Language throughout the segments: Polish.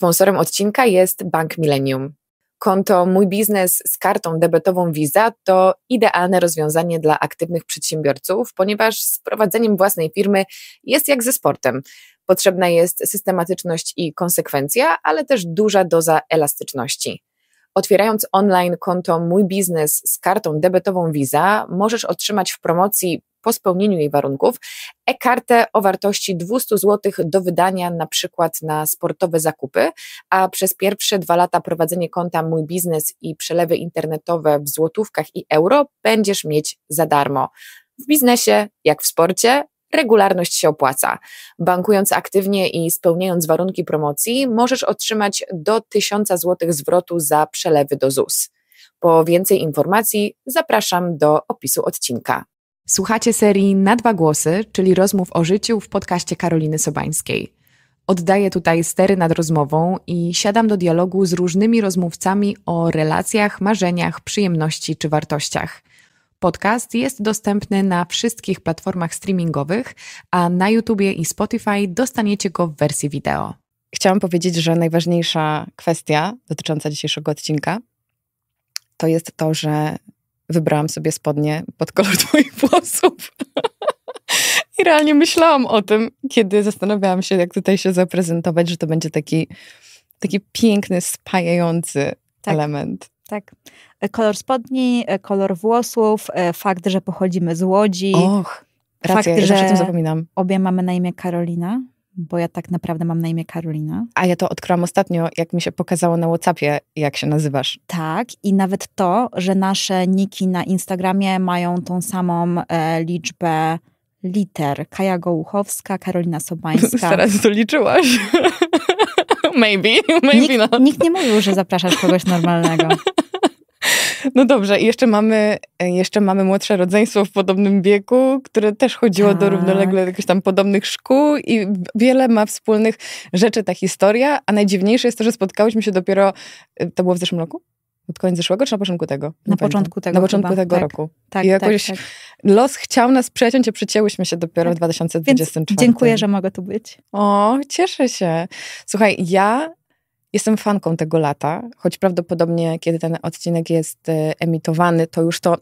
Sponsorem odcinka jest Bank Millennium. Konto Mój Biznes z kartą debetową Visa to idealne rozwiązanie dla aktywnych przedsiębiorców, ponieważ z prowadzeniem własnej firmy jest jak ze sportem. Potrzebna jest systematyczność i konsekwencja, ale też duża doza elastyczności. Otwierając online konto Mój Biznes z kartą debetową Visa, możesz otrzymać w promocji po spełnieniu jej warunków e-kartę o wartości 200 zł do wydania na przykład na sportowe zakupy, a przez pierwsze dwa lata prowadzenie konta Mój Biznes i przelewy internetowe w złotówkach i euro będziesz mieć za darmo. W biznesie, jak w sporcie, regularność się opłaca. Bankując aktywnie i spełniając warunki promocji, możesz otrzymać do 1000 zł zwrotu za przelewy do ZUS. Po więcej informacji zapraszam do opisu odcinka. Słuchacie serii Na dwa głosy, czyli rozmów o życiu w podcaście Karoliny Sobańskiej. Oddaję tutaj stery nad rozmową i siadam do dialogu z różnymi rozmówcami o relacjach, marzeniach, przyjemności czy wartościach – Podcast jest dostępny na wszystkich platformach streamingowych, a na YouTubie i Spotify dostaniecie go w wersji wideo. Chciałam powiedzieć, że najważniejsza kwestia dotycząca dzisiejszego odcinka to jest to, że wybrałam sobie spodnie pod kolor Twoich włosów. I realnie myślałam o tym, kiedy zastanawiałam się, jak tutaj się zaprezentować, że to będzie taki, taki piękny, spajający tak, element. Tak. E, kolor spodni, e, kolor włosów, e, fakt, że pochodzimy z Łodzi. Och, fakt, racja, że ja zapominam. obie mamy na imię Karolina, bo ja tak naprawdę mam na imię Karolina. A ja to odkryłam ostatnio, jak mi się pokazało na Whatsappie, jak się nazywasz. Tak, i nawet to, że nasze niki na Instagramie mają tą samą e, liczbę liter. Kaja Gołuchowska, Karolina Sobańska. Teraz to liczyłaś. maybe, maybe nikt, not. Nikt nie mówił, że zapraszasz kogoś normalnego. No dobrze, i jeszcze mamy, e, jeszcze mamy młodsze rodzeństwo w podobnym wieku, które też chodziło tak. do równolegle jakichś tam podobnych szkół i wiele ma wspólnych rzeczy ta historia, a najdziwniejsze jest to, że spotkałyśmy się dopiero, e, to było w zeszłym roku? Pod koniec zeszłego czy na początku tego? Nie na pamiętam. początku tego. Na początku chyba. tego tak, roku. Tak, I jakoś tak, tak. los chciał nas przeciąć, a przycięłyśmy się dopiero tak. w 2024. Więc dziękuję, że mogę tu być. O, cieszę się. Słuchaj, ja Jestem fanką tego lata, choć prawdopodobnie, kiedy ten odcinek jest e, emitowany, to już to,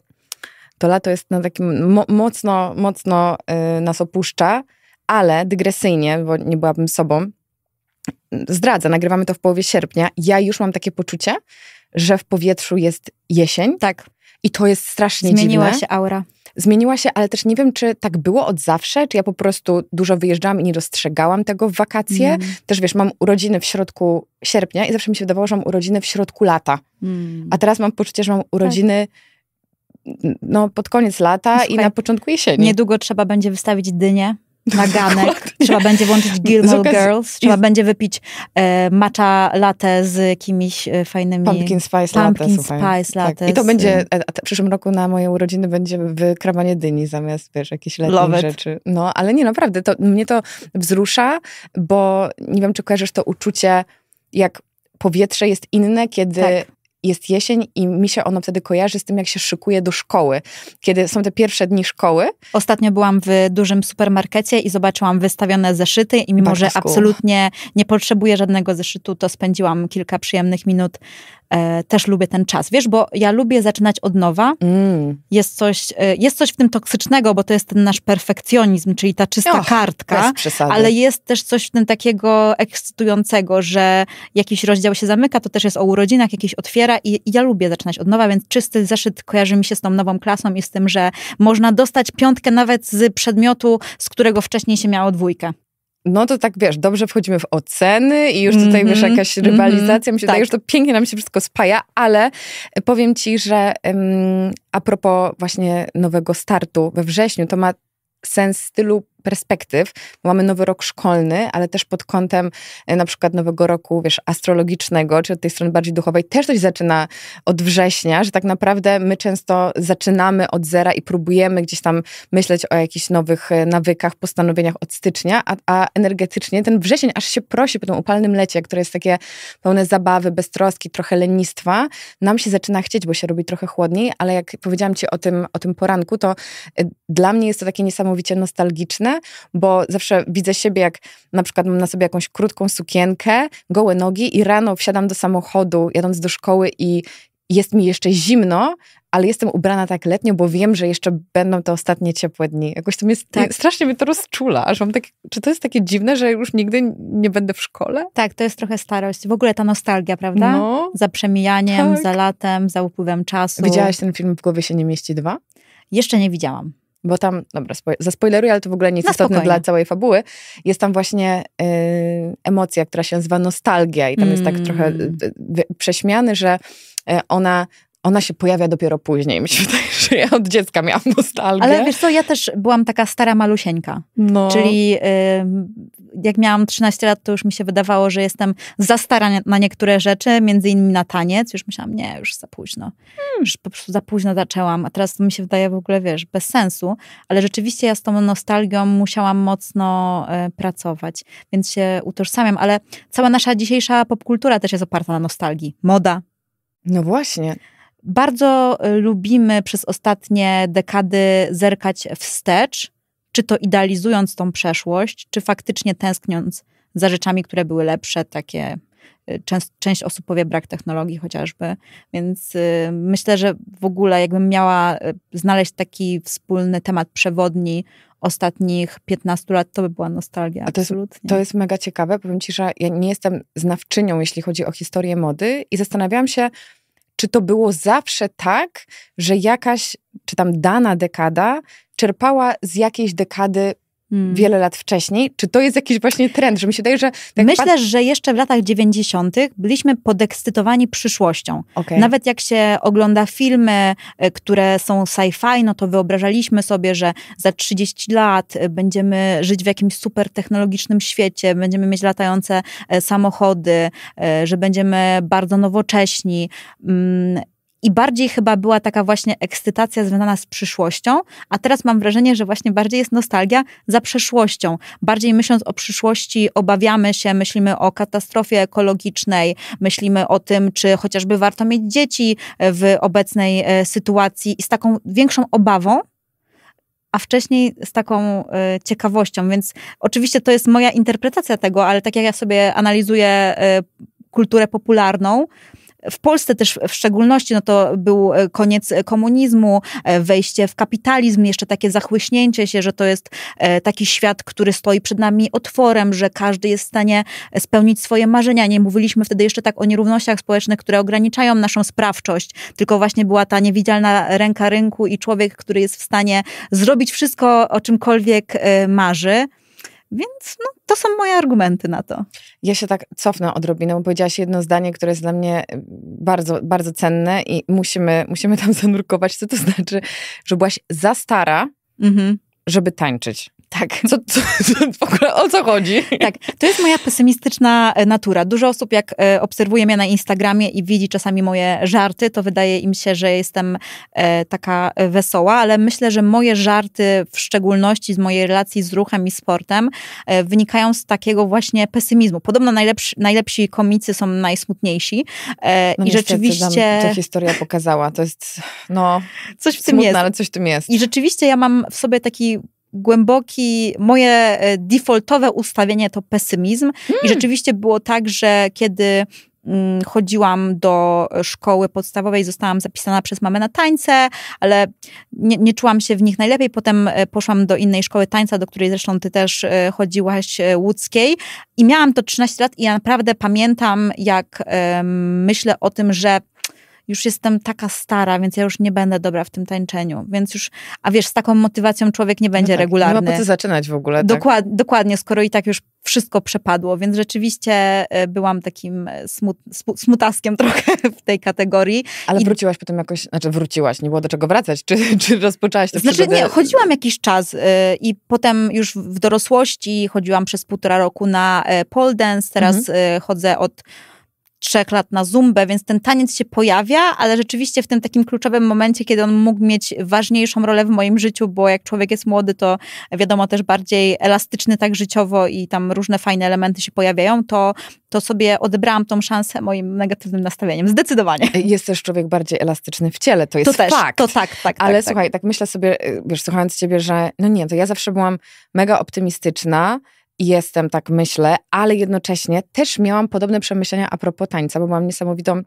to lato jest na takim mo mocno, mocno e, nas opuszcza, ale dygresyjnie, bo nie byłabym sobą, zdradzę, nagrywamy to w połowie sierpnia. Ja już mam takie poczucie, że w powietrzu jest jesień. Tak. I to jest strasznie Zmieniła dziwne. Zmieniła się aura zmieniła się, ale też nie wiem, czy tak było od zawsze, czy ja po prostu dużo wyjeżdżałam i nie dostrzegałam tego w wakacje. Mm. Też wiesz, mam urodziny w środku sierpnia i zawsze mi się wydawało, że mam urodziny w środku lata. Mm. A teraz mam poczucie, że mam tak. urodziny tak. no, pod koniec lata Słuchaj, i na początku jesieni. Niedługo trzeba będzie wystawić dynię naganek, Dokładnie. trzeba będzie włączyć Gilmore okazji... Girls, trzeba I... będzie wypić e, matcha latte z jakimiś e, fajnymi... Pumpkin spice Pumpkin latte, spice tak. latte. I to będzie, e, w przyszłym roku na moje urodziny będzie wykrawanie dyni zamiast, wiesz, jakichś letnich rzeczy. No, ale nie, naprawdę, to, mnie to wzrusza, bo nie wiem, czy kojarzysz to uczucie, jak powietrze jest inne, kiedy tak jest jesień i mi się ono wtedy kojarzy z tym, jak się szykuje do szkoły, kiedy są te pierwsze dni szkoły. Ostatnio byłam w dużym supermarkecie i zobaczyłam wystawione zeszyty i mimo, że absolutnie nie potrzebuję żadnego zeszytu, to spędziłam kilka przyjemnych minut e, też lubię ten czas. Wiesz, bo ja lubię zaczynać od nowa. Mm. Jest, coś, e, jest coś w tym toksycznego, bo to jest ten nasz perfekcjonizm, czyli ta czysta Och, kartka. Ale jest też coś w tym takiego ekscytującego, że jakiś rozdział się zamyka, to też jest o urodzinach, jakiś otwiera i, i ja lubię zaczynać od nowa, więc czysty zeszyt kojarzy mi się z tą nową klasą i z tym, że można dostać piątkę nawet z przedmiotu, z którego wcześniej się miało dwójkę no to tak wiesz, dobrze wchodzimy w oceny i już tutaj mm -hmm, wiesz, mhm, jakaś mhm. rywalizacja, mm -hmm, mi się tak. daje, że to pięknie nam się wszystko spaja, ale e, powiem ci, że um, a propos właśnie nowego startu we wrześniu, to ma sens stylu perspektyw. Mamy nowy rok szkolny, ale też pod kątem e, na przykład nowego roku, wiesz, astrologicznego, czy od tej strony bardziej duchowej, też coś zaczyna od września, że tak naprawdę my często zaczynamy od zera i próbujemy gdzieś tam myśleć o jakichś nowych e, nawykach, postanowieniach od stycznia, a, a energetycznie ten wrzesień aż się prosi po tym upalnym lecie, które jest takie pełne zabawy, beztroski, trochę lenistwa, nam się zaczyna chcieć, bo się robi trochę chłodniej, ale jak powiedziałam ci o tym, o tym poranku, to e, dla mnie jest to takie niesamowicie nostalgiczne, bo zawsze widzę siebie, jak na przykład mam na sobie jakąś krótką sukienkę, gołe nogi i rano wsiadam do samochodu, jadąc do szkoły i jest mi jeszcze zimno, ale jestem ubrana tak letnio, bo wiem, że jeszcze będą te ostatnie ciepłe dni. Jakoś to mnie tak. strasznie mnie to rozczula, aż mam tak, czy to jest takie dziwne, że już nigdy nie będę w szkole? Tak, to jest trochę starość. W ogóle ta nostalgia, prawda? No, za przemijaniem, tak. za latem, za upływem czasu. Widziałaś ten film W głowie się nie mieści dwa? Jeszcze nie widziałam bo tam, dobra, spo, zaspoileruję, ale to w ogóle nie jest istotne dla całej fabuły, jest tam właśnie y, emocja, która się nazywa nostalgia i tam mm. jest tak mm. trochę y, y, prześmiany, że y, ona ona się pojawia dopiero później. Mi się wydaje, że ja od dziecka miałam nostalgię. Ale wiesz co, ja też byłam taka stara malusieńka. No. Czyli y, jak miałam 13 lat, to już mi się wydawało, że jestem za stara na niektóre rzeczy, między innymi na taniec. Już myślałam, nie, już za późno. Hmm. Już po prostu za późno zaczęłam. A teraz to mi się wydaje w ogóle, wiesz, bez sensu. Ale rzeczywiście ja z tą nostalgią musiałam mocno y, pracować. Więc się utożsamiam. Ale cała nasza dzisiejsza popkultura też jest oparta na nostalgii. Moda. No właśnie. Bardzo y, lubimy przez ostatnie dekady zerkać wstecz, czy to idealizując tą przeszłość, czy faktycznie tęskniąc za rzeczami, które były lepsze, takie y, część, część osób powie brak technologii chociażby, więc y, myślę, że w ogóle jakbym miała znaleźć taki wspólny temat przewodni ostatnich 15 lat, to by była nostalgia. A to, absolutnie. Jest, to jest mega ciekawe. Powiem Ci, że ja nie jestem znawczynią, jeśli chodzi o historię mody i zastanawiałam się, czy to było zawsze tak, że jakaś, czy tam dana dekada czerpała z jakiejś dekady Hmm. wiele lat wcześniej. Czy to jest jakiś właśnie trend, że mi się daje, że... Tak Myślę, pat... że jeszcze w latach 90. byliśmy podekscytowani przyszłością. Okay. Nawet jak się ogląda filmy, e, które są sci-fi, no to wyobrażaliśmy sobie, że za 30 lat e, będziemy żyć w jakimś super technologicznym świecie, będziemy mieć latające e, samochody, że będziemy bardzo nowocześni mm, i bardziej chyba była taka właśnie ekscytacja związana z przyszłością, a teraz mam wrażenie, że właśnie bardziej jest nostalgia za przeszłością. Bardziej myśląc o przyszłości, obawiamy się, myślimy o katastrofie ekologicznej, myślimy o tym, czy chociażby warto mieć dzieci e, w obecnej e, sytuacji i z taką większą obawą a wcześniej z taką e, ciekawością. Więc oczywiście to jest moja interpretacja tego, ale tak jak ja sobie analizuję kulturę popularną, w Polsce też w szczególności, no to był e, koniec e, komunizmu, e, wejście w kapitalizm, jeszcze takie zachłyśnięcie się, że to jest taki świat, który stoi przed nami otworem, że każdy jest w stanie spełnić swoje marzenia. Nie mówiliśmy wtedy jeszcze tak o nierównościach społecznych, które ograniczają naszą sprawczość, tylko właśnie była ta niewidzialna ręka rynku i człowiek, który jest w stanie zrobić wszystko, o czymkolwiek marzy. Więc no, to są moje argumenty na to. Ja się tak cofnę odrobinę, bo powiedziałaś jedno zdanie, które jest dla mnie y, bardzo, bardzo cenne i musimy, musimy tam zanurkować, co to znaczy, że byłaś za stara, mhm. żeby tańczyć. Tak. Co, co, co, o co chodzi? Tak, to jest moja pesymistyczna e, natura. Dużo osób, jak e, obserwuje mnie na Instagramie i widzi czasami moje żarty, to wydaje im się, że jestem e, taka wesoła, ale myślę, że moje żarty, w szczególności z mojej relacji z ruchem i sportem, wynikają z takiego właśnie pesymizmu. Podobno najlepsi, najlepsi komicy są najsmutniejsi. No I rzeczywiście. Ta historia pokazała. To jest, no. Coś w tym smutna, jest. ale coś w tym jest. I rzeczywiście ja mam w sobie taki głęboki, moje e, defaultowe ustawienie to pesymizm. Hmm. I rzeczywiście było tak, że kiedy mm, chodziłam do szkoły podstawowej, zostałam zapisana przez mamę na tańce, ale nie, nie, czułam się w nich najlepiej. Potem e, poszłam do innej szkoły tańca, do której zresztą ty też e, chodziłaś, łódzkiej. I miałam to 13 lat i ja naprawdę pamiętam, jak myślę o tym, że już jestem taka stara, więc ja już nie będę dobra w tym tańczeniu. Więc już, a wiesz, z taką motywacją człowiek nie będzie no tak, regularny. Nie ma po co zaczynać w ogóle. Tak? Dokład, tak? Dokładnie, skoro i tak już wszystko przepadło, więc rzeczywiście e, byłam takim e, smut, smutaskiem trochę w tej kategorii. Ale I... wróciłaś potem jakoś, znaczy wróciłaś, nie było do czego wracać, czy, czy rozpoczęłaś to Znaczy przygodę? nie, chodziłam jakiś czas e, i potem już w dorosłości chodziłam przez półtora roku na pole dance, teraz mhm. chodzę od trzech lat na zumbę, więc ten taniec się pojawia, ale rzeczywiście w tym takim kluczowym momencie, kiedy on mógł mieć ważniejszą rolę w moim życiu, bo jak człowiek jest młody, to wiadomo też bardziej elastyczny tak życiowo i tam różne fajne elementy się pojawiają, to, to sobie odebrałam tą szansę moim negatywnym nastawieniem. Zdecydowanie. Jest też człowiek bardziej elastyczny w ciele, to jest to też, fakt. To tak, tak. tak ale tak, słuchaj, tak. tak myślę sobie, y, wiesz, słuchając ciebie, że no nie, to ja zawsze byłam mega optymistyczna, jestem, tak myślę, ale jednocześnie też miałam podobne przemyślenia a propos tańca, bo mam niesamowitą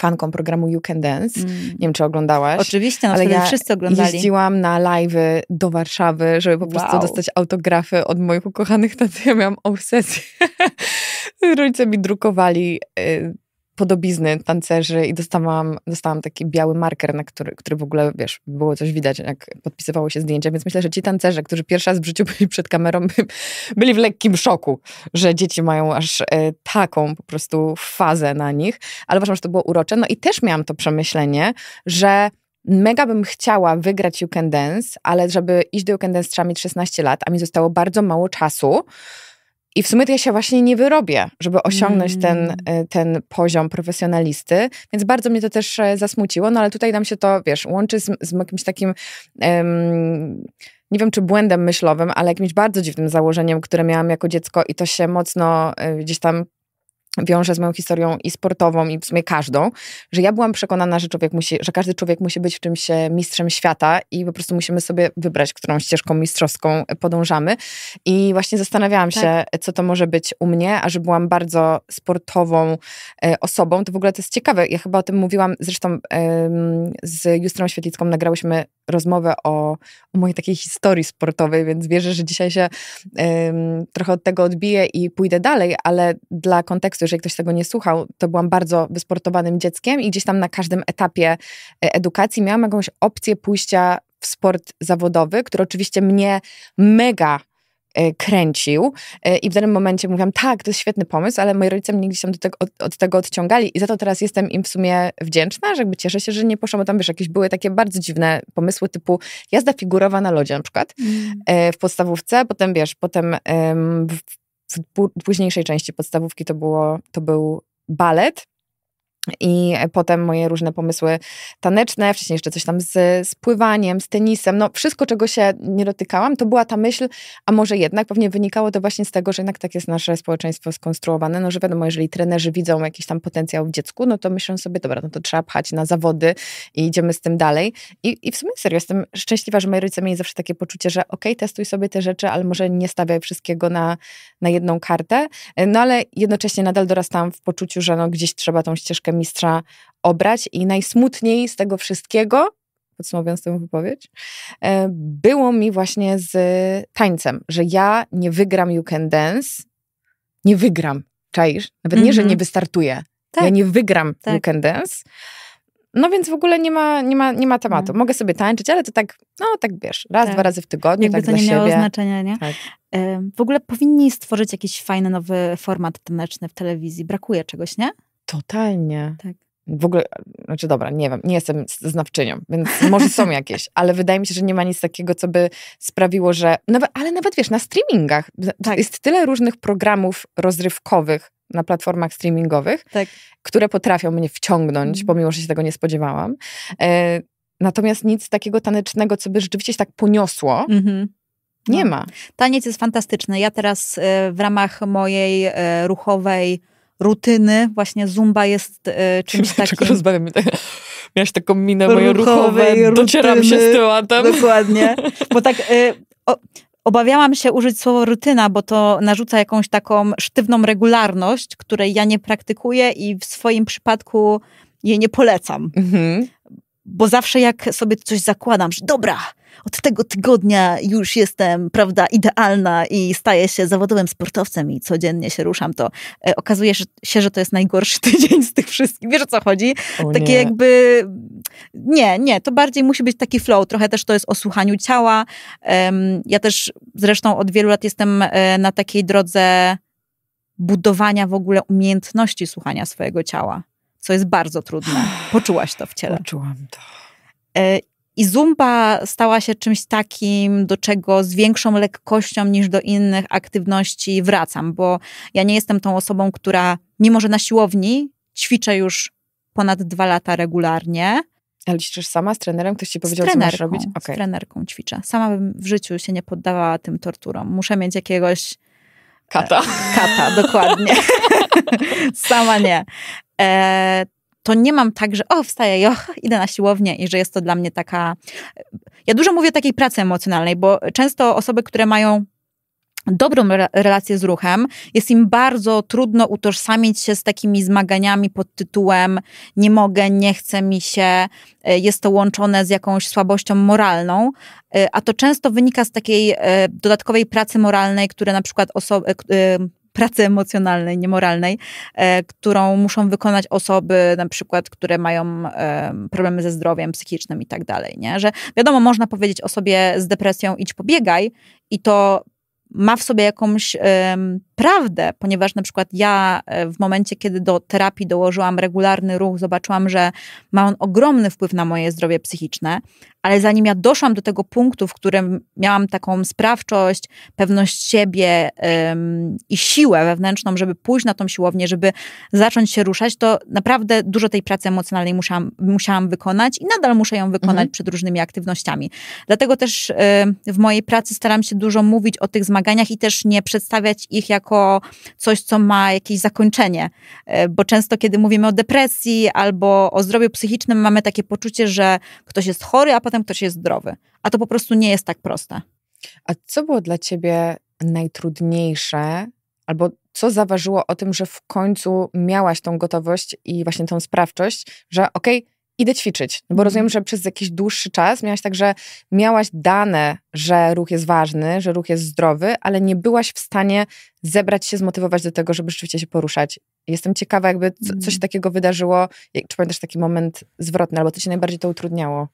fanką programu You Can Dance. Mm. Nie wiem, czy oglądałaś. Oczywiście, no ale ja wszyscy oglądali. jeździłam na live'y do Warszawy, żeby po wow. prostu dostać autografy od moich ukochanych tacy. Ja miałam obsesję. Rodzice mi drukowali y, podobizny tancerzy i dostałam, dostałam taki biały marker, na który, który w ogóle, wiesz, było coś widać, jak podpisywało się zdjęcia, więc myślę, że ci tancerze, którzy pierwszy raz w życiu byli przed kamerą, byli w lekkim szoku, że dzieci mają aż e, taką po prostu fazę na nich, ale uważam, że to było urocze. No i też miałam to przemyślenie, że mega bym chciała wygrać You Can Dance, ale żeby iść do You Can Dance trzeba mieć 16 lat, a mi zostało bardzo mało czasu, i w sumie to ja się właśnie nie wyrobię, żeby osiągnąć mm. ten, y, ten poziom profesjonalisty, więc bardzo mnie to też e, zasmuciło, no ale tutaj nam się to, wiesz, łączy z, z jakimś takim, um, nie wiem czy błędem myślowym, ale jakimś bardzo dziwnym założeniem, które miałam jako dziecko i to się mocno y, gdzieś tam wiąże z moją historią i sportową, i w sumie każdą, że ja byłam przekonana, że, człowiek musi, że każdy człowiek musi być w czymś e, mistrzem świata i po prostu musimy sobie wybrać, którą ścieżką mistrzowską e, podążamy. I właśnie zastanawiałam tak. się, co to może być u mnie, a że byłam bardzo sportową e, osobą, to w ogóle to jest ciekawe. Ja chyba o tym mówiłam, zresztą z Justyną Świetlicką nagrałyśmy rozmowę o, o mojej takiej historii sportowej, więc wierzę, że dzisiaj się trochę od tego odbiję i pójdę dalej, ale dla kontekstu kontekstu, jeżeli ktoś tego nie słuchał, to byłam bardzo wysportowanym dzieckiem i gdzieś tam na każdym etapie e, edukacji miałam jakąś opcję pójścia w sport zawodowy, który oczywiście mnie mega e, kręcił e, i w danym momencie mówiłam, tak, to jest świetny pomysł, ale moi rodzice mnie gdzieś tam tego, od, od, tego odciągali i za to teraz jestem im w sumie wdzięczna, że jakby cieszę się, że nie poszłam, bo tam wiesz, jakieś były takie bardzo dziwne pomysły typu jazda figurowa na lodzie na przykład mm. w podstawówce, potem wiesz, potem w w późniejszej części podstawówki to, było, to był balet i potem moje różne pomysły taneczne, wcześniej jeszcze coś tam z, z pływaniem, z tenisem, no wszystko, czego się nie dotykałam, to była ta myśl, a może jednak, pewnie wynikało to właśnie z tego, że jednak tak jest nasze społeczeństwo skonstruowane, no że wiadomo, jeżeli trenerzy widzą jakiś tam potencjał w dziecku, no to myślą sobie, dobra, no to trzeba pchać na zawody i idziemy z tym dalej. I, i w sumie serio, jestem szczęśliwa, że moi rodzice mieli zawsze takie poczucie, że okej, okay, testuj sobie te rzeczy, ale może nie stawiaj wszystkiego na, na jedną kartę, no ale jednocześnie nadal dorastałam w poczuciu, że no gdzieś trzeba tą ścieżkę mistrza obrać i najsmutniej z tego wszystkiego, podsumowując tę wypowiedź, e, było mi właśnie z tańcem, że ja nie wygram You Can Dance, nie wygram, czaisz? Nawet mm -hmm. nie, że nie mhm. wystartuję. Tak. Ja nie wygram tak. You Can Dance. No więc w ogóle nie ma, nie ma, nie ma no. tematu. Mogę sobie tańczyć, ale to tak, no tak wiesz, raz, tak. dwa razy w tygodniu, Jakby tak to nie siebie. miało znaczenia, nie? Tak. E, w ogóle powinni stworzyć jakiś fajny, nowy format taneczny w telewizji. Brakuje czegoś, nie? Totalnie. Tak. W ogóle, znaczy dobra, nie wiem, nie jestem znawczynią, więc może są jakieś, ale wydaje mi się, że nie ma nic takiego, co by sprawiło, że. Nawet, ale nawet wiesz, na streamingach tak. jest tyle różnych programów rozrywkowych na platformach streamingowych, tak. które potrafią mnie wciągnąć, mm. pomimo, że się tego nie spodziewałam. E, natomiast nic takiego tanecznego, co by rzeczywiście się tak poniosło, mm -hmm. nie no. ma. Taniec jest fantastyczny. Ja teraz e, w ramach mojej e, ruchowej rutyny. Właśnie zumba jest e, czymś takim. Czego rozmawiamy? Tak? miałeś taką minę moje ruchowe, rutyny, docieram się z tematem. Dokładnie, bo tak... E, o, obawiałam się użyć słowa rutyna, bo to narzuca jakąś taką sztywną regularność, której ja nie praktykuję i w swoim przypadku jej nie polecam. Mhm. Bo zawsze jak sobie coś zakładam, że dobra, od tego tygodnia już jestem, prawda, idealna i staję się zawodowym sportowcem i codziennie się ruszam, to e, okazuje się, że to jest najgorszy tydzień z tych wszystkich. Wiesz o co chodzi? O Takie nie. jakby... Nie, nie, to bardziej musi być taki flow. Trochę też to jest o słuchaniu ciała. Ja też zresztą od wielu lat jestem e, na takiej drodze budowania w ogóle umiejętności słuchania swojego ciała, co jest bardzo trudne. Poczułaś to w ciele. Poczułam to. E, i zumba stała się czymś takim, do czego z większą lekkością niż do innych aktywności wracam, bo ja nie jestem tą osobą, która mimo, że na siłowni ćwiczę już ponad dwa lata regularnie. Ale ćwiczysz sama z trenerem? Ktoś ci powiedział, co masz robić? Okay. Z trenerką ćwiczę. Sama bym w życiu się nie poddawała tym torturom. Muszę mieć jakiegoś... Kata. E, kata, dokładnie. sama nie. E, to nie mam tak, że o, wstaję, jo, idę na siłownię i że jest to dla mnie taka... Ja dużo mówię o takiej pracy emocjonalnej, bo często osoby, które mają dobrą relację z ruchem, jest im bardzo trudno utożsamić się z takimi zmaganiami pod tytułem nie mogę, nie chcę mi się, e, jest to łączone z jakąś słabością moralną, e, a to często wynika z takiej e, dodatkowej pracy moralnej, które na przykład osoby pracy emocjonalnej, niemoralnej, e, którą muszą wykonać osoby na przykład, które mają problemy ze zdrowiem psychicznym i tak dalej, nie? Że wiadomo, można powiedzieć o sobie z depresją idź pobiegaj i to ma w sobie jakąś naprawdę, ponieważ na przykład ja e, w momencie, kiedy do terapii dołożyłam regularny ruch, zobaczyłam, że ma on ogromny wpływ na moje zdrowie psychiczne, ale zanim ja doszłam do tego punktu, w którym miałam taką sprawczość, pewność siebie ym, i siłę wewnętrzną, żeby pójść na tą siłownię, żeby zacząć się ruszać, to naprawdę dużo tej pracy emocjonalnej musiałam, musiałam wykonać i nadal muszę ją wykonać mhm. przed różnymi aktywnościami. Dlatego też yy, w mojej pracy staram się dużo mówić o tych zmaganiach i też nie przedstawiać ich jako jako coś, co ma jakieś zakończenie. E, bo często, kiedy mówimy o depresji albo o zdrowiu psychicznym, mamy takie poczucie, że ktoś jest chory, a potem ktoś jest zdrowy. A to po prostu nie jest tak proste. A co było dla ciebie najtrudniejsze, albo co zaważyło o tym, że w końcu miałaś tą gotowość i właśnie tą sprawczość, że okej, okay, idę ćwiczyć, bo mhm. rozumiem, że przez jakiś dłuższy czas miałaś tak, że miałaś dane, że ruch jest ważny, że ruch jest zdrowy, ale nie byłaś w stanie zebrać się, zmotywować do tego, żeby rzeczywiście się poruszać. Jestem ciekawa, jakby co, co się mhm. takiego wydarzyło, czy pamiętasz taki moment zwrotny, albo co ci najbardziej to utrudniało?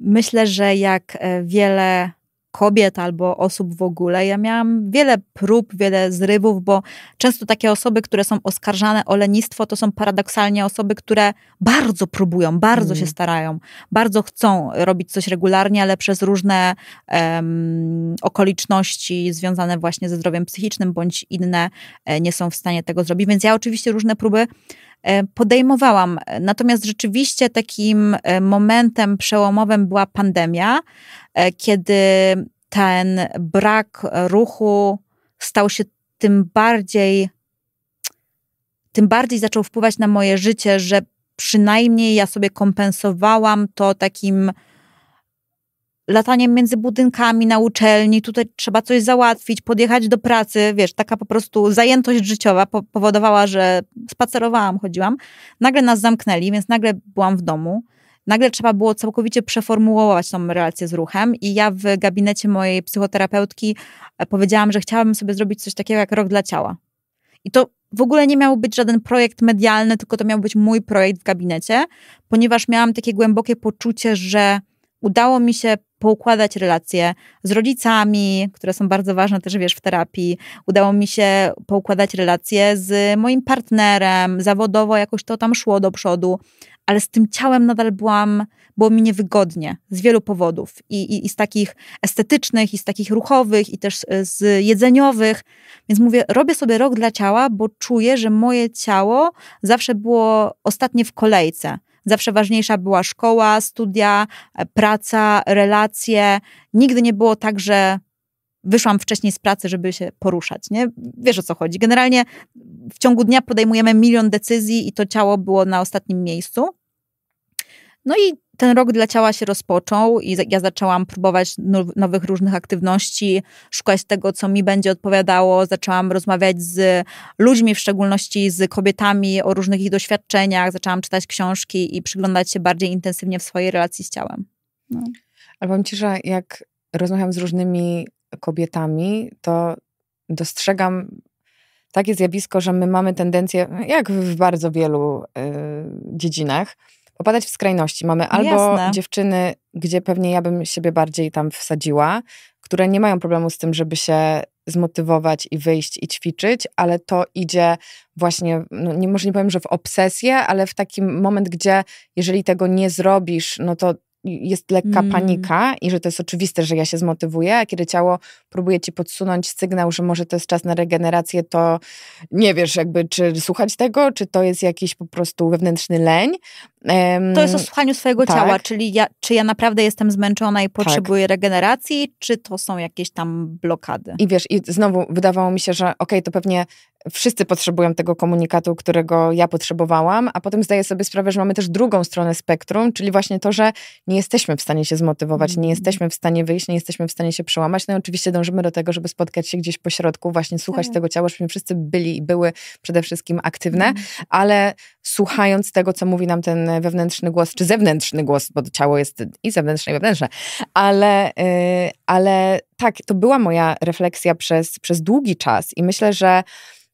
Myślę, że jak e, wiele kobiet albo osób w ogóle. Ja miałam wiele prób, wiele zrywów, bo często takie osoby, które są oskarżane o lenistwo, to są paradoksalnie osoby, które bardzo próbują, bardzo mm. się starają, bardzo chcą robić coś regularnie, ale przez różne um, okoliczności związane właśnie ze zdrowiem psychicznym bądź inne e, nie są w stanie tego zrobić. Więc ja oczywiście różne próby e, podejmowałam. Natomiast rzeczywiście takim e, momentem przełomowym była pandemia. E, kiedy ten brak ruchu stał się tym bardziej, tym bardziej zaczął wpływać na moje życie, że przynajmniej ja sobie kompensowałam to takim lataniem między budynkami na uczelni, tutaj trzeba coś załatwić, podjechać do pracy, wiesz, taka po prostu zajętość życiowa po powodowała, że spacerowałam, chodziłam. Nagle nas zamknęli, więc nagle byłam w domu nagle trzeba było całkowicie przeformułować tą relację z ruchem i ja w gabinecie mojej psychoterapeutki e, powiedziałam, że chciałabym sobie zrobić coś takiego jak rok dla ciała. I to w ogóle nie miał być żaden projekt medialny, tylko to miał być mój projekt w gabinecie, ponieważ miałam takie głębokie poczucie, że udało mi się poukładać relacje z rodzicami, które są bardzo ważne też, wiesz, w terapii. Udało mi się poukładać relacje z moim partnerem, zawodowo jakoś to tam szło do przodu ale z tym ciałem nadal byłam, było mi niewygodnie z wielu powodów. I, i, i z takich estetycznych, i z takich ruchowych, i też e, z jedzeniowych. Więc mówię, robię sobie rok dla ciała, bo czuję, że moje ciało zawsze było ostatnie w kolejce. Zawsze ważniejsza była szkoła, studia, e, praca, relacje. Nigdy nie było tak, że wyszłam wcześniej z pracy, żeby się poruszać, nie? Wiesz o co chodzi. Generalnie w ciągu dnia podejmujemy milion decyzji i to ciało było na ostatnim miejscu. No i ten rok dla ciała się rozpoczął i ja zaczęłam próbować no, nowych różnych aktywności, szukać tego, co mi będzie odpowiadało. Zaczęłam rozmawiać z ludźmi, w szczególności z kobietami o różnych ich doświadczeniach. Zaczęłam czytać książki i przyglądać się bardziej intensywnie w swojej relacji z ciałem. No. Ale powiem ci, że jak rozmawiam z różnymi kobietami, to dostrzegam takie zjawisko, że my mamy tendencję, jak w bardzo wielu y, dziedzinach, popadać w skrajności. Mamy no albo Jasne. dziewczyny, gdzie pewnie ja bym siebie bardziej tam wsadziła, które nie mają problemu z tym, żeby się zmotywować i wyjść i ćwiczyć, ale to idzie właśnie, no nie, może nie powiem, że w obsesję, ale w taki moment, gdzie jeżeli tego nie zrobisz, no to jest lekka mm. panika i że to jest oczywiste, że ja się zmotywuję, a kiedy ciało próbuje ci podsunąć sygnał, że może to jest czas na regenerację, to nie wiesz jakby, czy słuchać tego, czy to jest jakiś po prostu wewnętrzny leń, to jest o słuchaniu swojego tak. ciała, czyli ja, czy ja naprawdę jestem zmęczona i potrzebuję tak. regeneracji, czy to są jakieś tam blokady. I wiesz, i znowu wydawało mi się, że okej, okay, to pewnie wszyscy potrzebują tego komunikatu, którego ja potrzebowałam, a potem zdaję sobie sprawę, że mamy też drugą stronę spektrum, czyli właśnie to, że nie jesteśmy w stanie się zmotywować, nie mhm. jesteśmy w stanie wyjść, nie jesteśmy w stanie się przełamać. No i oczywiście dążymy do tego, żeby spotkać się gdzieś po środku, właśnie słuchać tak. tego ciała, żebyśmy wszyscy byli i były przede wszystkim aktywne, mhm. ale słuchając tego, co mówi nam ten wewnętrzny głos, czy zewnętrzny głos, bo ciało jest i zewnętrzne, i wewnętrzne. Ale, y, ale tak, to była moja refleksja przez, przez długi czas i myślę, że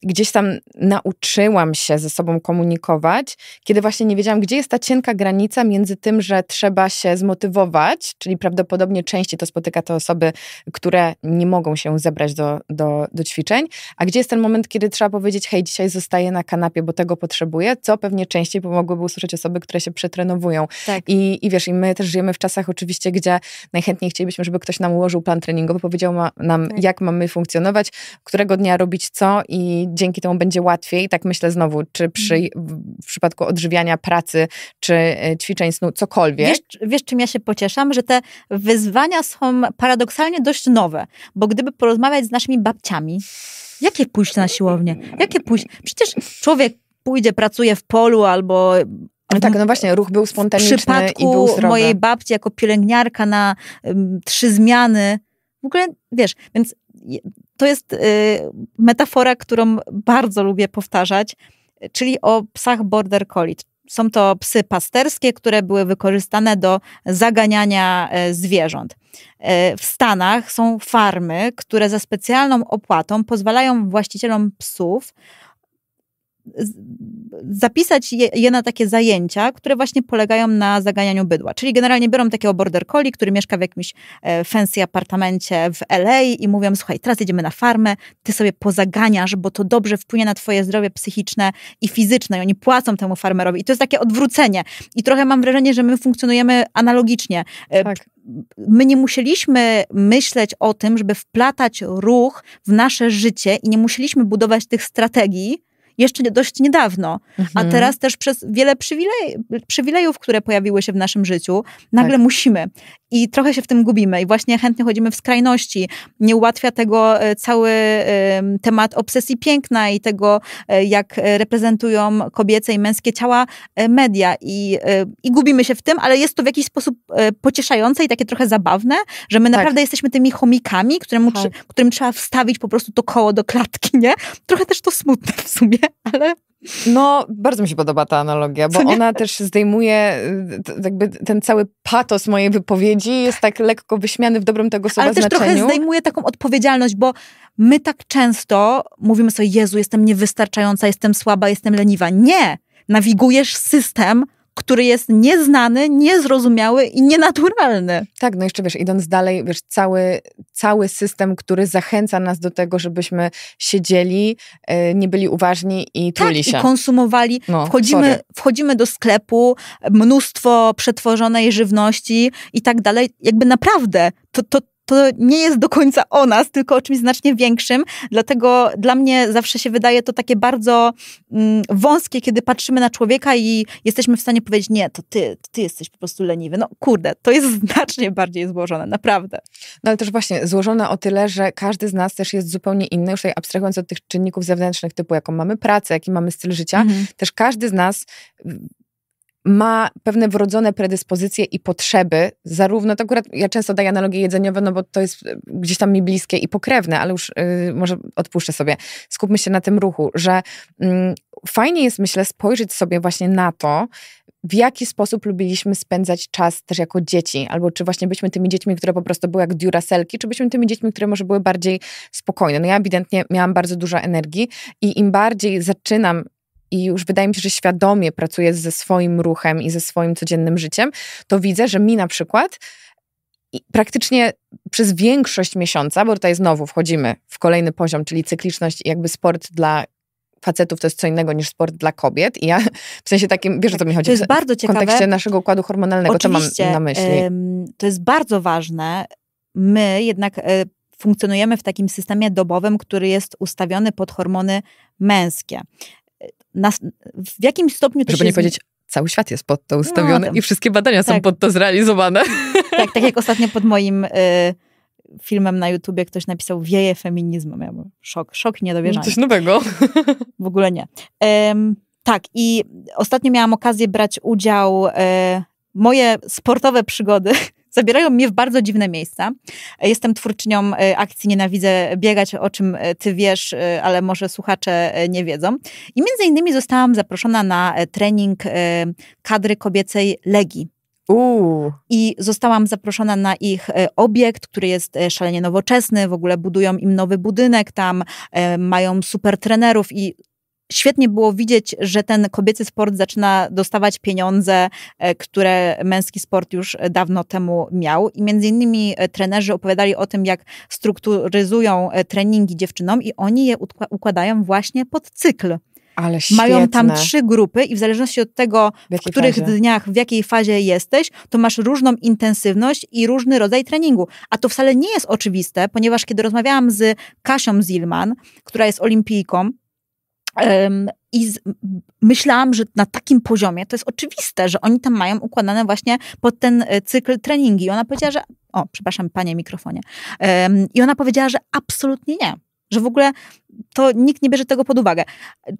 gdzieś tam nauczyłam się ze sobą komunikować, kiedy właśnie nie wiedziałam, gdzie jest ta cienka granica między tym, że trzeba się zmotywować, czyli prawdopodobnie częściej to spotyka te osoby, które nie mogą się zebrać do, do, do ćwiczeń, a gdzie jest ten moment, kiedy trzeba powiedzieć, hej, dzisiaj zostaję na kanapie, bo tego potrzebuję, co pewnie częściej pomogłyby usłyszeć osoby, które się przetrenowują. Tak. I, I wiesz, i my też żyjemy w czasach oczywiście, gdzie najchętniej chcielibyśmy, żeby ktoś nam ułożył plan treningowy, powiedział ma, nam, tak. jak mamy funkcjonować, którego dnia robić co i dzięki temu będzie łatwiej. Tak myślę znowu, czy przy, mhm. w przypadku odżywiania, pracy, czy e, ćwiczeń snu, cokolwiek. Wiesz, wiesz, czym ja się pocieszam? Że te wyzwania są paradoksalnie dość nowe, bo gdyby porozmawiać z naszymi babciami, jakie pójść na siłownię? Jakie pójść? Przecież człowiek pójdzie, pracuje w polu albo no mm, tak, no właśnie, ruch był spontaniczny w przypadku i był mojej babci jako pielęgniarka na um, trzy zmiany, w ogóle, wiesz, więc to jest y, metafora, którą bardzo lubię powtarzać, czyli o psach border collie. Są to psy pasterskie, które były wykorzystane do zaganiania e, zwierząt. E, w Stanach są farmy, które za specjalną opłatą pozwalają właścicielom psów zapisać je, je, na takie zajęcia, które właśnie polegają na zaganianiu bydła. Czyli generalnie biorą takiego border collie, który mieszka w jakimś e, fancy apartamencie w LA i mówią, słuchaj, teraz jedziemy na farmę, ty sobie pozaganiasz, bo to dobrze wpłynie na twoje zdrowie psychiczne i fizyczne i oni płacą temu farmerowi. I to jest takie odwrócenie. I trochę mam wrażenie, że my funkcjonujemy analogicznie. E, tak my nie musieliśmy myśleć o tym, żeby wplatać ruch w nasze życie i nie musieliśmy budować tych strategii, jeszcze dość niedawno, mhm. a teraz też przez wiele przywilej, przywilejów, które pojawiły się w naszym życiu, nagle tak. musimy. I trochę się w tym gubimy i właśnie chętnie chodzimy w skrajności. Nie ułatwia tego e, cały temat obsesji piękna i tego, e, jak e, reprezentują kobiece i męskie ciała media. I, i gubimy się w tym, ale jest to w jakiś sposób pocieszające i takie trochę zabawne, że my tak. naprawdę jesteśmy tymi chomikami, któremu, tak. którym trzeba wstawić po prostu to koło do klatki, nie? Trochę też to smutne w sumie, ale... No, bardzo mi się podoba ta analogia, bo ona też zdejmuje jakby ten cały patos mojej wypowiedzi, jest tak lekko wyśmiany w dobrym tego słowa Ale też znaczeniu. trochę zdejmuje taką odpowiedzialność, bo my tak często mówimy sobie, Jezu, jestem niewystarczająca, jestem słaba, jestem leniwa. Nie! Nawigujesz system, który jest nieznany, niezrozumiały i nienaturalny. Tak, no jeszcze wiesz, idąc dalej, wiesz, cały, cały system, który zachęca nas do tego, żebyśmy siedzieli, yy, nie byli uważni i tak, truli tak, się. i konsumowali. No, wchodzimy, wchodzimy do sklepu, mnóstwo przetworzonej żywności i tak dalej. Jakby naprawdę, to, to, to nie jest do końca o nas, tylko o czymś znacznie większym. Dlatego dla mnie zawsze się wydaje to takie bardzo mm, wąskie, kiedy patrzymy na człowieka i jesteśmy w stanie powiedzieć, nie, to ty, ty jesteś po prostu leniwy. No kurde, to jest znacznie bardziej złożone, naprawdę. No ale też właśnie złożone o tyle, że każdy z nas też jest zupełnie inny, już tutaj abstrahując od tych czynników zewnętrznych, typu jaką mamy pracę, jaki mamy styl życia, mhm. też każdy z nas ma pewne wrodzone predyspozycje i potrzeby, zarówno to akurat ja często daję analogie jedzeniowe, no bo to jest e, gdzieś tam mi bliskie i pokrewne, ale już yy, może odpuszczę sobie. Skupmy się na tym ruchu, że yy, fajnie jest, myślę, spojrzeć sobie właśnie na to, w jaki sposób lubiliśmy spędzać czas też jako dzieci, albo czy właśnie byliśmy tymi dziećmi, które po prostu były jak dziuraselki, czy byliśmy tymi dziećmi, które może były bardziej spokojne. No ja ewidentnie miałam bardzo dużo energii i im bardziej zaczynam i już wydaje mi się, że świadomie pracuję ze swoim ruchem i ze swoim codziennym życiem, to widzę, że mi na przykład praktycznie przez większość miesiąca, bo tutaj znowu wchodzimy w kolejny poziom, czyli cykliczność i jakby sport dla facetów to jest co innego niż sport dla kobiet i ja w sensie takim, wiesz tak, o co tak. mi chodzi? To jest bardzo ciekawe. W kontekście naszego układu hormonalnego, Oczywiście, to mam na myśli. Ym, to jest bardzo ważne. My jednak y, funkcjonujemy w takim systemie dobowym, który jest ustawiony pod hormony męskie na, w jakim stopniu to Żeby nie powiedzieć, cały świat jest pod to no, ustawiony no, i wszystkie badania tak. są pod to zrealizowane. Tak, tak jak ostatnio pod moim y, filmem na YouTubie ktoś napisał wieje feminizmem. Ja byłem szok, szok niedowierzanie. Coś nowego. W ogóle nie. Ym, tak, i ostatnio miałam okazję brać udział... Y, moje sportowe przygody zabierają mnie w bardzo dziwne miejsca. Jestem twórczynią e, akcji Nienawidzę biegać, o czym e, ty wiesz, e, ale może słuchacze nie wiedzą. I między innymi zostałam zaproszona na trening kadry kobiecej Legii. Uh. I zostałam zaproszona na ich obiekt, który jest szalenie nowoczesny, w ogóle budują im nowy budynek tam, mają super trenerów i świetnie było widzieć, że ten kobiecy sport zaczyna dostawać pieniądze, e, które męski sport już dawno temu miał. I między innymi e, trenerzy opowiadali o tym, jak strukturyzują e, treningi dziewczynom i oni je układają właśnie pod cykl. Ale Mają tam trzy grupy i w zależności od tego, w, w których fazie? dniach, w jakiej fazie jesteś, to masz różną intensywność i różny rodzaj treningu. A to wcale nie jest oczywiste, ponieważ kiedy rozmawiałam z Kasią Zilman, która jest olimpijką, i z, myślałam, że na takim poziomie to jest oczywiste, że oni tam mają układane właśnie pod ten e, cykl treningi. I ona powiedziała, że. O, przepraszam, panie mikrofonie. I ona powiedziała, że absolutnie nie. Że w ogóle to nikt nie bierze tego pod uwagę.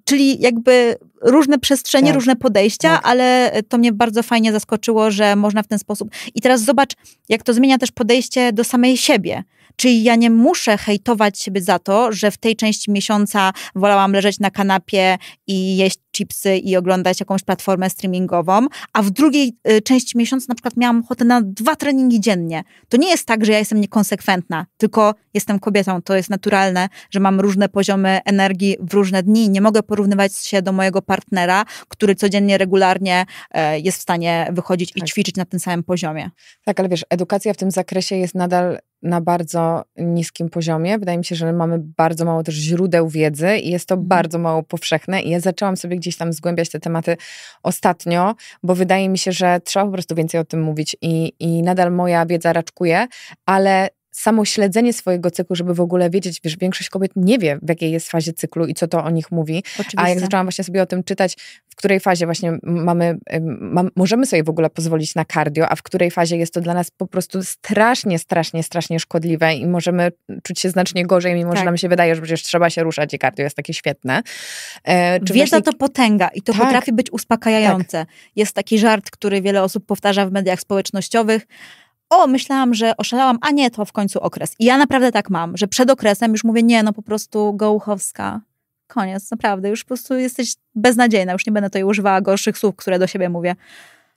Czyli jakby różne przestrzenie, tak. różne podejścia, tak. ale to mnie bardzo fajnie zaskoczyło, że można w ten sposób. I teraz zobacz, jak to zmienia też podejście do samej siebie. Czyli ja nie muszę hejtować siebie za to, że w tej części miesiąca wolałam leżeć na kanapie i jeść chipsy i oglądać jakąś platformę streamingową, a w drugiej y, części miesiąca na przykład miałam ochotę na dwa treningi dziennie. To nie jest tak, że ja jestem niekonsekwentna, tylko jestem kobietą. To jest naturalne, że mam różne poziomy energii w różne dni. Nie mogę porównywać się do mojego partnera, który codziennie, regularnie e, jest w stanie wychodzić tak. i ćwiczyć na tym samym poziomie. Tak, ale wiesz, edukacja w tym zakresie jest nadal na bardzo niskim poziomie. Wydaje mi się, że mamy bardzo mało też źródeł wiedzy i jest to mhm. bardzo mało powszechne. I ja zaczęłam sobie gdzieś tam zgłębiać te tematy ostatnio, bo wydaje mi się, że trzeba po prostu więcej o tym mówić i, i nadal moja wiedza raczkuje, ale samo śledzenie swojego cyklu, żeby w ogóle wiedzieć, wiesz, większość kobiet nie wie, w jakiej jest fazie cyklu i co to o nich mówi. Oczywiście. A jak zaczęłam właśnie sobie o tym czytać, w której fazie właśnie mamy, mam, możemy sobie w ogóle pozwolić na kardio, a w której fazie jest to dla nas po prostu strasznie, strasznie, strasznie szkodliwe i możemy czuć się znacznie gorzej, mimo tak. że nam się wydaje, że przecież trzeba się ruszać i kardio jest takie świetne. E, Wiedza właśnie... to potęga i to tak. potrafi być uspokajające. Tak. Jest taki żart, który wiele osób powtarza w mediach społecznościowych, o, myślałam, że oszalałam, a nie, to w końcu okres. I ja naprawdę tak mam, że przed okresem już mówię, nie, no po prostu gołuchowska. Koniec, naprawdę, już po prostu jesteś beznadziejna, już nie będę tutaj używała gorszych słów, które do siebie mówię.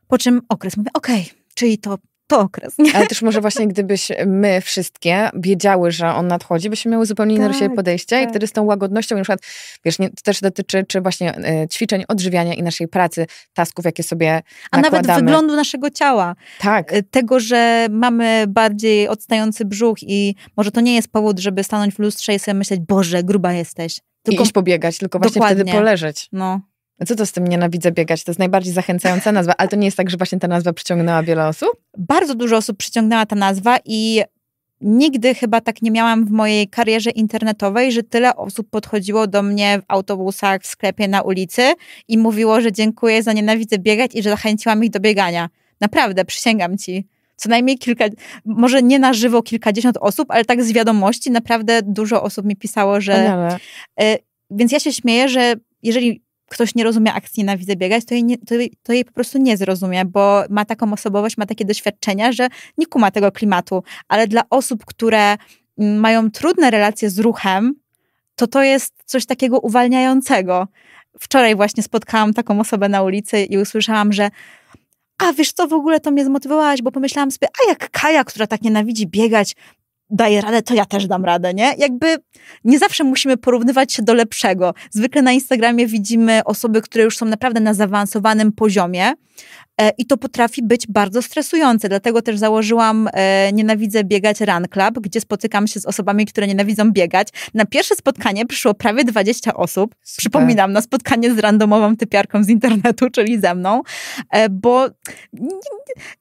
Po czym okres, mówię, okej, okay, czyli to to okres. Nie? Ale też może właśnie gdybyś my wszystkie wiedziały, że on nadchodzi, byśmy miały zupełnie inne tak, podejście tak. i wtedy z tą łagodnością, na przykład, wiesz, nie, to też dotyczy czy właśnie y, ćwiczeń, odżywiania i naszej pracy, tasków, jakie sobie A nakładamy. nawet wyglądu naszego ciała. Tak. E, tego, że mamy bardziej odstający brzuch i może to nie jest powód, żeby stanąć w lustrze i sobie myśleć, Boże, gruba jesteś. Tylko... I iść pobiegać, tylko właśnie Dokładnie. wtedy poleżeć. No. No co to z tym nienawidzę biegać? To jest najbardziej zachęcająca nazwa, ale to nie jest tak, że właśnie ta nazwa przyciągnęła wiele osób? Bardzo dużo osób przyciągnęła ta nazwa i nigdy chyba tak nie miałam w mojej karierze internetowej, że tyle osób podchodziło do mnie w autobusach, w sklepie, na ulicy i mówiło, że dziękuję za nienawidzę biegać i że zachęciłam ich do biegania. Naprawdę, przysięgam ci. Co najmniej kilka, może nie na żywo kilkadziesiąt osób, ale tak z wiadomości naprawdę dużo osób mi pisało, że. Y, więc ja się śmieję, że jeżeli ktoś nie rozumie akcji nienawidzę biegać, to jej, nie, to, to, jej po prostu nie zrozumie, bo ma taką osobowość, ma takie doświadczenia, że nie kuma tego klimatu. Ale dla osób, które mm, mają trudne relacje z ruchem, to to jest coś takiego uwalniającego. Wczoraj właśnie spotkałam taką osobę na ulicy i usłyszałam, że a wiesz co, w ogóle to mnie zmotywowałaś, bo pomyślałam sobie, a jak Kaja, która tak nienawidzi biegać, daje radę, to ja też dam radę, nie? Jakby nie zawsze musimy porównywać się do lepszego. Zwykle na Instagramie widzimy osoby, które już są naprawdę na zaawansowanym poziomie, E, i to potrafi być bardzo stresujące. Dlatego też założyłam e, Nienawidzę Biegać Run Club, gdzie spotykam się z osobami, które nienawidzą biegać. Na pierwsze spotkanie przyszło prawie 20 osób. Przypominam, na spotkanie z randomową typiarką z internetu, czyli ze mną, e, bo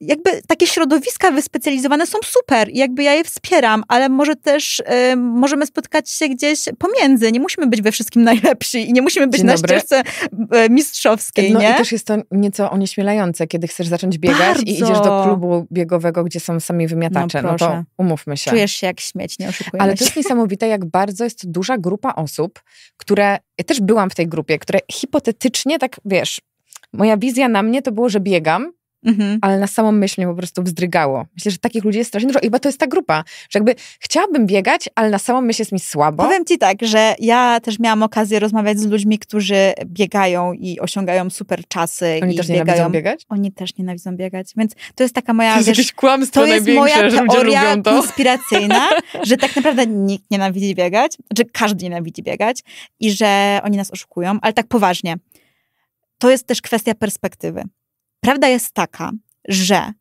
jakby takie środowiska wyspecjalizowane są super i jakby ja je wspieram, ale może też możemy spotkać się gdzieś pomiędzy. Nie musimy być we wszystkim najlepsi i nie musimy być na ścieżce mistrzowskiej. No nie? i też jest to nieco onieśmielające, kiedy chcesz zacząć biegać Bardzo. i idziesz do klubu biegowego, gdzie są sami wymiatacze, no, no to umówmy się. Czujesz się jak śmieć, nie oszukujemy Ale to jest niesamowite, jak bardzo jest to duża grupa osób, które, ja też byłam w tej grupie, które hipotetycznie tak, wiesz, moja wizja na mnie to było, że biegam, Mhm. ale na samą myśl mnie po prostu wzdrygało. Myślę, że takich ludzi jest strasznie dużo i chyba to jest ta grupa, że jakby chciałabym biegać, ale na samą myśl jest mi słabo. Powiem ci tak, że ja też miałam okazję rozmawiać z ludźmi, którzy biegają i osiągają super czasy. Oni też biegają. nienawidzą biegać? Oni też nienawidzą biegać, więc to jest taka moja... To jest wiesz, jakieś kłamstwo to jest moja teoria konspiracyjna, że tak naprawdę nikt nienawidzi biegać, że każdy nienawidzi biegać i że oni nas oszukują, ale tak poważnie. To jest też kwestia perspektywy. Prawda jest taka, że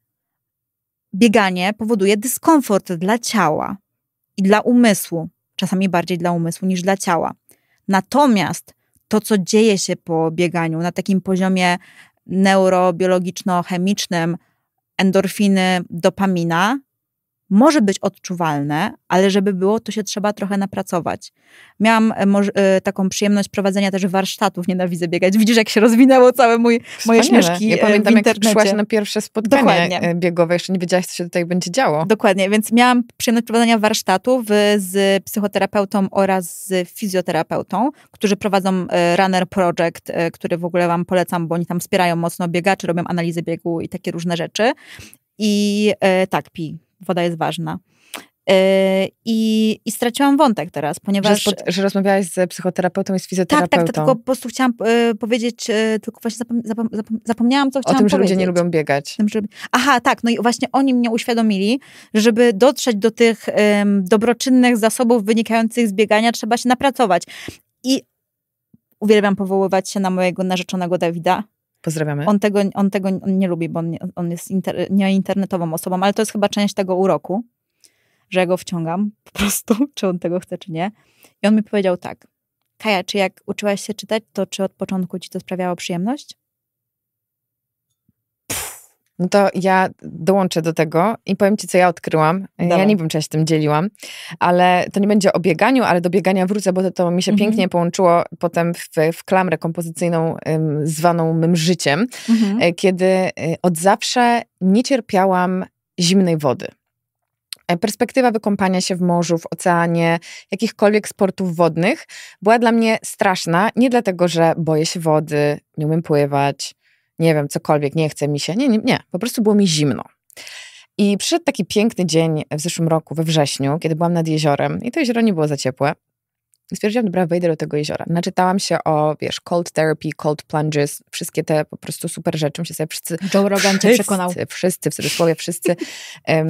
bieganie powoduje dyskomfort dla ciała i dla umysłu, czasami bardziej dla umysłu niż dla ciała. Natomiast to, co dzieje się po bieganiu na takim poziomie neurobiologiczno-chemicznym, endorfiny, dopamina, może być odczuwalne, ale żeby było, to się trzeba trochę napracować. Miałam e, e, taką przyjemność prowadzenia też warsztatów, nienawidzę biegać. Widzisz, jak się rozwinęło całe mój, moje śmieszki Ja e, pamiętam, w jak przyszłaś na pierwsze spotkanie Dokładnie. biegowe, jeszcze nie wiedziałaś, co się tutaj będzie działo. Dokładnie, więc miałam przyjemność prowadzenia warsztatów z psychoterapeutą oraz z fizjoterapeutą, którzy prowadzą Runner Project, który w ogóle wam polecam, bo oni tam wspierają mocno biegaczy, robią analizy biegu i takie różne rzeczy. I e, tak, pi, woda jest ważna. E, I, I, straciłam wątek teraz, ponieważ. Że, że, rozmawiałaś z psychoterapeutą i z fizjoterapeutą. Tak, tak, tylko po prostu chciałam y, powiedzieć, y, tylko właśnie zapom zapom zapom zapomniałam, co chciałam powiedzieć. O tym, że ludzie nie lubią biegać. Aha, tak, no i właśnie oni mnie uświadomili, żeby dotrzeć do tych y, dobroczynnych zasobów wynikających z biegania, trzeba się napracować. I uwielbiam powoływać się na mojego narzeczonego Dawida, Pozdrawiamy. On tego, on tego nie lubi, bo on, on jest inter, nie internetową osobą, ale to jest chyba część tego uroku, że ja go wciągam po prostu, czy on tego chce, czy nie. I on mi powiedział tak, Kaja, czy jak uczyłaś się czytać, to czy od początku ci to sprawiało przyjemność? No to ja dołączę do tego i powiem ci, co ja odkryłam. Dawaj. Ja nie wiem, czy ja się tym dzieliłam, ale to nie będzie o bieganiu, ale do biegania wrócę, bo to, to mi się mhm. pięknie połączyło potem w, w klamrę kompozycyjną ym, zwaną mym życiem, mhm. y, kiedy y, od zawsze nie cierpiałam zimnej wody e, perspektywa wykąpania się w morzu, w oceanie, jakichkolwiek sportów wodnych była dla mnie straszna. Nie dlatego, że boję się wody, nie umiem pływać, nie wiem, cokolwiek, nie chce mi się. Nie, nie, nie, po prostu było mi zimno. I przyszedł taki piękny dzień w zeszłym roku, we wrześniu, kiedy byłam nad jeziorem i to jezioro nie było za ciepłe. I stwierdziłam, dobra, wejdę do tego jeziora. Naczytałam się o, wiesz, cold therapy, cold plunges, wszystkie te po prostu super rzeczy. Myślę sobie, wszyscy... Joe Rogan wszyscy, cię przekonał. Wszyscy, w cudzysłowie, wszyscy. um,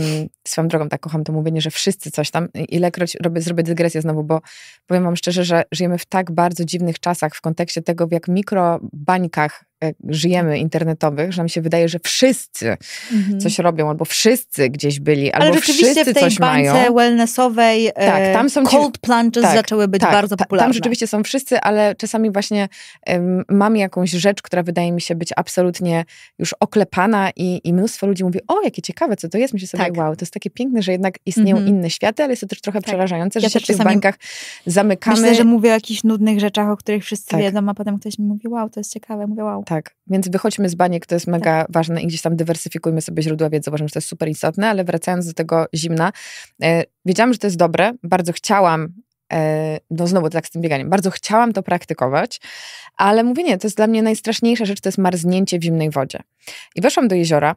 swoją drogą tak kocham to mówienie, że wszyscy coś tam. Ilekroć robię, zrobię dygresję znowu, bo powiem wam szczerze, że żyjemy w tak bardzo dziwnych czasach w kontekście tego, w jak mikrobańkach E, żyjemy internetowych, że nam się wydaje, że wszyscy mhm. coś robią, albo wszyscy gdzieś byli, Ale albo rzeczywiście wszyscy w tej coś bańce mają. wellnessowej e, tak, tam są cold ci... plunges tak, zaczęły być tak, bardzo popularne. Tam rzeczywiście są wszyscy, ale czasami właśnie um, mam jakąś rzecz, która wydaje mi się być absolutnie już oklepana i, i mnóstwo ludzi mówi, o jakie ciekawe, co to jest, myślę sobie, tak. wow, to jest takie piękne, że jednak istnieją mhm. inne światy, ale jest to też trochę tak. przerażające, że się w tych bańkach zamykamy. Myślę, że mówię o jakichś nudnych rzeczach, o których wszyscy tak. wiedzą, a potem ktoś mi mówi, wow, to jest ciekawe, mówię, wow. Tak, więc wychodźmy z baniek, to jest tak. mega tak. ważne i gdzieś tam dywersyfikujmy sobie źródła wiedzy, uważam, że to jest super istotne, ale wracając do tego zimna, e, wiedziałam, że to jest dobre, bardzo chciałam e, no znowu tak z tym bieganiem, bardzo chciałam to praktykować, ale mówię nie, to jest dla mnie najstraszniejsza rzecz, to jest marznięcie w zimnej wodzie. I weszłam do jeziora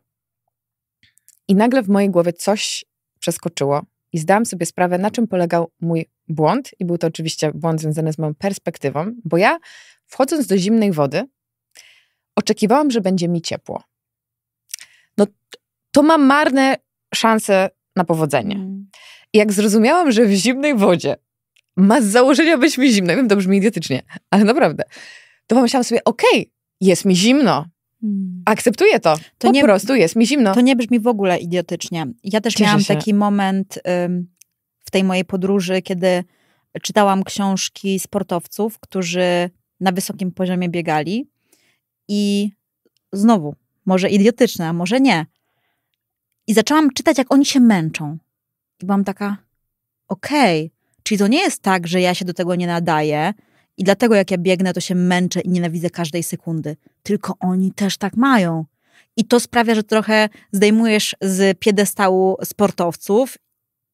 i nagle w mojej głowie coś przeskoczyło i zdałam sobie sprawę, na czym polegał mój błąd i był to oczywiście błąd związany z moją perspektywą, bo ja wchodząc do zimnej wody oczekiwałam, że będzie mi ciepło. No to mam marne szanse na powodzenie. Mm. Jak zrozumiałam, że w zimnej wodzie ma z założenia być mi zimno, wiem, to brzmi idiotycznie, ale naprawdę, to pomyślałam sobie, okej, okay, jest mi zimno, mm. Akceptuję to. to po nie, prostu jest mi zimno. To nie brzmi w ogóle idiotycznie. Ja też Cieszę miałam się. taki moment ym, w tej mojej podróży, kiedy czytałam książki sportowców, którzy na wysokim poziomie biegali i znowu, może idiotyczne, a może nie. I zaczęłam czytać, jak oni się męczą. I byłam taka, okej, okay. czyli to nie jest tak, że ja się do tego nie nadaję i dlatego jak ja biegnę, to się męczę i nienawidzę każdej sekundy. Tylko oni też tak mają. I to sprawia, że trochę zdejmujesz z piedestału sportowców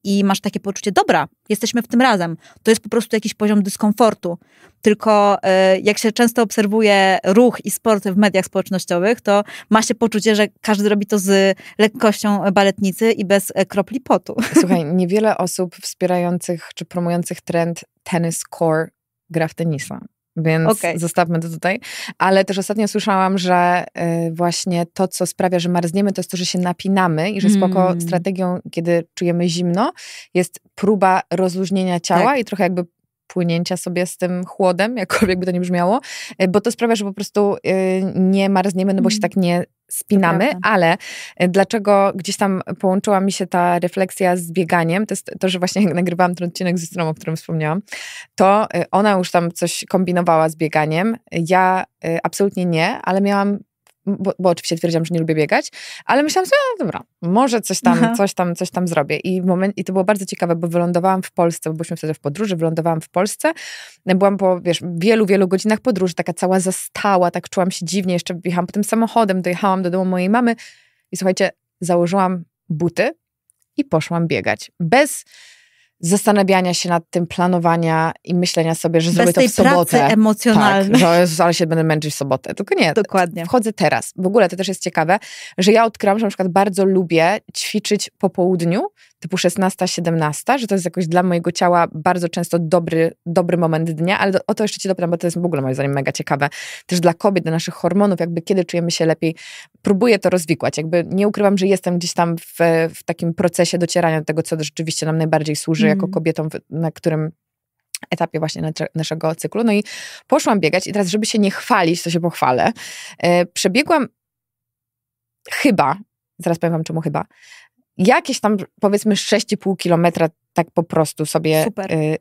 i masz takie poczucie, dobra, jesteśmy w tym razem. To jest po prostu jakiś poziom dyskomfortu. Tylko e, jak się często obserwuje ruch i sport w mediach społecznościowych, to ma się poczucie, że każdy robi to z lekkością baletnicy i bez e, kropli potu. Słuchaj, niewiele osób wspierających czy promujących trend tennis core gra w tenisa. Więc okay. zostawmy to tutaj. Ale też ostatnio słyszałam, że y, właśnie to, co sprawia, że marzniemy, to jest to, że się napinamy i że mm. strategią, kiedy czujemy zimno, jest próba rozluźnienia ciała tak. i trochę jakby płynięcia sobie z tym chłodem, jakkolwiek by to nie brzmiało, y, bo to sprawia, że po prostu y, nie marzniemy, no bo się mm. tak nie spinamy, Prawda. ale e, dlaczego gdzieś tam połączyła mi się ta refleksja z bieganiem, to jest to, że właśnie nagrywałam ten odcinek z stroną, o którym wspomniałam, to e, ona już tam coś kombinowała z bieganiem, ja e, absolutnie nie, ale miałam bo, bo, oczywiście twierdziłam, że nie lubię biegać, ale myślałam sobie, no dobra, może coś tam, coś tam, coś tam zrobię. I, moment, I to było bardzo ciekawe, bo wylądowałam w Polsce, bo byliśmy wtedy w podróży, wylądowałam w Polsce. Byłam po, wiesz, wielu, wielu godzinach podróży, taka cała zastała, tak czułam się dziwnie, jeszcze jechałam tym samochodem, dojechałam do domu mojej mamy i słuchajcie, założyłam buty i poszłam biegać. Bez zastanawiania się nad tym, planowania i myślenia sobie, że Bez zrobię to w sobotę. Pracy emocjonalnej. Tak, że ale się będę męczyć w sobotę. Tylko nie. Dokładnie. Wchodzę teraz. W ogóle to też jest ciekawe, że ja odkryłam, że na przykład bardzo lubię ćwiczyć po południu, typu 16-17, że to jest jakoś dla mojego ciała bardzo często dobry, dobry moment dnia, ale o to jeszcze cię dopytam, bo to jest w ogóle moim zdaniem mega ciekawe. Też dla kobiet, dla naszych hormonów, jakby kiedy czujemy się lepiej. Próbuję to rozwikłać, jakby nie ukrywam, że jestem gdzieś tam w, w takim procesie docierania do tego, co rzeczywiście nam najbardziej służy, jako mhm. kobietom, na którym etapie właśnie naszego cyklu. No i poszłam biegać i teraz, żeby się nie chwalić, to się pochwalę. E, przebiegłam chyba, zaraz powiem wam czemu chyba, jakieś tam powiedzmy 6,5 kilometra tak po prostu sobie Super. Y,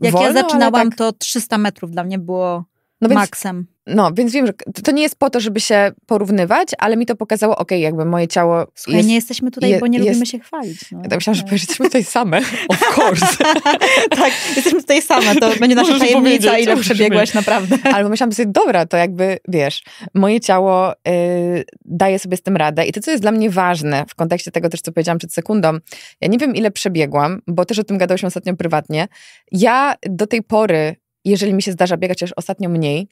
Jak ja zaczynałam, tak... to 300 metrów dla mnie było no więc, maksem. No, więc wiem, że to nie jest po to, żeby się porównywać, ale mi to pokazało, okej, okay, jakby moje ciało. Słuchaj, jest, nie jesteśmy tutaj, je, bo nie jest, lubimy się chwalić. No. Ja tak myślałam, że no. Tak. jesteśmy tutaj same. Of course. tak, jesteśmy tutaj same. To będzie nasza Możesz tajemnica, ile przebiegłaś naprawdę. Albo myślałam sobie, dobra, to jakby wiesz, moje ciało y, daje sobie z tym radę. I to, co jest dla mnie ważne w kontekście tego też, co powiedziałam przed sekundą, ja nie wiem, ile przebiegłam, bo też o tym gadałam ostatnio prywatnie. Ja do tej pory jeżeli mi się zdarza biegać, chociaż ostatnio mniej,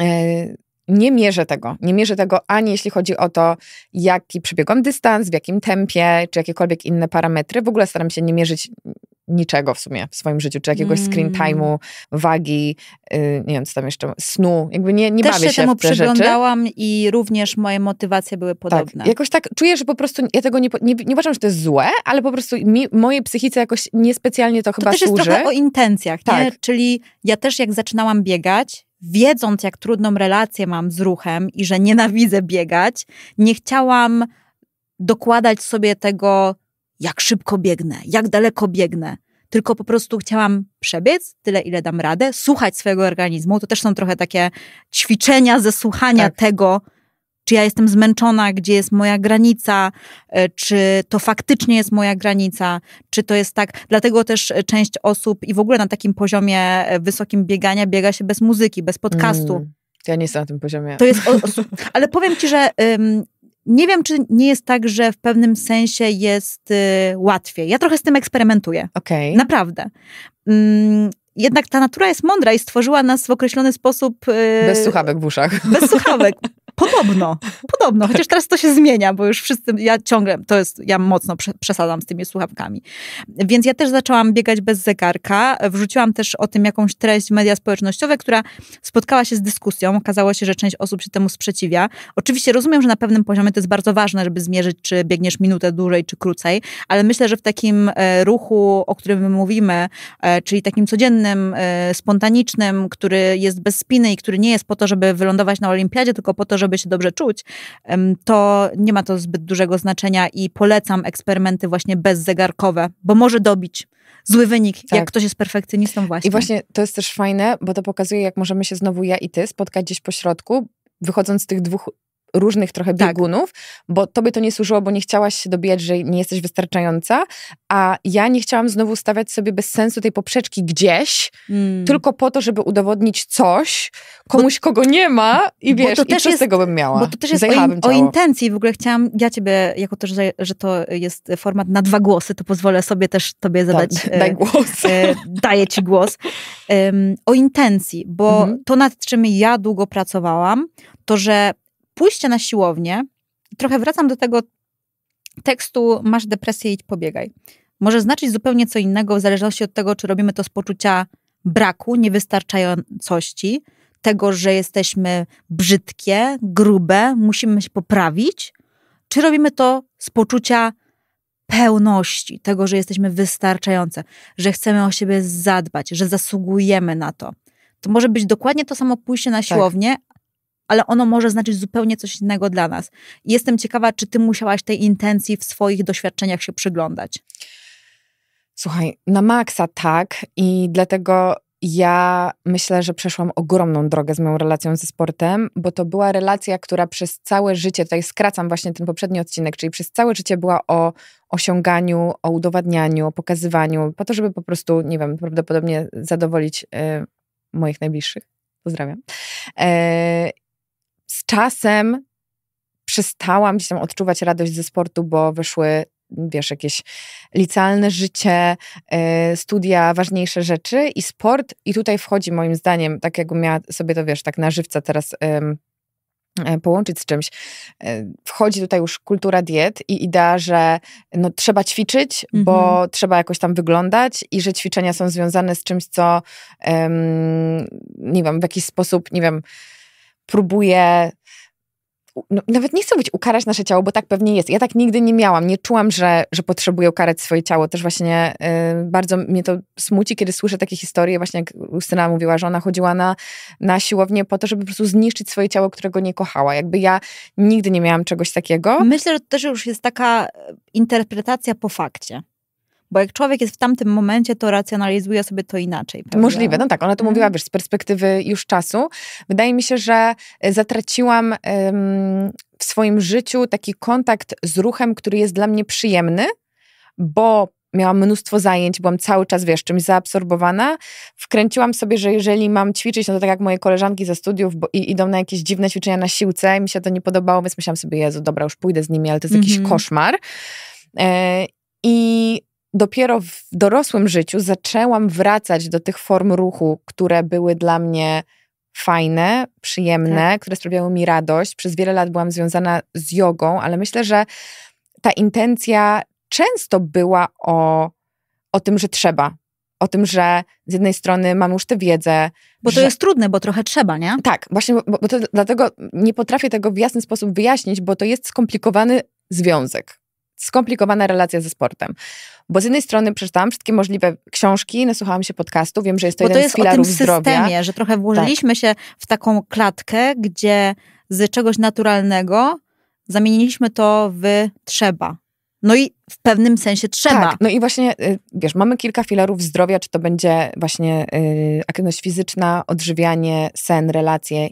E, nie mierzę tego. Nie mierzę tego ani jeśli chodzi o to, jaki przebiegłam dystans, w jakim tempie, czy jakiekolwiek inne parametry. W ogóle staram się nie mierzyć niczego w sumie w swoim życiu, czy jakiegoś mm. screen time'u, wagi, yy, nie wiem, co tam jeszcze, snu, jakby nie, nie bawię się, się temu w te przyglądałam rzeczy. i również moje motywacje były tak, podobne. Tak, jakoś tak czuję, że po prostu ja tego nie, nie, nie uważam, że to jest złe, ale po prostu mi, mojej psychice jakoś niespecjalnie to, to chyba też służy. To jest trochę o intencjach, tak. nie? Czyli ja też jak zaczynałam biegać, wiedząc, jak trudną relację mam z ruchem i że nienawidzę biegać, nie chciałam dokładać sobie tego, jak szybko biegnę, jak daleko biegnę. Tylko po prostu chciałam przebiec tyle, ile dam radę, słuchać swojego organizmu. To też są trochę takie ćwiczenia ze słuchania tak. tego, czy ja jestem zmęczona, gdzie jest moja granica, e, czy to faktycznie jest moja granica, czy to jest tak. Dlatego też e, część osób i w ogóle na takim poziomie e, wysokim biegania biega się bez muzyki, bez podcastu. Mm, ja nie jestem na tym poziomie. To jest ale powiem ci, że nie wiem, czy nie jest tak, że w pewnym sensie jest y, łatwiej. Ja trochę z tym eksperymentuję. Okay. Naprawdę. Mm, jednak ta natura jest mądra i stworzyła nas w określony sposób. Yy, bez słuchawek w uszach. Bez słuchawek. Podobno, podobno, tak. chociaż teraz to się zmienia, bo już wszyscy, ja ciągle, to jest, ja mocno przesadzam z tymi słuchawkami. Więc ja też zaczęłam biegać bez zegarka, wrzuciłam też o tym jakąś treść w media społecznościowe, która spotkała się z dyskusją, okazało się, że część osób się temu sprzeciwia. Oczywiście rozumiem, że na pewnym poziomie to jest bardzo ważne, żeby zmierzyć, czy biegniesz minutę dłużej, czy krócej, ale myślę, że w takim e, ruchu, o którym my mówimy, e, czyli takim codziennym, e, spontanicznym, który jest bez spiny i który nie jest po to, żeby wylądować na olimpiadzie, tylko po to, żeby żeby się dobrze czuć, to nie ma to zbyt dużego znaczenia i polecam eksperymenty właśnie bezzegarkowe, bo może dobić zły wynik, tak. jak ktoś jest perfekcjonistą właśnie. I właśnie to jest też fajne, bo to pokazuje, jak możemy się znowu ja i ty spotkać gdzieś po środku, wychodząc z tych dwóch różnych trochę tak. biegunów, tak. bo tobie to nie służyło, bo nie chciałaś się dobijać, że nie jesteś wystarczająca, a ja nie chciałam znowu stawiać sobie bez sensu tej poprzeczki gdzieś, hmm. tylko po to, żeby udowodnić coś komuś, bo, kogo nie ma i wiesz, to i też tego bym miała. Bo to też jest o, in, o intencji. W ogóle chciałam, ja ciebie, jako to, że, że to jest format na dwa głosy, to pozwolę sobie też tobie zadać... Daj, e, daj głos. E, daję ci głos. Um, o intencji, bo mhm. to, nad czym ja długo pracowałam, to, że pójście na siłownię, trochę wracam do tego tekstu masz depresję, idź pobiegaj. Może znaczyć zupełnie co innego w zależności od tego, czy robimy to z poczucia braku, niewystarczającości, tego, że jesteśmy brzydkie, grube, musimy się poprawić, czy robimy to z poczucia pełności, tego, że jesteśmy wystarczające, że chcemy o siebie zadbać, że zasługujemy na to. To może być dokładnie to samo pójście na tak. siłownię, tak ale ono może znaczyć zupełnie coś innego dla nas. Jestem ciekawa, czy ty musiałaś tej intencji w swoich doświadczeniach się przyglądać. Słuchaj, na maksa tak i dlatego ja myślę, że przeszłam ogromną drogę z moją relacją ze sportem, bo to była relacja, która przez całe życie, tutaj skracam właśnie ten poprzedni odcinek, czyli przez całe życie była o osiąganiu, o udowadnianiu, o pokazywaniu, po to, żeby po prostu, nie wiem, prawdopodobnie zadowolić y, moich najbliższych. Pozdrawiam. Y, z czasem przestałam gdzieś tam odczuwać radość ze sportu, bo wyszły wiesz, jakieś licealne życie, y, studia, ważniejsze rzeczy i sport. I tutaj wchodzi moim zdaniem, tak jakbym miała sobie to, wiesz, tak na żywca teraz y, połączyć z czymś. Y, wchodzi tutaj już kultura diet i idea, że no, trzeba ćwiczyć, bo mhm. trzeba jakoś tam wyglądać i że ćwiczenia są związane z czymś, co um, nie wiem, w jakiś sposób, nie wiem, próbuje no, nawet nie chcę być ukarać nasze ciało, bo tak pewnie jest. Ja tak nigdy nie miałam, nie czułam, że, że potrzebuję ukarać swoje ciało. Też właśnie y, bardzo mnie to smuci, kiedy słyszę takie historie, właśnie jak Justyna mówiła, że ona chodziła na, na siłownię po to, żeby po prostu zniszczyć swoje ciało, którego nie kochała. Jakby ja nigdy nie miałam czegoś takiego. Myślę, że to też już jest taka interpretacja po fakcie. Bo jak człowiek jest w tamtym momencie, to racjonalizuje sobie to inaczej. Prawda? Możliwe, no tak, ona to mhm. mówiła, wiesz, z perspektywy już czasu. Wydaje mi się, że e, zatraciłam ym, w swoim życiu taki kontakt z ruchem, który jest dla mnie przyjemny, bo miałam mnóstwo zajęć, byłam cały czas, wiesz, czymś zaabsorbowana. Wkręciłam sobie, że jeżeli mam ćwiczyć, no to tak jak moje koleżanki ze studiów bo, i, idą na jakieś dziwne ćwiczenia na siłce i mi się to nie podobało, więc myślałam sobie, Jezu, dobra, już pójdę z nimi, ale to jest jakiś mhm. koszmar. Yy, I dopiero w dorosłym życiu zaczęłam wracać do tych form ruchu, które były dla mnie fajne, przyjemne, tak. które sprawiały mi radość. Przez wiele lat byłam związana z jogą, ale myślę, że ta intencja często była o, o tym, że trzeba. O tym, że z jednej strony mam już tę wiedzę. Bo to że... jest trudne, bo trochę trzeba, nie? Tak, właśnie, bo, bo to, dlatego nie potrafię tego w jasny sposób wyjaśnić, bo to jest skomplikowany związek skomplikowana relacja ze sportem. Bo z jednej strony przeczytałam wszystkie możliwe książki, nasłuchałam się podcastu, wiem, że jest to Bo jeden to jest z filarów zdrowia. o tym systemie, zdrowia. że trochę tak. włożyliśmy tak. się w taką klatkę, gdzie z czegoś naturalnego zamieniliśmy to w trzeba. No i w pewnym sensie trzeba. Tak, no i właśnie, y, wiesz, mamy kilka filarów zdrowia, czy to będzie właśnie y, aktywność fizyczna, odżywianie, sen, relacje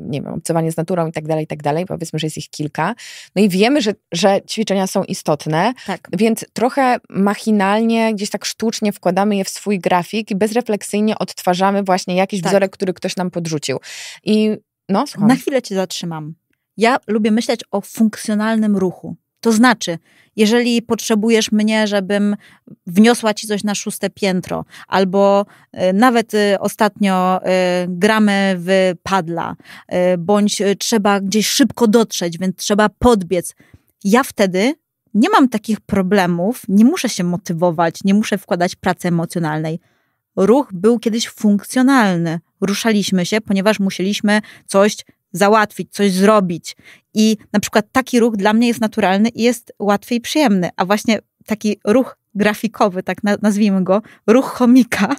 nie wiem, obcowanie z naturą i tak dalej, i tak dalej. Powiedzmy, że jest ich kilka. No i wiemy, że, że ćwiczenia są istotne, tak. więc trochę machinalnie, gdzieś tak sztucznie wkładamy je w swój grafik i bezrefleksyjnie odtwarzamy właśnie jakiś tak. wzorek, który ktoś nam podrzucił. I no, słucham. Na chwilę cię zatrzymam. Ja lubię myśleć o funkcjonalnym ruchu. To znaczy, jeżeli potrzebujesz mnie, żebym wniosła ci coś na szóste piętro, albo e, nawet e, ostatnio e, gramy w padla, bądź trzeba gdzieś szybko dotrzeć, więc trzeba podbiec. Ja wtedy nie mam takich problemów, nie muszę się motywować, nie muszę wkładać pracy emocjonalnej. Ruch był kiedyś funkcjonalny. Ruszaliśmy się, ponieważ musieliśmy coś załatwić, coś zrobić. I na przykład taki ruch dla mnie jest naturalny i jest łatwy i przyjemny, a właśnie taki ruch grafikowy, tak nazwijmy go, ruch chomika,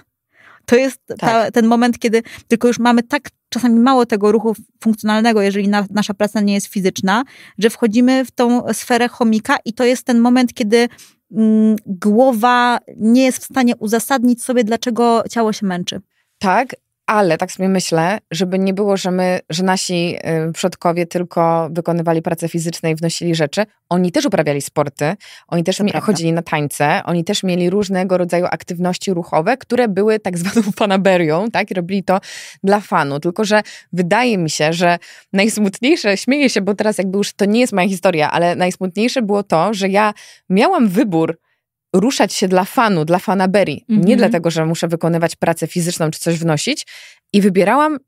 to jest tak. ta, ten moment, kiedy tylko już mamy tak czasami mało tego ruchu funkcjonalnego, jeżeli na, nasza praca nie jest fizyczna, że wchodzimy w tą sferę chomika i to jest ten moment, kiedy mm, głowa nie jest w stanie uzasadnić sobie, dlaczego ciało się męczy. Tak, ale tak sobie myślę, żeby nie było, że my, że nasi y, przodkowie tylko wykonywali pracę fizyczną i wnosili rzeczy. Oni też uprawiali sporty, oni też mi- chodzili na tańce, oni też mieli różnego rodzaju aktywności ruchowe, które były tak zwaną fanaberią, tak? I robili to dla fanu. Tylko, że wydaje mi się, że najsmutniejsze, śmieję się, bo teraz jakby już to nie jest moja historia, ale najsmutniejsze było to, że ja miałam wybór, ruszać się dla fanu, dla fanaberii, mm nie mhm. dlatego, że muszę wykonywać pracę fizyczną czy coś wnosić. I wybierałam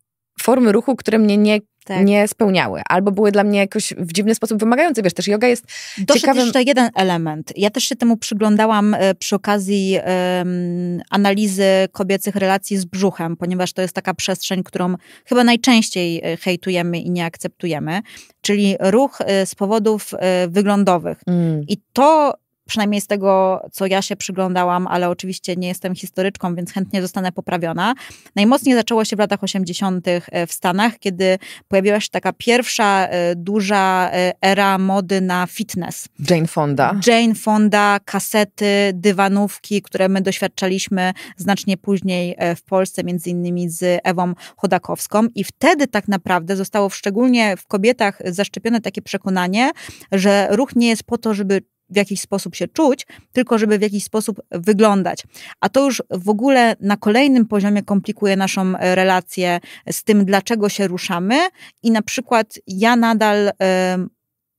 formy ruchu, które mnie nie, tak. nie spełniały, albo były dla mnie jakoś w dziwny sposób wymagające. Wiesz, też yoga jest Doszedł ciekawym... jeszcze jeden element. Ja też się temu przyglądałam e, przy okazji um, analizy kobiecych relacji z brzuchem, ponieważ to jest taka przestrzeń, którą chyba najczęściej e, hejtujemy i nie akceptujemy, czyli ruch e, z powodów wyglądowych. Mm. I to przynajmniej z tego, co ja się przyglądałam, ale oczywiście nie jestem historyczką, więc chętnie zostanę poprawiona. Najmocniej zaczęło się w latach 80. E, w Stanach, kiedy pojawiła się taka pierwsza e, duża e, era mody na fitness. Jane Fonda. Jane Fonda, kasety, dywanówki, które my doświadczaliśmy znacznie później w Polsce, między innymi z Ewą Chodakowską. I wtedy tak naprawdę zostało szczególnie w kobietach zaszczepione takie przekonanie, że ruch nie jest po to, żeby w jakiś sposób się czuć, tylko żeby w jakiś sposób wyglądać. A to już w ogóle na kolejnym poziomie komplikuje naszą e, relację z tym, dlaczego się ruszamy i na przykład ja nadal.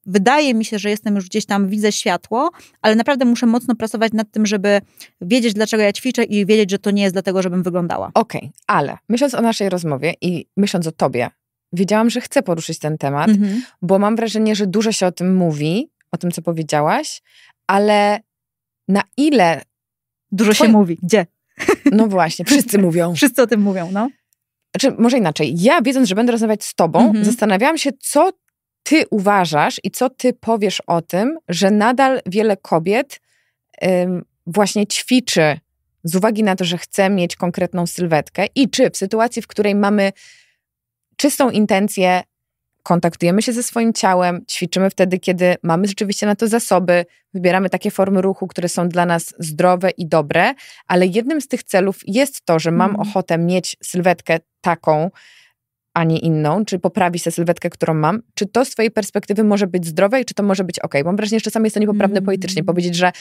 Wydaje mi się, że jestem już gdzieś tam, widzę światło, ale naprawdę muszę mocno pracować nad tym, żeby wiedzieć, dlaczego ja ćwiczę i wiedzieć, że to nie jest dlatego, żebym wyglądała. Okej, okay, ale myśląc o naszej rozmowie i myśląc o tobie, wiedziałam, że chcę poruszyć ten temat, mm -hmm. bo mam wrażenie, że dużo się o tym mówi, o tym, co powiedziałaś, ale na ile. Dużo się mówi. Gdzie? No właśnie, wszyscy mówią. wszyscy o tym mówią, no. Znaczy, może inaczej. Ja, wiedząc, że będę rozmawiać z tobą, mhm. zastanawiałam się, co ty uważasz i co ty powiesz o tym, że nadal wiele kobiet ym, właśnie ćwiczy z uwagi na to, że chce mieć konkretną sylwetkę i czy w sytuacji, w której mamy czystą intencję kontaktujemy się ze swoim ciałem, ćwiczymy wtedy, kiedy mamy rzeczywiście na to zasoby, wybieramy takie formy ruchu, które są dla nas zdrowe i dobre, ale jednym z tych celów jest to, że mam mm. ochotę mieć sylwetkę taką, a nie inną, czy poprawić tę sylwetkę, którą mam, czy to z twojej perspektywy może być zdrowe i czy to może być ok. Mam wrażenie, że czasami jest to niepoprawne mm. politycznie, powiedzieć, że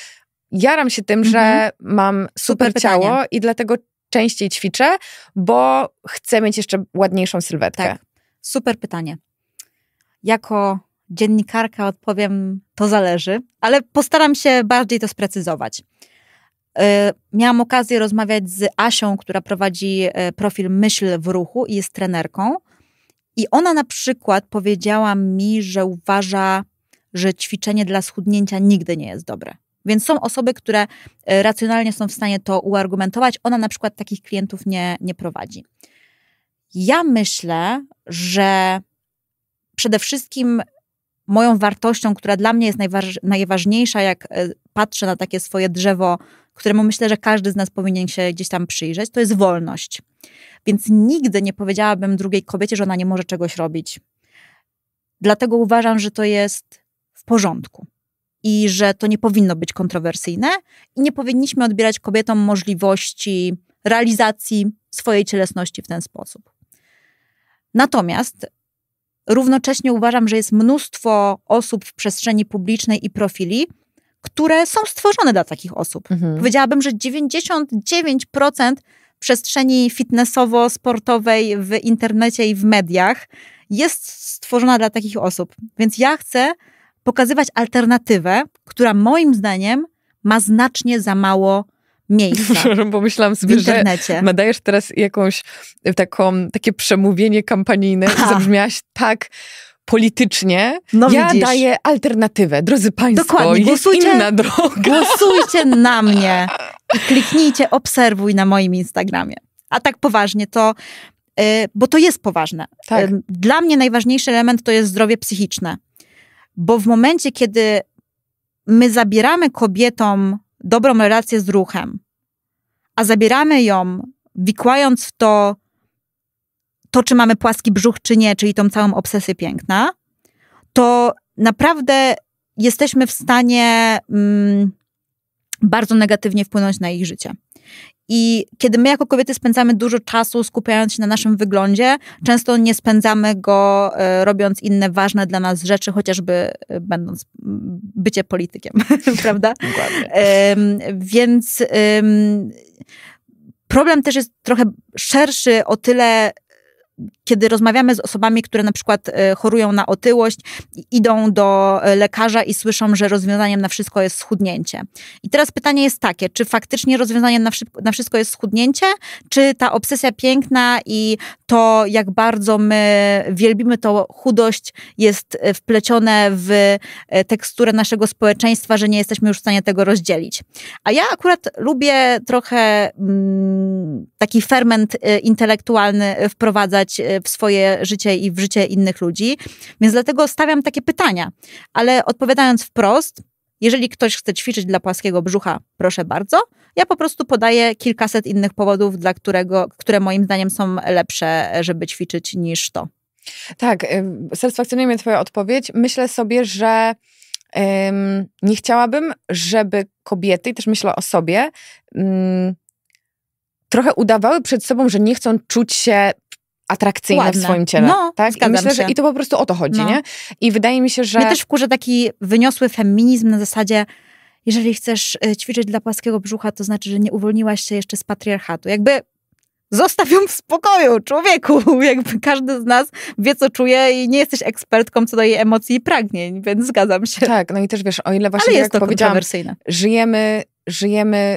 jaram się tym, mm że mhm. mam super, super ciało pytanie. i dlatego częściej ćwiczę, bo chcę mieć jeszcze ładniejszą sylwetkę. Tak. Super pytanie jako dziennikarka odpowiem, to zależy, ale postaram się bardziej to sprecyzować. E, miałam okazję rozmawiać z Asią, która prowadzi e, profil Myśl w Ruchu i jest trenerką. I ona na przykład powiedziała mi, że uważa, że ćwiczenie dla schudnięcia nigdy nie jest dobre. Więc są osoby, które e, racjonalnie są w stanie to uargumentować. Ona na przykład takich klientów nie, nie prowadzi. Ja myślę, że przede wszystkim moją wartością, która dla mnie jest najważ, najważniejsza, jak e, patrzę na takie swoje drzewo, któremu myślę, że każdy z nas powinien się gdzieś tam przyjrzeć, to jest wolność. Więc nigdy nie powiedziałabym drugiej kobiecie, że ona nie może czegoś robić. Dlatego uważam, że to jest w porządku i że to nie powinno być kontrowersyjne i nie powinniśmy odbierać kobietom możliwości realizacji swojej cielesności w ten sposób. Natomiast Równocześnie uważam, że jest mnóstwo osób w przestrzeni publicznej i profili, które są stworzone dla takich osób. Mhm. Powiedziałabym, że 99% przestrzeni fitnessowo-sportowej w internecie i w mediach jest stworzona dla takich osób. Więc ja chcę pokazywać alternatywę, która moim zdaniem ma znacznie za mało miejsca. Przepraszam, pomyślałam sobie, w internecie. że nadajesz teraz jakąś e, taką, takie przemówienie kampanijne i zabrzmiałaś tak politycznie. No, ja widzisz. daję alternatywę. Drodzy Państwo, Dokładnie. głosujcie, inna droga. Głosujcie na mnie i kliknijcie obserwuj na moim Instagramie. A tak poważnie to, e, bo to jest poważne. Tak. E, dla mnie najważniejszy element to jest zdrowie psychiczne. Bo w momencie, kiedy my zabieramy kobietom dobrą relację z ruchem, a zabieramy ją, wikłając w to to, czy mamy płaski brzuch, czy nie, czyli tą całą obsesję piękna, to naprawdę jesteśmy w stanie mm, bardzo negatywnie wpłynąć na ich życie. I kiedy my jako kobiety spędzamy dużo czasu skupiając się na naszym wyglądzie, często nie spędzamy go e, robiąc inne ważne dla nas rzeczy, chociażby e, będąc mm, bycie politykiem, prawda? więc problem też jest trochę szerszy o tyle kiedy rozmawiamy z osobami, które na przykład e, chorują na otyłość, idą do e, lekarza i słyszą, że rozwiązaniem na wszystko jest schudnięcie. I teraz pytanie jest takie, czy faktycznie rozwiązaniem na, wszystko jest schudnięcie, czy ta obsesja piękna i to, jak bardzo my wielbimy tą chudość, jest e, wplecione w teksturę naszego społeczeństwa, że nie jesteśmy już w stanie tego rozdzielić. A ja akurat lubię trochę mm, taki ferment intelektualny wprowadzać Y, w swoje życie i w życie innych ludzi. Więc dlatego stawiam takie pytania. Ale odpowiadając wprost, jeżeli ktoś chce ćwiczyć dla płaskiego brzucha, proszę bardzo. Ja po prostu podaję kilkaset innych powodów, dla którego, które moim zdaniem są lepsze, żeby ćwiczyć niż to. Tak, y, satysfakcjonuje mnie Twoja odpowiedź. Myślę sobie, że um, nie chciałabym, żeby kobiety, i też myślę o sobie, um, trochę udawały przed sobą, że nie chcą czuć się atrakcyjna Ładne. w swoim ciele. No, tak? I myślę, się. że i to po prostu o to chodzi, no. nie? I wydaje mi się, że... Ja też wkurzę taki wyniosły feminizm na zasadzie jeżeli chcesz y, ćwiczyć dla płaskiego brzucha, to znaczy, że nie uwolniłaś się jeszcze z patriarchatu. Jakby zostaw ją w spokoju, człowieku. Jakby każdy z nas wie, co czuje i nie jesteś ekspertką co do jej emocji i pragnień, więc zgadzam się. Tak, no i też wiesz, o ile właśnie Ale tak jest to powiedziałam, żyjemy, żyjemy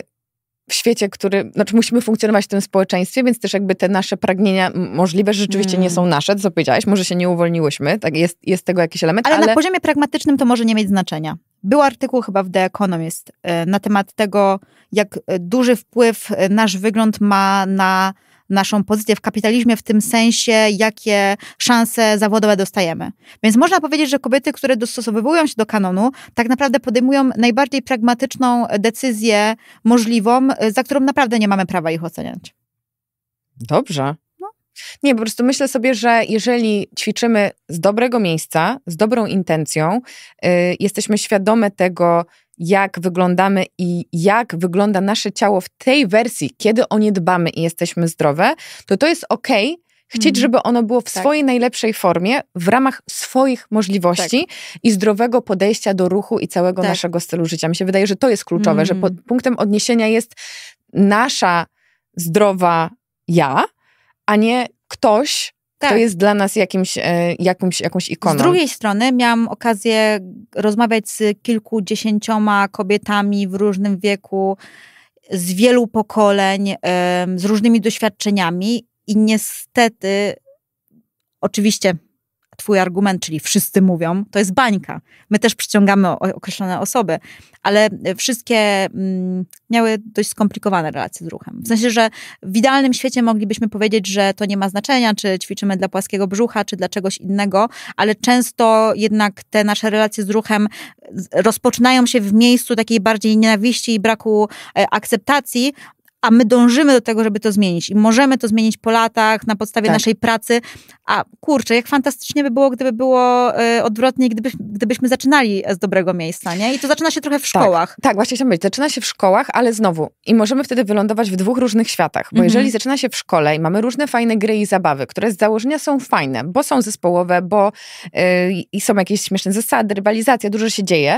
w świecie, który, znaczy musimy funkcjonować w tym społeczeństwie, więc też jakby te nasze pragnienia możliwe, że rzeczywiście mm. nie hmm. są nasze, co powiedziałaś, może się nie uwolniłyśmy, tak jest, jest tego jakiś element. Ale, ale, na poziomie pragmatycznym to może nie mieć znaczenia. Był artykuł chyba w The Economist e, na temat tego, jak e, duży wpływ e, nasz wygląd ma na naszą pozycję w kapitalizmie w tym sensie, jakie szanse zawodowe dostajemy. Więc można powiedzieć, że kobiety, które dostosowują się do kanonu, tak naprawdę podejmują najbardziej pragmatyczną decyzję możliwą, y, za którą naprawdę nie mamy prawa ich oceniać. Dobrze. No. Nie, po prostu myślę sobie, że jeżeli ćwiczymy z dobrego miejsca, z dobrą intencją, yy, jesteśmy świadome tego, jak wyglądamy i jak wygląda nasze ciało w tej wersji, kiedy o nie dbamy i jesteśmy zdrowe, to to jest ok. Chcieć, mhm. żeby ono było w tak. swojej najlepszej formie, w ramach swoich możliwości tak. i zdrowego podejścia do ruchu i całego tak. naszego stylu życia. Mi się wydaje, że to jest kluczowe, że mhm. punktem odniesienia jest nasza zdrowa ja, a nie ktoś, tak. To jest dla nas jakimś, e, jakimś, jakąś ikoną. Z drugiej strony miałam okazję rozmawiać z kilkudziesięcioma kobietami w różnym wieku, z wielu pokoleń, z różnymi doświadczeniami i niestety, oczywiście twój argument, czyli wszyscy mówią, to jest bańka. My też przyciągamy określone osoby, ale wszystkie mm, miały dość skomplikowane relacje z ruchem. W sensie, że w idealnym świecie moglibyśmy powiedzieć, że to nie ma znaczenia, czy ćwiczymy dla płaskiego brzucha, czy dla czegoś innego, ale często jednak te nasze relacje z ruchem rozpoczynają się w miejscu takiej bardziej nienawiści i braku e, akceptacji, a my dążymy do tego, żeby to zmienić. I możemy to zmienić po latach, na podstawie tak. naszej pracy. A kurczę, jak fantastycznie by było, gdyby było y, odwrotnie, gdyby, gdybyśmy zaczynali z dobrego miejsca, nie? I to zaczyna się trochę w tak. szkołach. Tak, tak właśnie chciałam powiedzieć, zaczyna się w szkołach, ale znowu, i możemy wtedy wylądować w dwóch różnych światach. Bo mhm. jeżeli zaczyna się w szkole i mamy różne fajne gry i zabawy, które z założenia są fajne, bo są zespołowe, bo y, i są jakieś śmieszne zasady, rywalizacja, dużo się dzieje,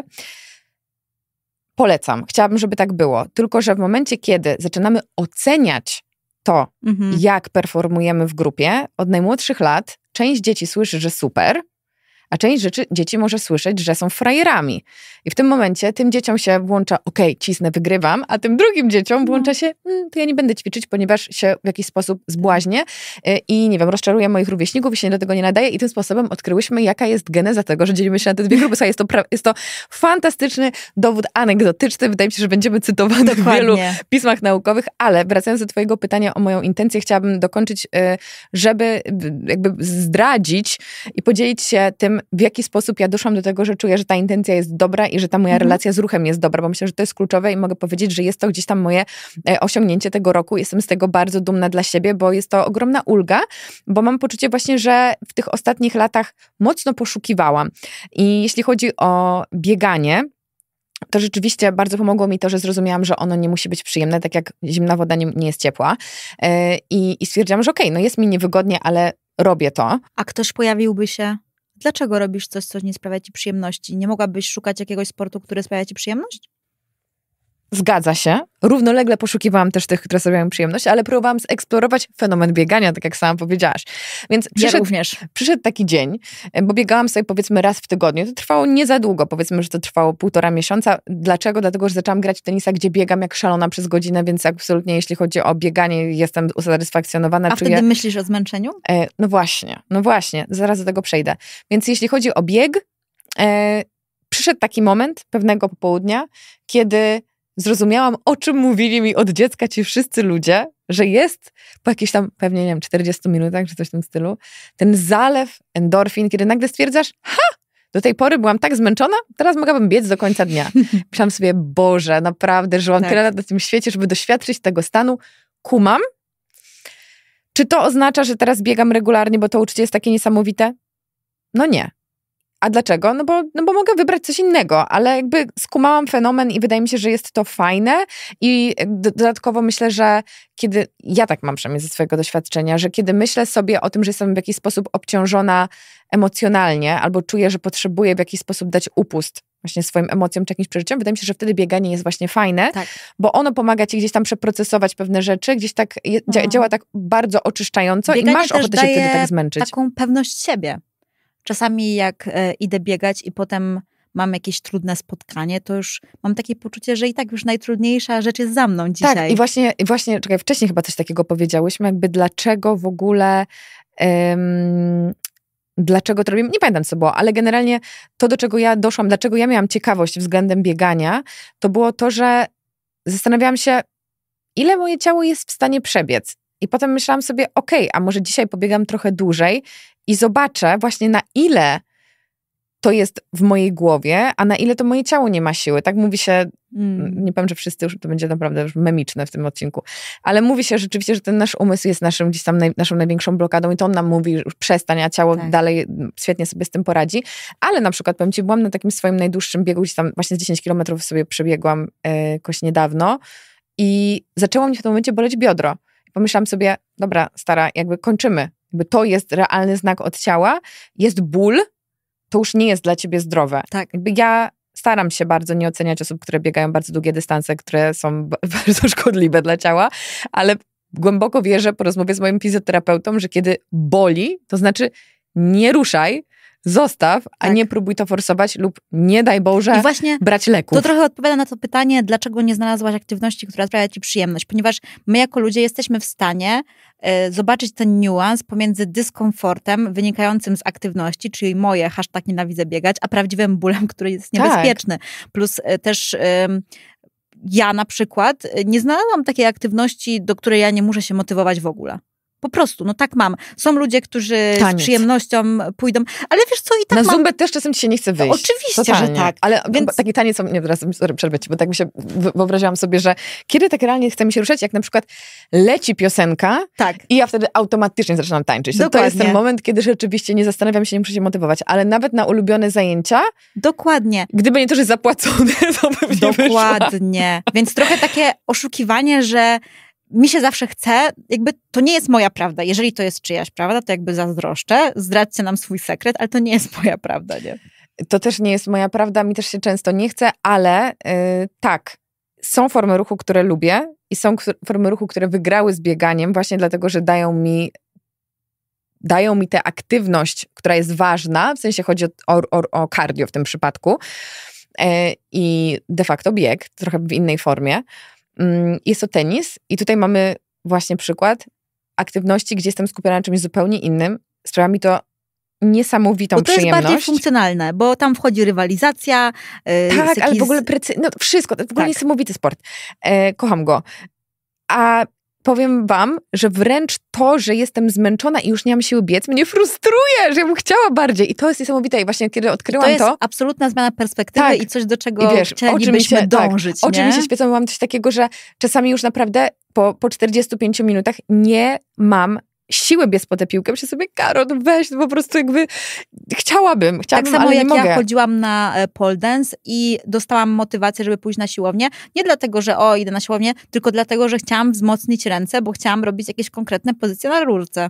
Polecam. Chciałabym, żeby tak było. Tylko, że w momencie, kiedy zaczynamy oceniać to, mhm. jak performujemy w grupie, od najmłodszych lat część dzieci słyszy, że super, a część rzeczy dzieci może słyszeć, że są frajerami. I w tym momencie tym dzieciom się włącza, okej, okay, cisnę, wygrywam, a tym drugim dzieciom no. włącza się, mm, to ja nie będę ćwiczyć, ponieważ się w jakiś sposób zbłaźnię y, i nie wiem, rozczaruję moich rówieśników i się do tego nie nadaje. I tym sposobem odkryłyśmy, jaka jest geneza tego, że dzielimy się na te dwie grupy. jest to, jest to fantastyczny dowód anegdotyczny. Wydaje mi się, że będziemy cytowani w wielu pismach naukowych, ale wracając do twojego pytania o moją intencję, chciałabym dokończyć, y, żeby y, jakby zdradzić i podzielić się tym, w jaki sposób ja doszłam do tego, że czuję, że ta intencja jest dobra i że ta moja mhm. relacja z ruchem jest dobra, bo myślę, że to jest kluczowe i mogę powiedzieć, że jest to gdzieś tam moje e, osiągnięcie tego roku. Jestem z tego bardzo dumna dla siebie, bo jest to ogromna ulga, bo mam poczucie właśnie, że w tych ostatnich latach mocno poszukiwałam. I jeśli chodzi o bieganie, to rzeczywiście bardzo pomogło mi to, że zrozumiałam, że ono nie musi być przyjemne, tak jak zimna woda nie, nie jest ciepła. Yy, I, stwierdziłam, że okej, okay, no jest mi niewygodnie, ale robię to. A ktoś pojawiłby się Dlaczego robisz coś, co nie sprawia ci przyjemności? Nie mogłabyś szukać jakiegoś sportu, który sprawia ci przyjemność? Zgadza się. Równolegle poszukiwałam też tych, które sprawiają przyjemność, ale próbowałam zeksplorować fenomen biegania, tak jak sama powiedziałaś. Więc przyszedł, ja również. przyszedł taki dzień, e, bo biegałam sobie powiedzmy raz w tygodniu. To trwało nie za długo, powiedzmy, że to trwało półtora miesiąca. Dlaczego? Dlatego, że zaczęłam grać w tenisa, gdzie biegam jak szalona przez godzinę, więc absolutnie jeśli chodzi o bieganie, jestem usatysfakcjonowana. A wtedy myślisz o zmęczeniu? E, no właśnie, no właśnie. Zaraz do tego przejdę. Więc jeśli chodzi o bieg, e, przyszedł taki moment pewnego popołudnia, kiedy zrozumiałam, o czym mówili mi od dziecka ci wszyscy ludzie, że jest po jakichś tam, pewnie nie wiem, 40 minutach czy coś w tym stylu, ten zalew endorfin, kiedy nagle stwierdzasz, ha! Do tej pory byłam tak zmęczona, teraz mogłabym biec do końca dnia. Myślałam sobie, Boże, naprawdę żyłam tak. tyle lat na tym świecie, żeby doświadczyć tego stanu. Kumam. Czy to oznacza, że teraz biegam regularnie, bo to uczucie jest takie niesamowite? No nie. A dlaczego? No bo, no bo mogę wybrać coś innego, ale jakby skumałam fenomen i wydaje mi się, że jest to fajne. I dodatkowo myślę, że kiedy ja tak mam przynajmniej ze swojego doświadczenia, że kiedy myślę sobie o tym, że jestem w jakiś sposób obciążona emocjonalnie albo czuję, że potrzebuję w jakiś sposób dać upust właśnie swoim emocjom czy jakimś przeżyciom, wydaje mi się, że wtedy bieganie jest właśnie fajne, tak. bo ono pomaga ci gdzieś tam przeprocesować pewne rzeczy, gdzieś tak je, mhm. działa tak bardzo oczyszczająco bieganie i masz ochotę się wtedy tak zmęczyć. Taką pewność siebie. Czasami jak e, idę biegać i potem mam jakieś trudne spotkanie, to już mam takie poczucie, że i tak już najtrudniejsza rzecz jest za mną dzisiaj. Tak, i właśnie, i właśnie czekaj, wcześniej chyba coś takiego powiedziałyśmy, jakby dlaczego w ogóle. dlaczego to robimy? Nie pamiętam, co było, ale generalnie to, do czego ja doszłam, dlaczego ja miałam ciekawość względem biegania, to było to, że zastanawiałam się, ile moje ciało jest w stanie przebiec. I potem myślałam sobie, okej, okay, a może dzisiaj pobiegam trochę dłużej i zobaczę właśnie na ile to jest w mojej głowie, a na ile to moje ciało nie ma siły. Tak mówi się, mm. nie powiem, że wszyscy już, to będzie naprawdę już memiczne w tym odcinku, ale mówi się rzeczywiście, że ten nasz umysł jest naszym, gdzieś tam naj, naszą największą blokadą i to on nam mówi, już przestań, a ciało tak. dalej świetnie sobie z tym poradzi. Ale na przykład, powiem ci, byłam na takim swoim najdłuższym biegu, gdzieś tam właśnie z 10 kilometrów sobie przebiegłam e, jakoś niedawno i zaczęło mnie w tym momencie boleć biodro pomyślałam sobie, dobra, stara, jakby kończymy. Jakby to jest realny znak od ciała, jest ból, to już nie jest dla ciebie zdrowe. Tak. Jakby ja staram się bardzo nie oceniać osób, które biegają bardzo długie dystanse, które są bardzo szkodliwe dla ciała, ale głęboko wierzę po rozmowie z moim fizjoterapeutą, że kiedy boli, to znaczy nie ruszaj, zostaw, a tak. nie próbuj to forsować lub nie daj Boże I właśnie brać leków. To trochę odpowiada na to pytanie, dlaczego nie znalazłaś aktywności, która sprawia ci przyjemność, ponieważ my jako ludzie jesteśmy w stanie e, zobaczyć ten niuans pomiędzy dyskomfortem wynikającym z aktywności, czyli moje hashtag nienawidzę biegać, a prawdziwym bólem, który jest tak. niebezpieczny. Tak. Plus e, też ja na przykład e, nie znalazłam takiej aktywności, do której ja nie muszę się motywować w ogóle. Po prostu, no tak mam. Są ludzie, którzy Taniec. z przyjemnością pójdą, ale wiesz co, i tak Na mam... zumbę też czasem ci nie chce wyjść. No, oczywiście, że tak. Ale Więc... taki taniec, nie, teraz sorry, przerwę ci, bo tak mi się wyobraziłam sobie, że kiedy tak realnie chce mi się ruszać, jak na przykład leci piosenka tak. i ja wtedy automatycznie zaczynam tańczyć. Dokładnie. To jest ten moment, kiedy rzeczywiście nie zastanawiam się, nie muszę się motywować, ale nawet na ulubione zajęcia... Dokładnie. Gdyby nie to, że zapłacone, to bym Dokładnie. Więc trochę takie oszukiwanie, że mi się zawsze chce, jakby to nie jest moja prawda. Jeżeli to jest czyjaś prawda, to jakby zazdroszczę, zdradźcie nam swój sekret, ale to nie jest moja prawda, nie? To też nie jest moja prawda, mi też się często nie chce, ale yy, tak, są formy ruchu, które lubię i są formy ruchu, które wygrały z bieganiem właśnie dlatego, że dają mi dają mi tę aktywność, która jest ważna, w sensie chodzi o, o, o cardio w tym przypadku yy, i de facto bieg, trochę w innej formie. Mm, jest to tenis i tutaj mamy właśnie przykład aktywności, gdzie jestem skupiona na czymś zupełnie innym. Sprawia mi to niesamowitą przyjemność. to jest bardziej funkcjonalne, bo tam wchodzi rywalizacja. Yy, tak, ale w ogóle precy... no, wszystko, to w ogóle tak. niesamowity sport. E, kocham go. A powiem wam, że wręcz to, że jestem zmęczona i już nie mam siły biec, mnie frustruje, że bym chciała bardziej. I to jest niesamowite. I właśnie kiedy odkryłam to... Jest to jest absolutna zmiana perspektywy tak. i coś, do czego I wiesz, chcielibyśmy się, tak, dążyć. Tak, oczy mi się świecą, mam coś takiego, że czasami już naprawdę po, po 45 minutach nie mam siły biec po tę piłkę, myślę sobie, Karol, weź, no po prostu jakby chciałabym, chciałabym, Tak samo ale jak nie mogę. ja chodziłam na e, pole dance i dostałam motywację, żeby pójść na siłownię, nie dlatego, że o, idę na siłownię, tylko dlatego, że chciałam wzmocnić ręce, bo chciałam robić jakieś konkretne pozycje na rurce.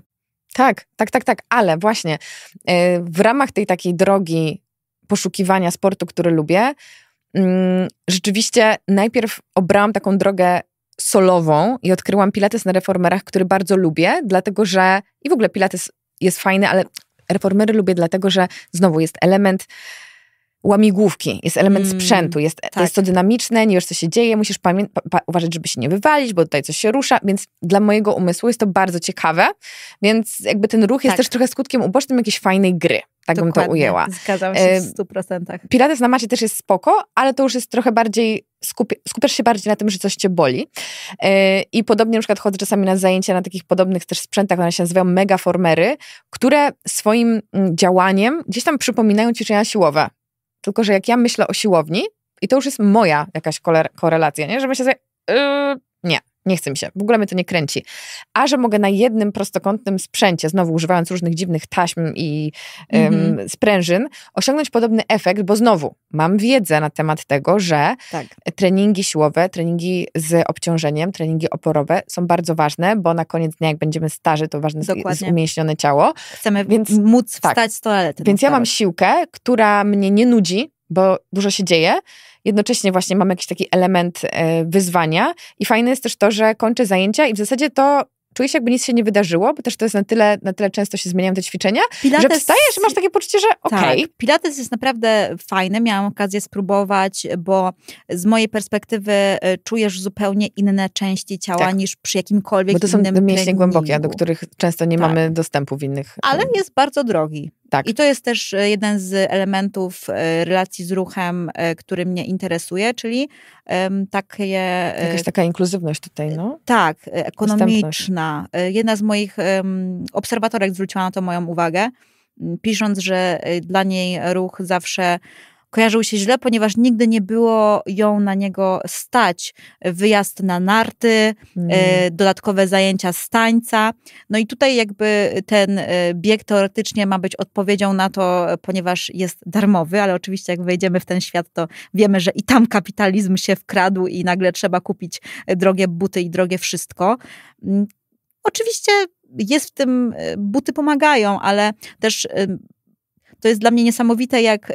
Tak, tak, tak, tak, ale właśnie e, w ramach tej takiej drogi poszukiwania sportu, który lubię, mm, rzeczywiście najpierw obrałam taką drogę solową i odkryłam pilates na reformerach, który bardzo lubię, dlatego że i w ogóle pilates jest fajny, ale reformery lubię dlatego, że znowu jest element łamigłówki, jest element mm, sprzętu, jest, tak. jest to dynamiczne, nie wiesz co się dzieje, musisz uważać, żeby się nie wywalić, bo tutaj coś się rusza, więc dla mojego umysłu jest to bardzo ciekawe, więc jakby ten ruch tak. jest też trochę skutkiem ubocznym jakiejś fajnej gry. Tak Dokładnie. bym to ujęła. Zgadzam się e, w 100%. Pilates na macie też jest spoko, ale to już jest trochę bardziej, skupi skupiasz się bardziej na tym, że coś cię boli. E, I podobnie na przykład chodzę czasami na zajęcia na takich podobnych też sprzętach, one się nazywają megaformery, które swoim mm, działaniem gdzieś tam przypominają ćwiczenia siłowe. Tylko, że jak ja myślę o siłowni, i to już jest moja jakaś korelacja, nie? że myślę sobie, yy, nie, nie chce mi się, w ogóle mnie to nie kręci. A że mogę na jednym prostokątnym sprzęcie, znowu używając różnych dziwnych taśm i mm-hmm. ym, sprężyn, osiągnąć podobny efekt, bo znowu mam wiedzę na temat tego, że tak. treningi siłowe, treningi z obciążeniem, treningi oporowe są bardzo ważne, bo na koniec dnia, jak będziemy starzy, to ważne jest umieśnione ciało. Chcemy więc móc tak. wstać tak, z toalety. Więc ja mam siłkę, która mnie nie nudzi, bo dużo się dzieje. Jednocześnie właśnie mamy jakiś taki element e, wyzwania i fajne jest też to, że kończę zajęcia i w zasadzie to się jakby nic się nie wydarzyło, bo też to jest na tyle, na tyle często się zmieniają te ćwiczenia, Pilates... że wstajesz i masz takie poczucie, że tak, okej. Okay. Tak. Pilates jest naprawdę fajny, miałam okazję spróbować, bo z mojej perspektywy e, czujesz zupełnie inne części ciała tak. niż przy jakimkolwiek innym Bo to są mięśnie głębokie, do których często nie tak. mamy dostępu w innych... Ale jest bardzo drogi. Tak. I to jest też e, jeden z elementów e, relacji z ruchem, e, który mnie interesuje, czyli takie. Jakaś taka inkluzywność tutaj, no? Tak, ekonomiczna. Jedna z moich obserwatorek zwróciła na to moją uwagę, pisząc, że dla niej ruch zawsze kojarzył się źle, ponieważ nigdy nie było ją na niego stać. Wyjazd na narty, e, mm. dodatkowe zajęcia z tańca. No i tutaj jakby ten e, bieg teoretycznie ma być odpowiedzią na to, ponieważ jest darmowy, ale oczywiście jak wejdziemy w ten świat, to wiemy, że i tam kapitalizm się wkradł i nagle trzeba kupić drogie buty i drogie wszystko. Mm, oczywiście jest w tym, e, buty pomagają, ale też to jest dla mnie niesamowite, jak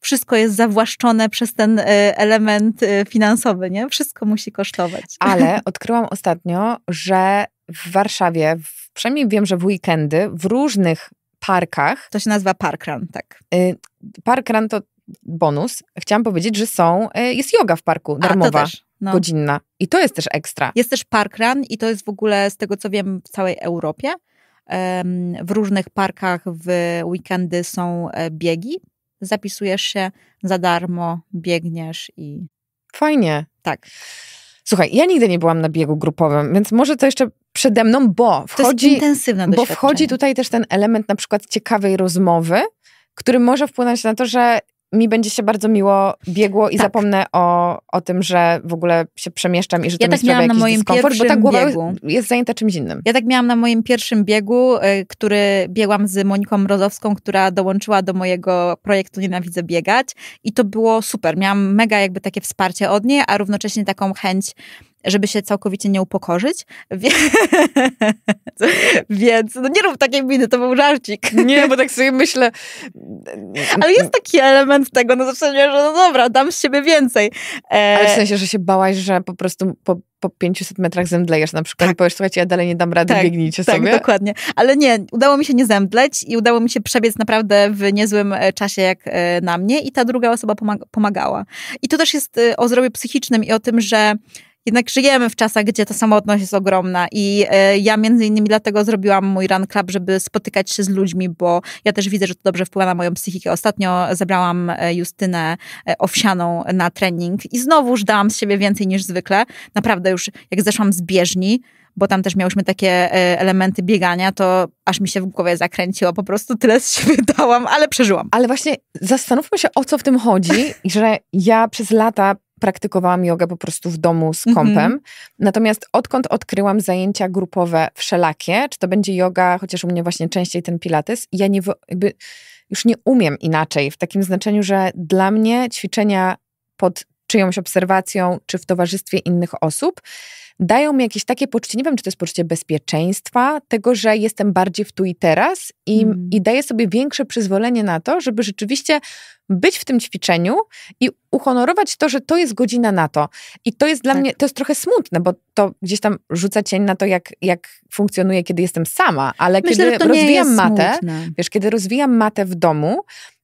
wszystko jest zawłaszczone przez ten e, element e, finansowy, nie? Wszystko musi kosztować. Ale odkryłam ostatnio, że w Warszawie, przynajmniej wiem, że w weekendy, w różnych parkach. To się nazywa parkrun, tak. Y, parkrun to bonus. Chciałam powiedzieć, że są, y, jest yoga w parku, darmowa. A, no. Godzinna. I to jest też ekstra. Jest też parkrun i to jest w ogóle, z tego co wiem, w całej Europie. W różnych parkach w weekendy są e, biegi zapisujesz się za darmo, biegniesz i. Fajnie. Tak. Słuchaj, ja nigdy nie byłam na biegu grupowym, więc może to jeszcze przede mną, bo wchodzi. To jest intensywne Bo wchodzi tutaj też ten element na przykład ciekawej rozmowy, który może wpłynąć na to, że mi będzie się bardzo miło biegło i tak. zapomnę o, o tym, że w ogóle się przemieszczam i że to ja to tak mi sprawia na moim dyskomfort, bo ta głowa biegu. jest zajęta czymś innym. Ja tak miałam na moim pierwszym biegu, y, który biegłam z Moniką Mrozowską, która dołączyła do mojego projektu Nienawidzę biegać i to było super. Miałam mega jakby takie wsparcie od niej, a równocześnie taką chęć żeby się całkowicie nie upokorzyć. Więc, Więc no nie rób takiej miny, to był żarcik. Nie, bo tak sobie myślę... Ale jest taki element tego, no zawsze nie, że no dobra, dam z siebie więcej. E... Ale w sensie, że się bałaś, że po prostu po, po 500 metrach zemdlejesz na przykład tak. i powiesz, słuchajcie, ja dalej nie dam rady, tak, biegnijcie tak, sobie. Tak, dokładnie. Ale nie, udało mi się nie zemdleć i udało mi się przebiec naprawdę w niezłym e, czasie jak e, na mnie i ta druga osoba pomagała. I to też jest e, o zdrowiu psychicznym i o tym, że jednak żyjemy w czasach, gdzie ta samotność jest ogromna i e, ja między innymi dlatego zrobiłam mój run club, żeby spotykać się z ludźmi, bo ja też widzę, że to dobrze wpływa na moją psychikę. Ostatnio zebrałam e, Justynę e, Owsianą na trening i znowuż dałam z siebie więcej niż zwykle. Naprawdę już jak zeszłam z bieżni, bo tam też miałyśmy takie elementy biegania, to aż mi się w głowie zakręciło, po prostu tyle z siebie dałam, ale przeżyłam. Ale właśnie zastanówmy się, o co w tym chodzi, że ja przez lata praktykowałam jogę po prostu w domu z kompem. Mhm. Natomiast odkąd odkryłam zajęcia grupowe wszelakie, czy to będzie yoga, chociaż u mnie właśnie częściej ten pilates, ja nie, jakby, już nie umiem inaczej, w takim znaczeniu, że dla mnie ćwiczenia pod czyjąś obserwacją, czy w towarzystwie innych osób, dają mi jakieś takie poczucie, nie wiem, czy to jest poczucie bezpieczeństwa, tego, że jestem bardziej w tu i teraz i, mm. i daję sobie większe przyzwolenie na to, żeby rzeczywiście być w tym ćwiczeniu i uhonorować to, że to jest godzina na to. I to jest dla tak. mnie, to jest trochę smutne, bo to gdzieś tam rzuca cień na to, jak, jak funkcjonuje, kiedy jestem sama, ale Myślę, kiedy rozwijam matę, smutne. wiesz, kiedy rozwijam matę w domu,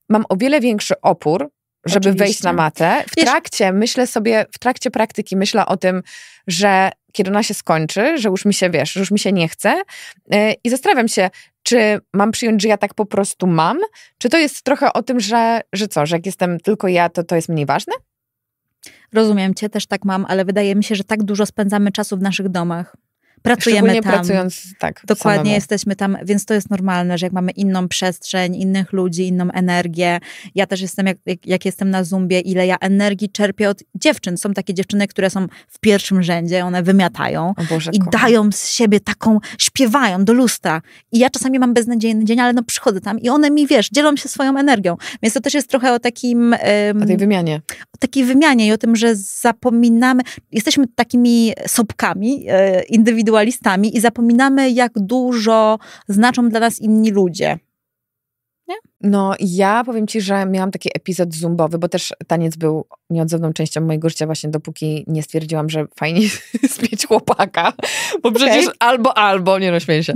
mam o wiele większy opór żeby Oczywiście. wejść na matę. W trakcie myślę sobie, w trakcie praktyki myślę o tym, że kiedy ona się skończy, że już mi się, wiesz, że już mi się nie chce yy, i zastanawiam się, czy mam przyjąć, że ja tak po prostu mam, czy to jest trochę o tym, że, że co, że jak jestem tylko ja, to to jest mniej ważne? Rozumiem cię, też tak mam, ale wydaje mi się, że tak dużo spędzamy czasu w naszych domach, pracujemy tam. pracując, tak. Dokładnie samemu. jesteśmy tam, więc to jest normalne, że jak mamy inną przestrzeń, innych ludzi, inną energię. Ja też jestem, jak, jak jestem na Zumbie, ile ja energii czerpię od dziewczyn. Są takie dziewczyny, które są w pierwszym rzędzie, one wymiatają Boże, i kocha. dają z siebie taką, śpiewają do lustra. I ja czasami mam beznadziejny dzień, ale no przychodzę tam i one mi, wiesz, dzielą się swoją energią. Więc to też jest trochę o takim... o tej wymianie. O takiej wymianie i o tym, że zapominamy, jesteśmy takimi sobkami e, indywidualnymi, indywidualistami i zapominamy, jak dużo znaczą dla nas inni ludzie. Nie? No, ja powiem ci, że miałam taki epizod zumbowy, bo też taniec był nieodzowną częścią mojego życia, właśnie dopóki nie stwierdziłam, że fajnie mieć chłopaka. Bo okay. przecież albo, albo, nie no, się.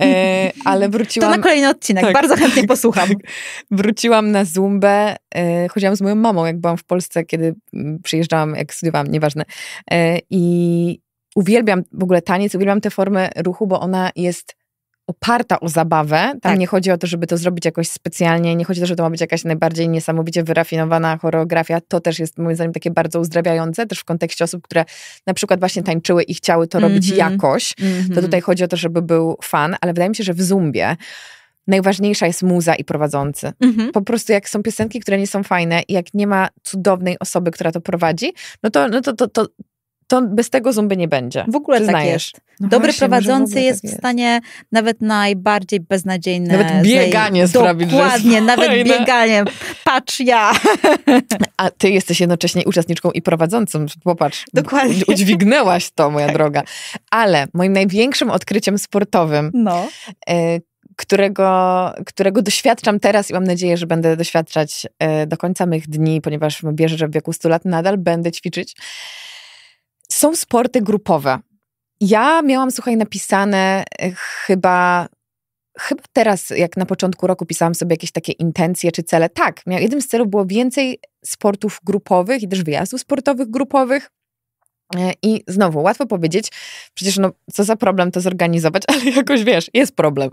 E, ale wróciłam. To na kolejny odcinek, tak, bardzo chętnie posłucham. Tak. Wróciłam na zumbę. E, chodziłam z moją mamą, jak byłam w Polsce, kiedy mm, przyjeżdżałam, jak studiowałam, nieważne. E, I uwielbiam w ogóle taniec, uwielbiam tę formę ruchu, bo ona jest oparta o zabawę. Tam tak. nie chodzi o to, żeby to zrobić jakoś specjalnie, nie chodzi o to, że to ma być jakaś najbardziej niesamowicie wyrafinowana choreografia. To też jest moim zdaniem takie bardzo uzdrawiające, też w kontekście osób, które na przykład właśnie tańczyły i chciały to robić mm -hmm. jakoś. Mm -hmm. To mhm. tutaj chodzi o to, żeby był fan, ale wydaje mi się, że w Zumbie najważniejsza jest muza i prowadzący. Mhm. Po prostu jak są piosenki, które nie są fajne i jak nie ma cudownej osoby, która to prowadzi, no to, no to, to, to, to bez tego zumby nie będzie. W ogóle tak jest. No Dobry właśnie, prowadzący tak jest tak w stanie jest. nawet najbardziej beznadziejne... Nawet bieganie zaj- sprawić, Dokładnie, nawet bieganie. Patrz ja. A ty jesteś jednocześnie uczestniczką i prowadzącą. Popatrz. Dokładnie. Udźwignęłaś to, moja tak. droga. Ale moim największym odkryciem sportowym... No. E, którego, którego doświadczam teraz i mam nadzieję, że będę doświadczać e, do końca mych dni, ponieważ wierzę, że w wieku 100 lat nadal będę ćwiczyć. Są sporty grupowe. Ja miałam, słuchaj, napisane e, chyba chyba teraz, jak na początku roku pisałam sobie jakieś takie intencje czy cele, tak, jednym z celów było więcej sportów grupowych i też wyjazdów sportowych grupowych. E, I znowu, łatwo powiedzieć, przecież no, co za problem to zorganizować, ale jakoś wiesz, jest problem,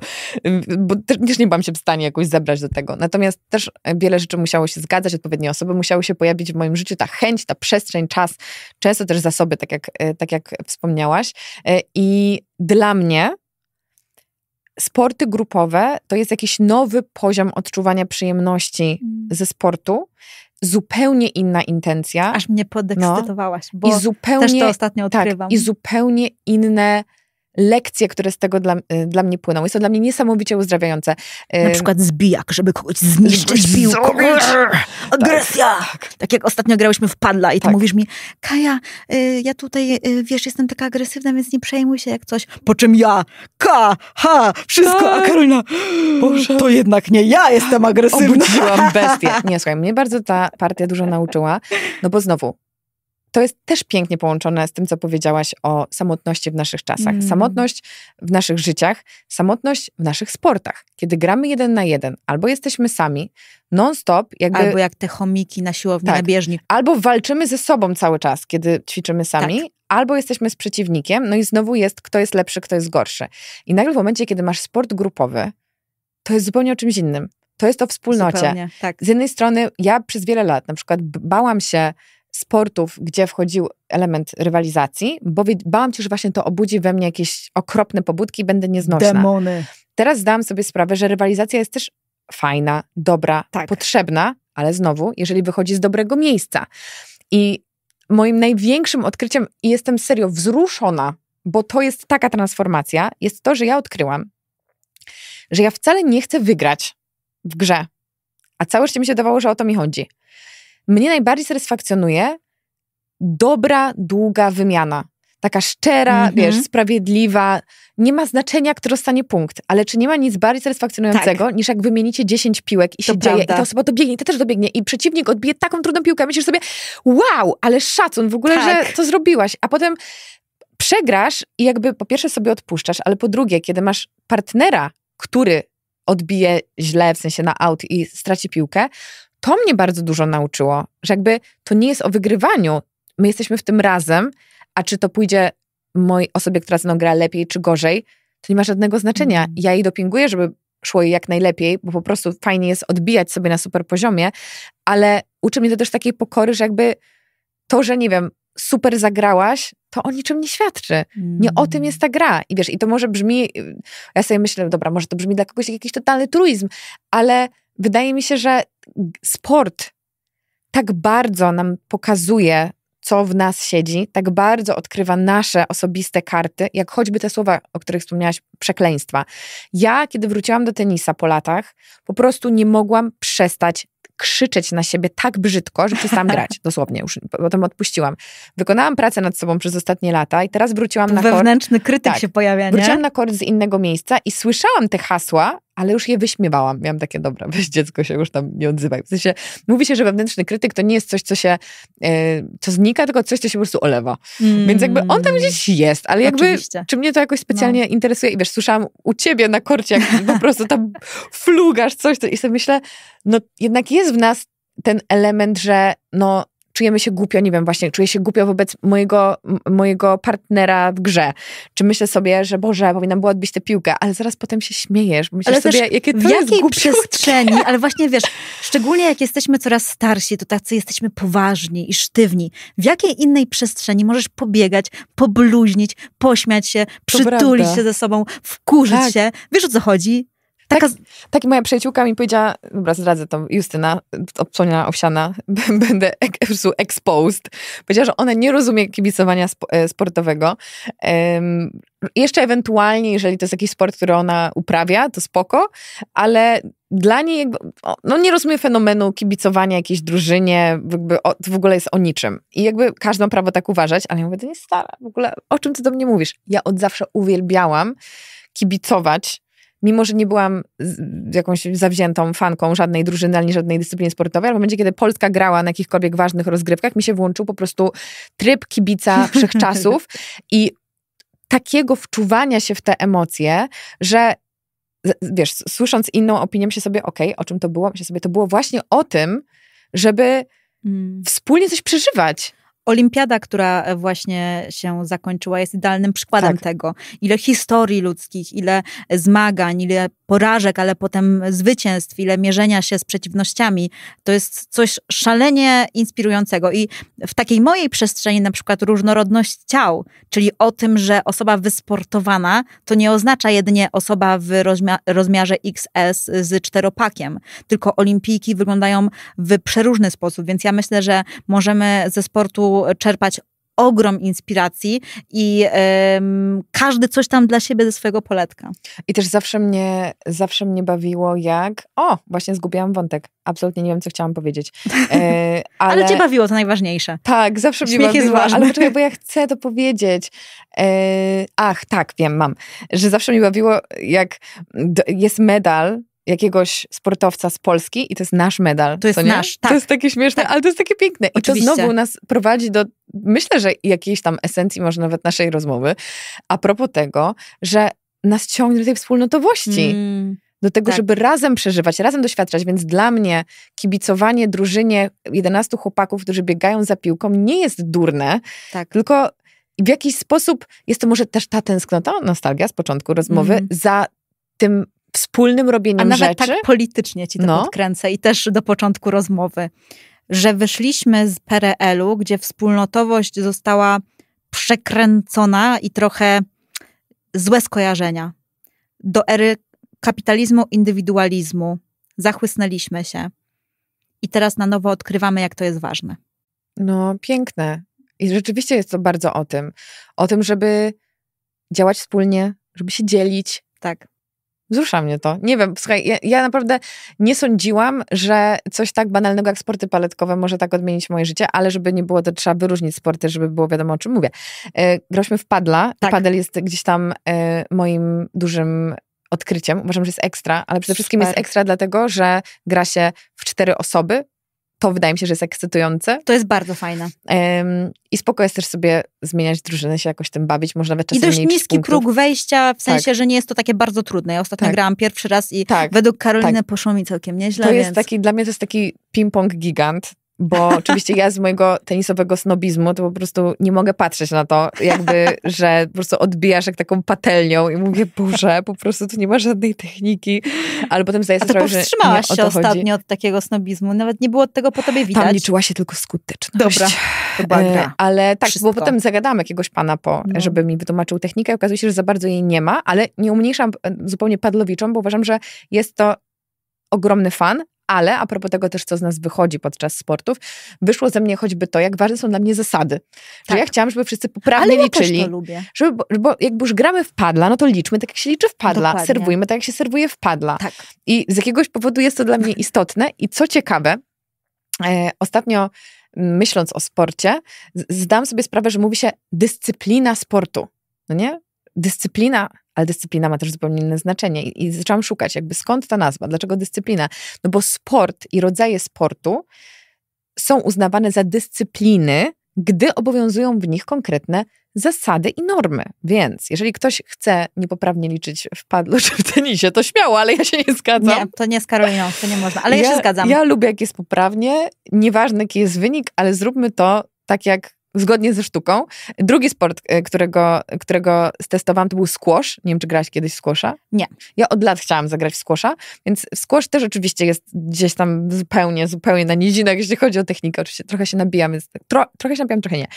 bo też nie byłam się w stanie jakoś zebrać do tego. Natomiast też e, wiele rzeczy musiało się zgadzać, odpowiednie osoby musiały się pojawić w moim życiu, ta chęć, ta przestrzeń, czas, często też zasoby, tak jak, e, tak jak wspomniałaś. I dla mnie sporty grupowe to jest jakiś nowy poziom odczuwania przyjemności mm. ze sportu, zupełnie inna intencja. Aż mnie podekscytowałaś, no, bo i zupełnie, też to ostatnio tak, odkrywam. Tak, I zupełnie inne lekcje, które z tego dla, y, dla mnie płyną. Jest to dla mnie niesamowicie uzdrawiające. Y, Na przykład zbijak, żeby kogoś zniszczyć piłką. Tak. Agresja! Tak. tak. jak ostatnio grałyśmy w padla i ty tak. mówisz mi, Kaja, y, ja tutaj, wiesz, jestem taka agresywna, więc nie przejmuj się jak coś. Po czym ja, K, H, wszystko, a tak. Karolina, Boże. to jednak nie ja jestem agresywna. Obudziłam bestię. Nie, słuchaj, mnie bardzo ta partia dużo nauczyła, no bo znowu, to jest też pięknie połączone z tym, co powiedziałaś o samotności w naszych czasach. Mm. Samotność w naszych życiach, samotność w naszych sportach. Kiedy gramy jeden na jeden, albo jesteśmy sami, non-stop. Jakby, albo jak te chomiki na siłowni, tak, na bieżni. Albo walczymy ze sobą cały czas, kiedy ćwiczymy sami, tak. albo jesteśmy z przeciwnikiem, no i znowu jest, kto jest lepszy, kto jest gorszy. I nagle w momencie, kiedy masz sport grupowy, to jest zupełnie o czymś innym. To jest o wspólnocie. Zupełnie, tak. Z jednej strony ja przez wiele lat na przykład bałam się sportów, gdzie wchodził element rywalizacji, bo bałam się, że właśnie to obudzi we mnie jakieś okropne pobudki i będę nieznośna. Demony. Teraz zdałam sobie sprawę, że rywalizacja jest też fajna, dobra, tak. potrzebna, ale znowu, jeżeli wychodzi z dobrego miejsca. I moim największym odkryciem, i jestem serio wzruszona, bo to jest taka transformacja, jest to, że ja odkryłam, że ja wcale nie chcę wygrać w grze. A całe życie mi się dawało, że o to mi chodzi. Mnie najbardziej satysfakcjonuje dobra, długa wymiana. Taka szczera, mm -hmm. wiesz, sprawiedliwa. Nie ma znaczenia, kto dostanie punkt, ale czy nie ma nic bardziej satysfakcjonującego, tak. niż jak wymienicie 10 piłek i to się prawda. dzieje, i ta osoba dobiegnie, i ta też dobiegnie, i przeciwnik odbije taką trudną piłkę, myślisz sobie, wow, ale szacun w ogóle, tak. że to zrobiłaś. A potem przegrasz i jakby po pierwsze sobie odpuszczasz, ale po drugie, kiedy masz partnera, który odbije źle, w sensie na aut i straci piłkę, to mnie bardzo dużo nauczyło, że jakby to nie jest o wygrywaniu. My jesteśmy w tym razem, a czy to pójdzie mojej osobie, która ze mną gra lepiej czy gorzej, to nie ma żadnego znaczenia. Mhm. Ja jej dopinguję, żeby szło jej jak najlepiej, bo po prostu fajnie jest odbijać sobie na super poziomie, ale uczy mnie to też takiej pokory, że jakby to, że nie wiem, super zagrałaś, to o niczym nie świadczy. Nie o tym mhm. jest ta gra. I wiesz, i to może brzmi, ja sobie myślę, dobra, może to brzmi dla kogoś jak jakiś totalny truizm, ale wydaje mi się, że sport tak bardzo nam pokazuje, co w nas siedzi, tak bardzo odkrywa nasze osobiste karty, jak choćby te słowa, o których wspomniałaś, przekleństwa. Ja, kiedy wróciłam do tenisa po latach, po prostu nie mogłam przestać krzyczeć na siebie tak brzydko, że przestałam grać, dosłownie, już potem odpuściłam. Wykonałam pracę nad sobą przez ostatnie lata i teraz wróciłam na kort. Wewnętrzny krytyk tak, się pojawia, nie? Wróciłam na kort z innego miejsca i słyszałam te hasła, ale już je wyśmiewałam. Miałam takie, dobra, weź dziecko się już tam nie odzywaj. W sensie, mówi się, że wewnętrzny krytyk to nie jest coś, co się, e, co znika, tylko coś, co się po prostu olewa. Mm. Więc jakby on tam gdzieś mm, jest, ale jakby, Oczywiście. czy mnie to jakoś specjalnie no. interesuje? I wiesz, słyszałam u ciebie na korcie, jak po prostu tam flugasz coś to, i sobie myślę, no jednak jest w nas ten element, że no czujemy się głupio, nie wiem, właśnie czuję się głupio wobec mojego, mojego partnera w grze. Czy myślę sobie, że Boże, powinnam była odbić tę piłkę, ale zaraz potem się śmiejesz. Myślisz ale sobie, jakie to w jakiej przestrzeni, ale właśnie wiesz, szczególnie jak jesteśmy coraz starsi, to tacy jesteśmy poważni i sztywni. W jakiej innej przestrzeni możesz pobiegać, pobluźnić, pośmiać się, to przytulić prawda. się ze sobą, wkurzyć tak. się? Wiesz o co chodzi? Tak Taka... Tak, moja przyjaciółka mi powiedziała, dobra, zdradzę to Justyna, Sonia Owsiana, będę po prostu exposed. Powiedziała, że ona nie rozumie kibicowania e, sportowego. Um, jeszcze ewentualnie, jeżeli to jest jakiś sport, który ona uprawia, to spoko, ale dla niej jakby, no nie rozumie fenomenu kibicowania jakiejś drużynie, jakby o, to w ogóle jest o niczym. I jakby każdą ma prawo tak uważać, ale ja mówię, to nie stara, w ogóle o czym ty do mnie mówisz? Ja od zawsze uwielbiałam kibicować mimo że nie byłam jakąś zawziętą fanką żadnej drużyny ani żadnej dyscypliny sportowej, ale w momencie, kiedy Polska grała na jakichkolwiek ważnych rozgrywkach, mi się włączył po prostu tryb kibica wszechczasów i takiego wczuwania się w te emocje, że wiesz, słysząc inną opinię, się sobie, okej, okay, o czym to było? Myślę sobie, to było właśnie o tym, żeby mm. wspólnie coś przeżywać olimpiada, która e, właśnie się zakończyła, jest idealnym przykładem tak. tego. Ile historii ludzkich, ile zmagań, ile porażek, ale potem zwycięstw, ile mierzenia się z przeciwnościami. To jest coś szalenie inspirującego. I w takiej mojej przestrzeni, na przykład różnorodność ciał, czyli o tym, że osoba wysportowana to nie oznacza jedynie osoba w rozmi- rozmiarze XS z czteropakiem, tylko olimpijki wyglądają w przeróżny sposób. Więc ja myślę, że możemy ze sportu czerpać ogrom inspiracji i um, każdy coś tam dla siebie ze swojego poletka. I też zawsze mnie, zawsze mnie bawiło jak, o, właśnie zgubiłam wątek, absolutnie nie wiem, co chciałam powiedzieć. E, ale... ale cię bawiło, to najważniejsze. Tak, zawsze Śmiech mnie bawiło, jest ważne. ale poczekaj, bo ja chcę to powiedzieć. E, ach, tak, wiem, mam, że zawsze mnie bawiło jak jest medal jakiegoś sportowca z Polski i to jest nasz medal. To jest nasz, tak. To jest takie śmieszne, tak. ale to jest takie piękne. I to znowu nas prowadzi do, myślę, że jakiejś tam esencji może nawet naszej rozmowy a propos tego, że nas ciągnie do tej wspólnotowości. Mm. Do tego, tak. żeby razem przeżywać, razem doświadczać. Więc dla mnie kibicowanie drużynie 11 chłopaków, którzy biegają za piłką, nie jest durne, tak. tylko w jakiś sposób jest to może też ta tęsknota, nostalgia z początku rozmowy mm. za tym wspólnym robieniem rzeczy. A nawet tak rzeczy? tak politycznie ci to no. podkręcę i też do początku rozmowy, że wyszliśmy z PRL-u, gdzie wspólnotowość została przekręcona i trochę złe skojarzenia. Do ery kapitalizmu, indywidualizmu. Zachłysnęliśmy się. I teraz na nowo odkrywamy, jak to jest ważne. No, piękne. I rzeczywiście jest to bardzo o tym. O tym, żeby działać wspólnie, żeby się dzielić. Tak. Wzrusza mnie to. Nie wiem, słuchaj, ja, ja, naprawdę nie sądziłam, że coś tak banalnego jak sporty paletkowe może tak odmienić moje życie, ale żeby nie było, to trzeba wyróżnić sporty, żeby było wiadomo, o czym mówię. E, w padla. Tak. Padel jest gdzieś tam e, moim dużym odkryciem. Uważam, że jest ekstra, ale przede wszystkim jest ekstra dlatego, że gra się w cztery osoby to wydaje mi się, że jest ekscytujące. To jest bardzo fajne. I spoko jest też sobie zmieniać drużyny, się jakoś tym bawić, może nawet czasem I dość niski punktów. próg wejścia, w sensie, tak. że nie jest to takie bardzo trudne. Ja ostatnio tak. grałam pierwszy raz i tak. według Karoliny tak. poszło mi całkiem nieźle. To więc... jest taki, dla mnie to jest taki ping-pong gigant bo oczywiście ja z mojego tenisowego snobizmu to po prostu nie mogę patrzeć na to, jakby, że po prostu odbijasz jak taką patelnią i mówię, Boże, po prostu tu nie ma żadnej techniki, ale potem zdaję sobie sprawę, że powstrzymałaś się ostatnio od takiego snobizmu, nawet nie było tego po tobie widać. Tam liczyła się tylko skuteczność. Dobra, dobra. E, ale tak, Wszystko. bo potem zagadałam jakiegoś pana, po, no. żeby mi wytłumaczył technikę i okazuje się, że za bardzo jej nie ma, ale nie umniejszam e, zupełnie Padlowiczom, bo uważam, że jest to ogromny fan, ale a propos tego też, co z nas wychodzi podczas sportów, wyszło ze mnie choćby to, jak ważne są dla mnie zasady. Tak. Że ja chciałam, żeby wszyscy poprawnie Ale ja liczyli. Też to lubię. Żeby, bo jakby już gramy w padla, no to liczmy tak, jak się liczy w padla. Dokładnie. Serwujmy tak, jak się serwuje w padla. Tak. I z jakiegoś powodu jest to dla mnie istotne. I co ciekawe, e, ostatnio myśląc o sporcie, zdam sobie sprawę, że mówi się dyscyplina sportu. No nie? dyscyplina, ale dyscyplina ma też zupełnie inne znaczenie. I, I, zaczęłam szukać, jakby skąd ta nazwa, dlaczego dyscyplina? No bo sport i rodzaje sportu są uznawane za dyscypliny, gdy obowiązują w nich konkretne zasady i normy. Więc jeżeli ktoś chce niepoprawnie liczyć w padlu czy w tenisie, to śmiało, ale ja się nie zgadzam. Nie, to nie z Karoliną, to nie można, ale ja, ja się zgadzam. Ja lubię, jak jest poprawnie, nieważne jaki jest wynik, ale zróbmy to tak, jak zgodnie ze sztuką. Drugi sport, e, którego, którego testowałam, to był squash. Nie wiem, czy grałaś kiedyś w squasha? Nie. Ja od lat chciałam zagrać w squasha, więc squash też oczywiście jest gdzieś tam zupełnie, zupełnie na nizinach, jeśli chodzi o technikę. Oczywiście trochę się nabijam, więc tak tro, trochę się nabijam, trochę nie.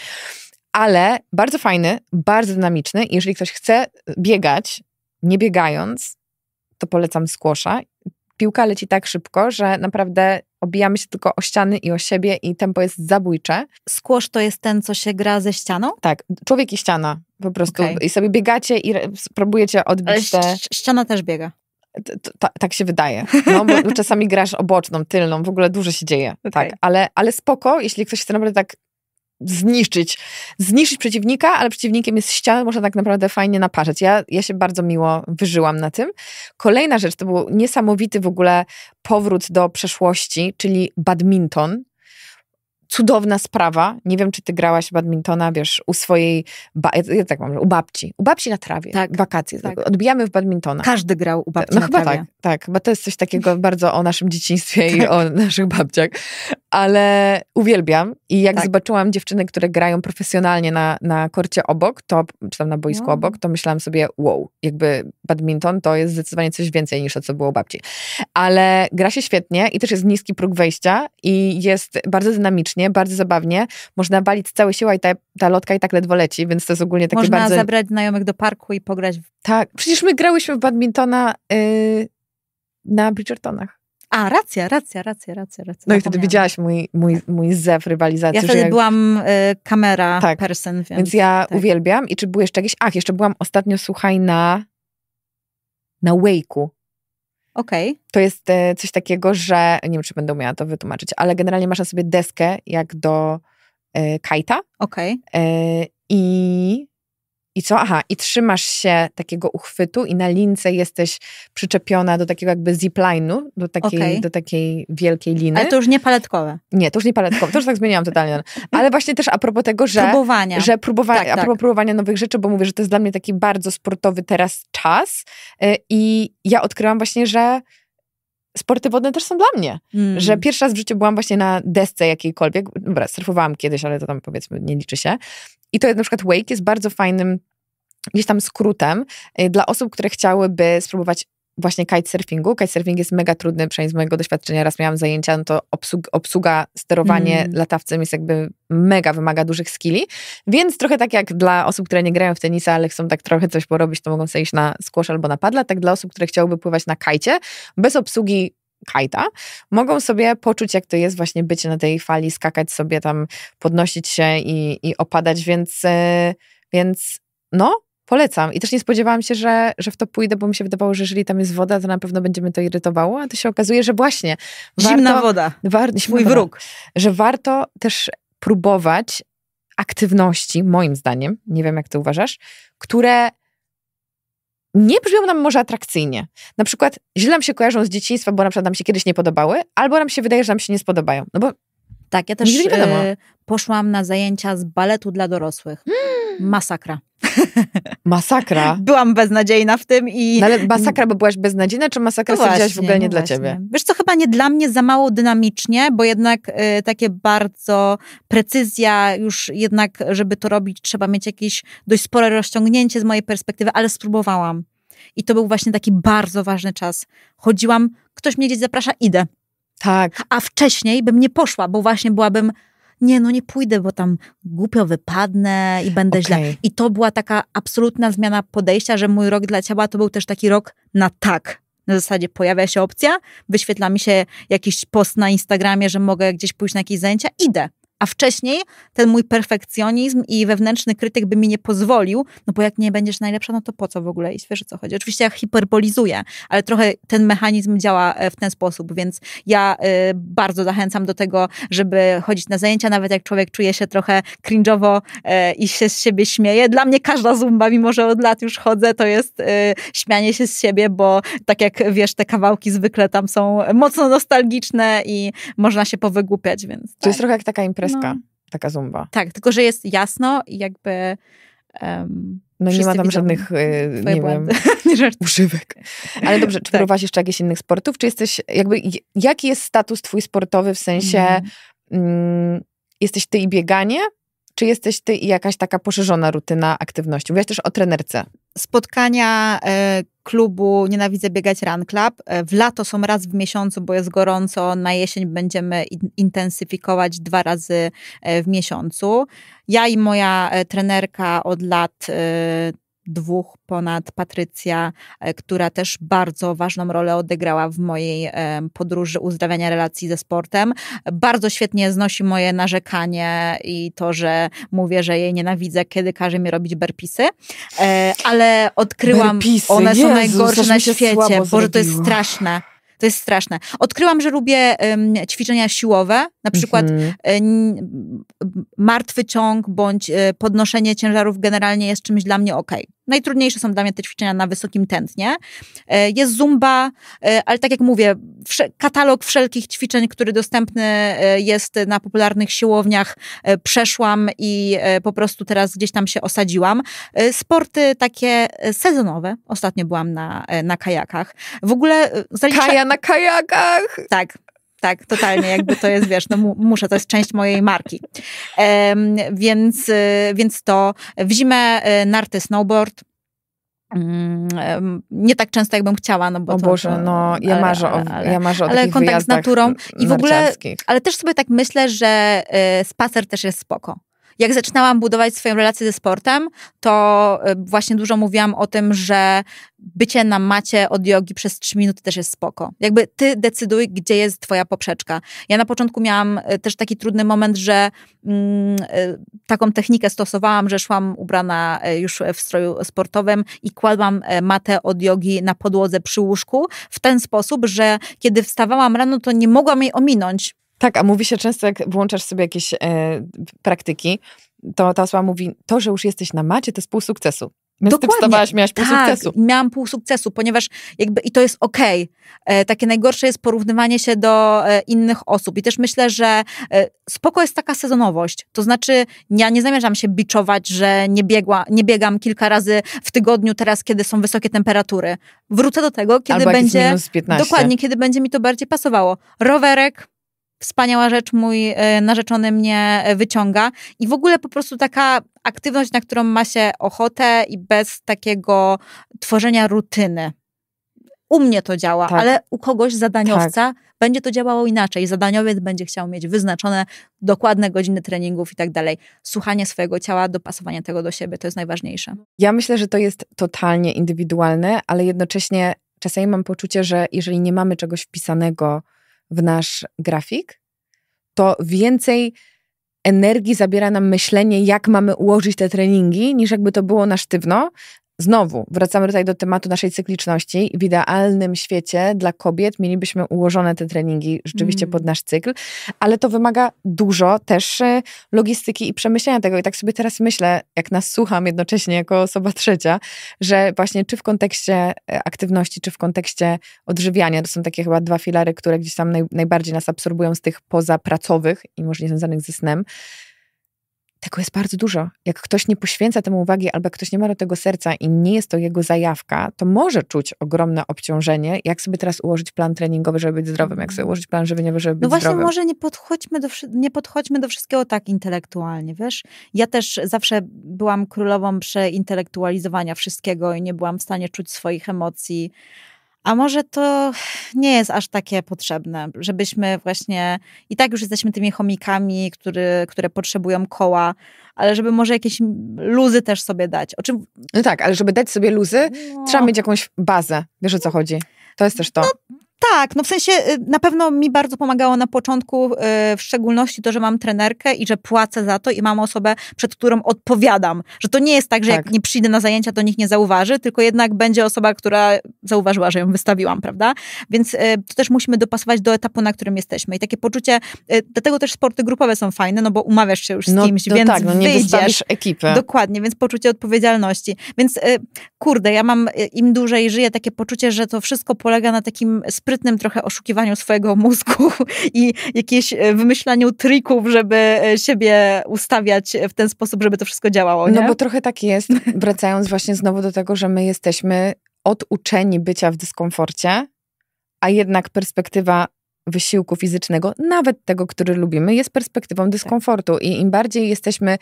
Ale bardzo fajny, bardzo dynamiczny. Jeżeli ktoś chce biegać, nie biegając, to polecam squasha. Piłka leci tak szybko, że naprawdę Obijamy się tylko o ściany i o siebie i tempo jest zabójcze. Skłosz to jest ten, co się gra ze ścianą? Tak, człowiek i ściana po prostu. Okay. I sobie biegacie i próbujecie odbić Ale te... ściana też biega. tak się wydaje. No, bo czasami grasz oboczną, tylną, w ogóle dużo się dzieje. Okay. Tak, ale, ale spoko, jeśli ktoś chce naprawdę tak zniszczyć, zniszczyć przeciwnika, ale przeciwnikiem jest ściana, można tak naprawdę fajnie naparzać. Ja, ja się bardzo miło wyżyłam na tym. Kolejna rzecz, to był niesamowity w ogóle powrót do przeszłości, czyli badminton cudowna sprawa. Nie wiem, czy ty grałaś badmintona, wiesz, u swojej, ba- ja tak mam, u babci. U babci na trawie. Tak. Wakacje. Tak. Odbijamy w badmintona. Każdy grał u babci no, na chyba trawie. tak, tak. Bo to jest coś takiego bardzo o naszym dzieciństwie tak. i o naszych babciach. Ale uwielbiam i jak tak. zobaczyłam dziewczyny, które grają profesjonalnie na, na korcie obok, to, czy tam na boisku no. obok, to myślałam sobie, wow, jakby badminton to jest zdecydowanie coś więcej niż to, co było u babci. Ale gra się świetnie i też jest niski próg wejścia i jest bardzo dynamicznie śmiesznie, bardzo zabawnie. Można walić całe całej siły i ta, ta lotka i tak ledwo leci, więc to jest ogólnie takie Można bardzo... Można zabrać znajomych do parku i pograć. W... Tak, przecież my grałyśmy w badmintona yy, na Bridgertonach. A, racja, racja, racja, racja. racja no i wtedy widziałaś mój, mój, mój zew rywalizacji. Ja wtedy jak... byłam y, kamera tak, person, więc... więc ja tak. uwielbiam. I czy był jeszcze jakieś... Ach, jeszcze byłam ostatnio, słuchaj, na na Wake'u. Okay. To jest e, coś takiego, że nie wiem, czy będę umiała to wytłumaczyć, ale generalnie masz na sobie deskę jak do e, kajta. Okej. E, I i co? Aha, i trzymasz się takiego uchwytu i na lince jesteś przyczepiona do takiego jakby zipline'u, do takiej, okay. do takiej wielkiej liny. Ale to już nie paletkowe. Nie, to już nie paletkowe, to już tak zmieniłam totalnie. Ale właśnie też a propos tego, że... Próbowania. Że próbowa tak, a tak. propos tak. próbowania nowych rzeczy, bo mówię, że to jest dla mnie taki bardzo sportowy teraz czas y, i ja odkryłam właśnie, że sporty wodne też są dla mnie. Mm. Że pierwszy raz w życiu byłam właśnie na desce jakiejkolwiek. Dobra, surfowałam kiedyś, ale to tam powiedzmy nie liczy się. I to jest na przykład wake jest bardzo fajnym gdzieś tam skrótem y, dla osób, które chciałyby spróbować właśnie kitesurfingu. Kitesurfing jest mega trudny, przynajmniej z mojego doświadczenia. Raz miałam zajęcia, no to obsług, obsługa, sterowanie mm. latawcem jest jakby mega, wymaga dużych skilli. Więc trochę tak jak dla osób, które nie grają w tenisa, ale chcą tak trochę coś porobić, to mogą sobie iść na squash albo na padla. Tak dla osób, które chciałyby pływać na kajcie, bez obsługi kajta, mogą sobie poczuć, jak to jest właśnie bycie na tej fali, skakać sobie tam, podnosić się i, i opadać, więc, e, więc no, Polecam. I też nie spodziewałam się, że, że w to pójdę, bo mi się wydawało, że jeżeli tam jest woda, to na pewno będzie mnie to irytowało, a to się okazuje, że właśnie. Zimna warto, woda. War, zimna Mój woda, wróg. Że warto też próbować aktywności, moim zdaniem, nie wiem jak ty uważasz, które nie brzmią nam może atrakcyjnie. Na przykład źle nam się kojarzą z dzieciństwa, bo na przykład nam się kiedyś nie podobały, albo nam się wydaje, że nam się nie spodobają. No bo tak, ja też nie y, poszłam na zajęcia z baletu dla dorosłych. Mm. Masakra. Masakra. Byłam beznadziejna w tym i... No ale masakra, bo byłaś beznadziejna, czy masakra no właśnie, w ogóle nie no dla ciebie? Wiesz co, chyba nie dla mnie za mało dynamicznie, bo jednak y, takie bardzo precyzja, już jednak, żeby to robić, trzeba mieć jakieś dość spore rozciągnięcie z mojej perspektywy, ale spróbowałam. I to był właśnie taki bardzo ważny czas. Chodziłam, ktoś mnie gdzieś zaprasza, idę. Tak. A wcześniej bym nie poszła, bo właśnie byłabym nie, no nie pójdę, bo tam głupio wypadnę i będę okay. źle. I to była taka absolutna zmiana podejścia, że mój rok dla ciała to był też taki rok na tak. Na zasadzie pojawia się opcja, wyświetla mi się jakiś post na Instagramie, że mogę gdzieś pójść na jakieś zajęcia, idę. A wcześniej ten mój perfekcjonizm i wewnętrzny krytyk by mi nie pozwolił, no bo jak nie będziesz najlepsza, no to po co w ogóle iść? Wiesz o co chodzi? Oczywiście ja hiperbolizuję, ale trochę ten mechanizm działa e, w ten sposób, więc ja y, bardzo zachęcam do tego, żeby chodzić na zajęcia, nawet jak człowiek czuje się trochę cringe'owo y, i się z siebie śmieje. Dla mnie każda zumba, mimo że od lat już chodzę, to jest y, śmianie się z siebie, bo tak jak wiesz, te kawałki zwykle tam są mocno nostalgiczne i można się powygłupiać, więc... Tak. To jest tak. trochę jak taka impreza no. taka zumba. Tak, tylko że jest jasno i jakby... Um, no nie ma tam żadnych, e, nie wiem, używek. Ale dobrze, czy tak. próbowałaś jeszcze jakieś innych sportów? Czy jesteś, jakby, jaki jest status twój sportowy w sensie, mm. mm, jesteś ty i bieganie, czy jesteś ty i jakaś taka poszerzona rutyna aktywności? Mówiłaś też o trenerce. Spotkania y, klubu Nienawidzę Biegać Run Club. E, w lato są raz w miesiącu, bo jest gorąco. Na jesień będziemy intensyfikować dwa razy e, w miesiącu. Ja i moja trenerka od lat dwóch ponad Patrycja, e, która też bardzo ważną rolę odegrała w mojej e, podróży uzdrawiania relacji ze sportem. Bardzo świetnie znosi moje narzekanie i to, że mówię, że jej nienawidzę, kiedy każe mi robić berpisy, e, ale odkryłam, berpisy, one są najgorsze na świecie, bo to jest straszne. To jest straszne. Odkryłam, że lubię um, ćwiczenia siłowe, na przykład mm -hmm. martwy ciąg bądź podnoszenie ciężarów generalnie jest czymś dla mnie ok. Najtrudniejsze są dla mnie te ćwiczenia na wysokim tętnie. E, jest zumba, e, ale tak jak mówię, katalog wszelkich ćwiczeń, który dostępny e, jest na popularnych siłowniach, przeszłam i po prostu teraz gdzieś tam się osadziłam. Sporty takie sezonowe. Ostatnio byłam na, na kajakach. W ogóle zalicza... Kaja na kajakach! Tak. Tak, totalnie, jakby to jest, wiesz, no muszę, to jest część mojej marki. Um, więc, y, więc to w zimę y, narty snowboard, mm, nie tak często, jakbym chciała, no bo o to, Boże, no ja ale, marzę o, ale, ja marzę o ale kontakt z naturą i w ogóle, ale też sobie tak myślę, że y, spacer też jest spoko. Jak zaczynałam budować swoją relację ze sportem, to y, właśnie dużo mówiłam o tym, że bycie na macie od jogi przez 3 minuty też jest spoko. Jakby ty decyduj, gdzie jest twoja poprzeczka. Ja na początku miałam y, też taki trudny moment, że mm, y, taką technikę stosowałam, że szłam ubrana już w stroju sportowym i kładłam e, matę od jogi na podłodze przy łóżku w ten sposób, że kiedy wstawałam rano, to nie mogłam jej ominąć, tak, a mówi się często, jak włączasz sobie jakieś e, praktyki, to ta osoba mówi, to, że już jesteś na macie, to jest pół sukcesu. Więc Dokładnie. ty wstawałaś, miałaś pół tak, sukcesu. miałam pół sukcesu, ponieważ jakby i to jest okej. Okay. E, takie najgorsze jest porównywanie się do e, innych osób. I też myślę, że e, spoko jest taka sezonowość. To znaczy ja nie zamierzam się biczować, że nie, biegła, nie biegam kilka razy w tygodniu teraz, kiedy są wysokie temperatury. Wrócę do tego, kiedy Albo będzie... Minus 15. Dokładnie, kiedy będzie mi to bardziej pasowało. Rowerek, Wspaniała rzecz, mój e, narzeczony mnie e, wyciąga. I w ogóle po prostu taka aktywność, na którą ma się ochotę i bez takiego tworzenia rutyny. U mnie to działa, tak. ale u kogoś zadaniowca tak. będzie to działało inaczej. Zadaniowiec będzie chciał mieć wyznaczone dokładne godziny treningów i tak dalej. Słuchanie swojego ciała, dopasowanie tego do siebie to jest najważniejsze. Ja myślę, że to jest totalnie indywidualne, ale jednocześnie czasami mam poczucie, że jeżeli nie mamy czegoś wpisanego, w nasz grafik, to więcej energii zabiera nam myślenie, jak mamy ułożyć te treningi, niż jakby to było na sztywno, Znowu wracamy tutaj do tematu naszej cykliczności. W idealnym świecie dla kobiet mielibyśmy ułożone te treningi rzeczywiście mm. pod nasz cykl, ale to wymaga dużo też y, logistyki i przemyślenia tego. I tak sobie teraz myślę, jak nas słucham jednocześnie jako osoba trzecia, że właśnie czy w kontekście y, aktywności, czy w kontekście odżywiania, to są takie chyba dwa filary, które gdzieś tam naj, najbardziej nas absorbują z tych pozapracowych i może związanych ze snem tego jest bardzo dużo. Jak ktoś nie poświęca temu uwagi, albo ktoś nie ma do tego serca i nie jest to jego zajawka, to może czuć ogromne obciążenie. Jak sobie teraz ułożyć plan treningowy, żeby być zdrowym? Jak sobie mhm. ułożyć plan żywieniowy, żeby no być zdrowym? No właśnie, zdrowym? może nie podchodźmy, do, nie podchodźmy do wszystkiego tak intelektualnie, wiesz? Ja też zawsze byłam królową przeintelektualizowania wszystkiego i nie byłam w stanie czuć swoich emocji. A może to nie jest aż takie potrzebne, żebyśmy właśnie i tak już jesteśmy tymi chomikami, który, które potrzebują koła, ale żeby może jakieś luzy też sobie dać. O czym... No tak, ale żeby dać sobie luzy, no. trzeba mieć jakąś bazę. Wiesz o co chodzi? To jest też to. No tak, no w sensie y, na pewno mi bardzo pomagało na początku, y, w szczególności to, że mam trenerkę i że płacę za to i mam osobę, przed którą odpowiadam. Że to nie jest tak, że tak. jak nie przyjdę na zajęcia, to nikt nie zauważy, tylko jednak będzie osoba, która zauważyła, że ją wystawiłam, prawda? Więc y, to też musimy dopasować do etapu, na którym jesteśmy. I takie poczucie, dlatego też sporty grupowe są fajne, no bo umawiasz się już z no, kimś, no więc tak, no nie wyjdziesz. ekipę. Dokładnie, więc poczucie odpowiedzialności. Więc kurde, ja mam im dłużej żyję takie poczucie, że to wszystko polega na takim sprytnym sprytnym trochę oszukiwaniu swojego mózgu i jakieś e, wymyślaniu trików, żeby e, siebie ustawiać w ten sposób, żeby to wszystko działało. No nie? No bo trochę tak jest, wracając właśnie znowu do tego, że my jesteśmy oduczeni bycia w dyskomforcie, a jednak perspektywa wysiłku fizycznego, nawet tego, który lubimy, jest perspektywą tak. dyskomfortu. I im bardziej jesteśmy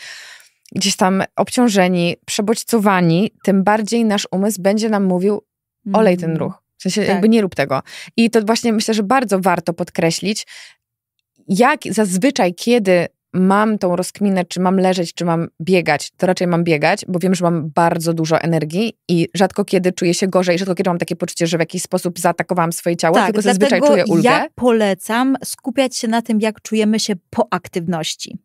gdzieś tam obciążeni, przebodźcowani, tym bardziej nasz umysł będzie nam mówił, mm. olej ten ruch, w sensie tak. jakby nie rób tego. I to właśnie myślę, że bardzo warto podkreślić, jak zazwyczaj, kiedy mam tą rozkminę, czy mam leżeć, czy mam biegać, to raczej mam biegać, bo wiem, że mam bardzo dużo energii i rzadko kiedy czuję się gorzej, rzadko kiedy mam takie poczucie, że w jakiś sposób zaatakowałam swoje ciało, tak, tylko zazwyczaj czuję ulgę. ja polecam skupiać się na tym, jak czujemy się po aktywności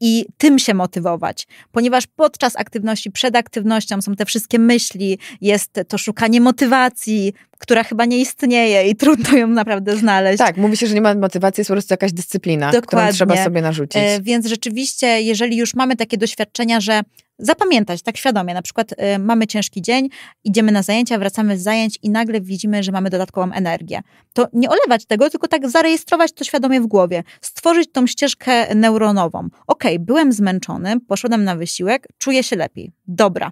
i tym się motywować, ponieważ podczas aktywności, przed aktywnością są te wszystkie myśli, jest to szukanie motywacji, która chyba nie istnieje i trudno ją naprawdę znaleźć. Tak, mówi się, że nie ma motywacji, jest po prostu jakaś dyscyplina, Dokładnie. którą trzeba sobie narzucić. E, więc rzeczywiście, jeżeli już mamy takie doświadczenia, że zapamiętać tak świadomie. Na przykład y, mamy ciężki dzień, idziemy na zajęcia, wracamy z zajęć i nagle widzimy, że mamy dodatkową energię. To nie olewać tego, tylko tak zarejestrować to świadomie w głowie, stworzyć tą ścieżkę neuronową. Ok, byłem zmęczony, poszedłem na wysiłek, czuję się lepiej. Dobra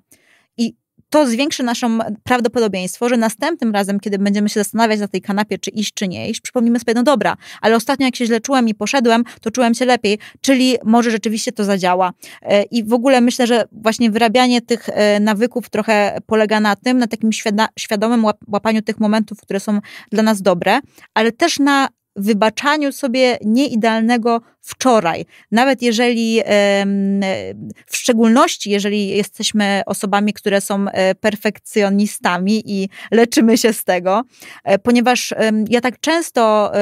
to zwiększy naszą prawdopodobieństwo, że następnym razem, kiedy będziemy się zastanawiać na tej kanapie, czy iść, czy nie iść, przypomnimy sobie, no dobra, ale ostatnio jak się źle czułem i poszedłem, to czułem się lepiej, czyli może rzeczywiście to zadziała. E, I w ogóle myślę, że właśnie wyrabianie tych e, nawyków trochę polega na tym, na takim świadomym łapaniu tych momentów, które są dla nas dobre, ale też na wybaczaniu sobie nieidealnego wczoraj. Nawet jeżeli, w szczególności jeżeli jesteśmy osobami, które są e, perfekcjonistami i leczymy się z tego, e, ponieważ ja tak często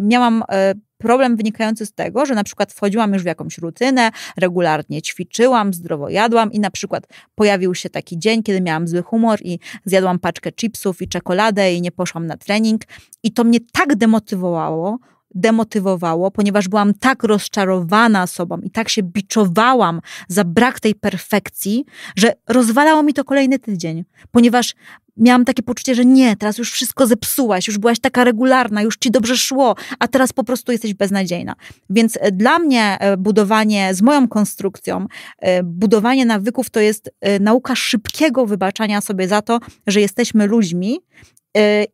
miałam e, problem wynikający z tego, że na przykład wchodziłam już w jakąś rutynę, regularnie ćwiczyłam, zdrowo jadłam i na przykład pojawił się taki dzień, kiedy miałam zły humor i zjadłam paczkę chipsów i czekoladę i nie poszłam na trening i to mnie tak demotywowało, demotywowało, ponieważ byłam tak rozczarowana sobą i tak się biczowałam za brak tej perfekcji, że rozwalało mi to kolejny tydzień, ponieważ miałam takie poczucie, że nie, teraz już wszystko zepsułaś, już byłaś taka regularna, już ci dobrze szło, a teraz po prostu jesteś beznadziejna. Więc e, dla mnie e, budowanie z moją konstrukcją, e, budowanie nawyków to jest nauka szybkiego wybaczania sobie za to, że jesteśmy ludźmi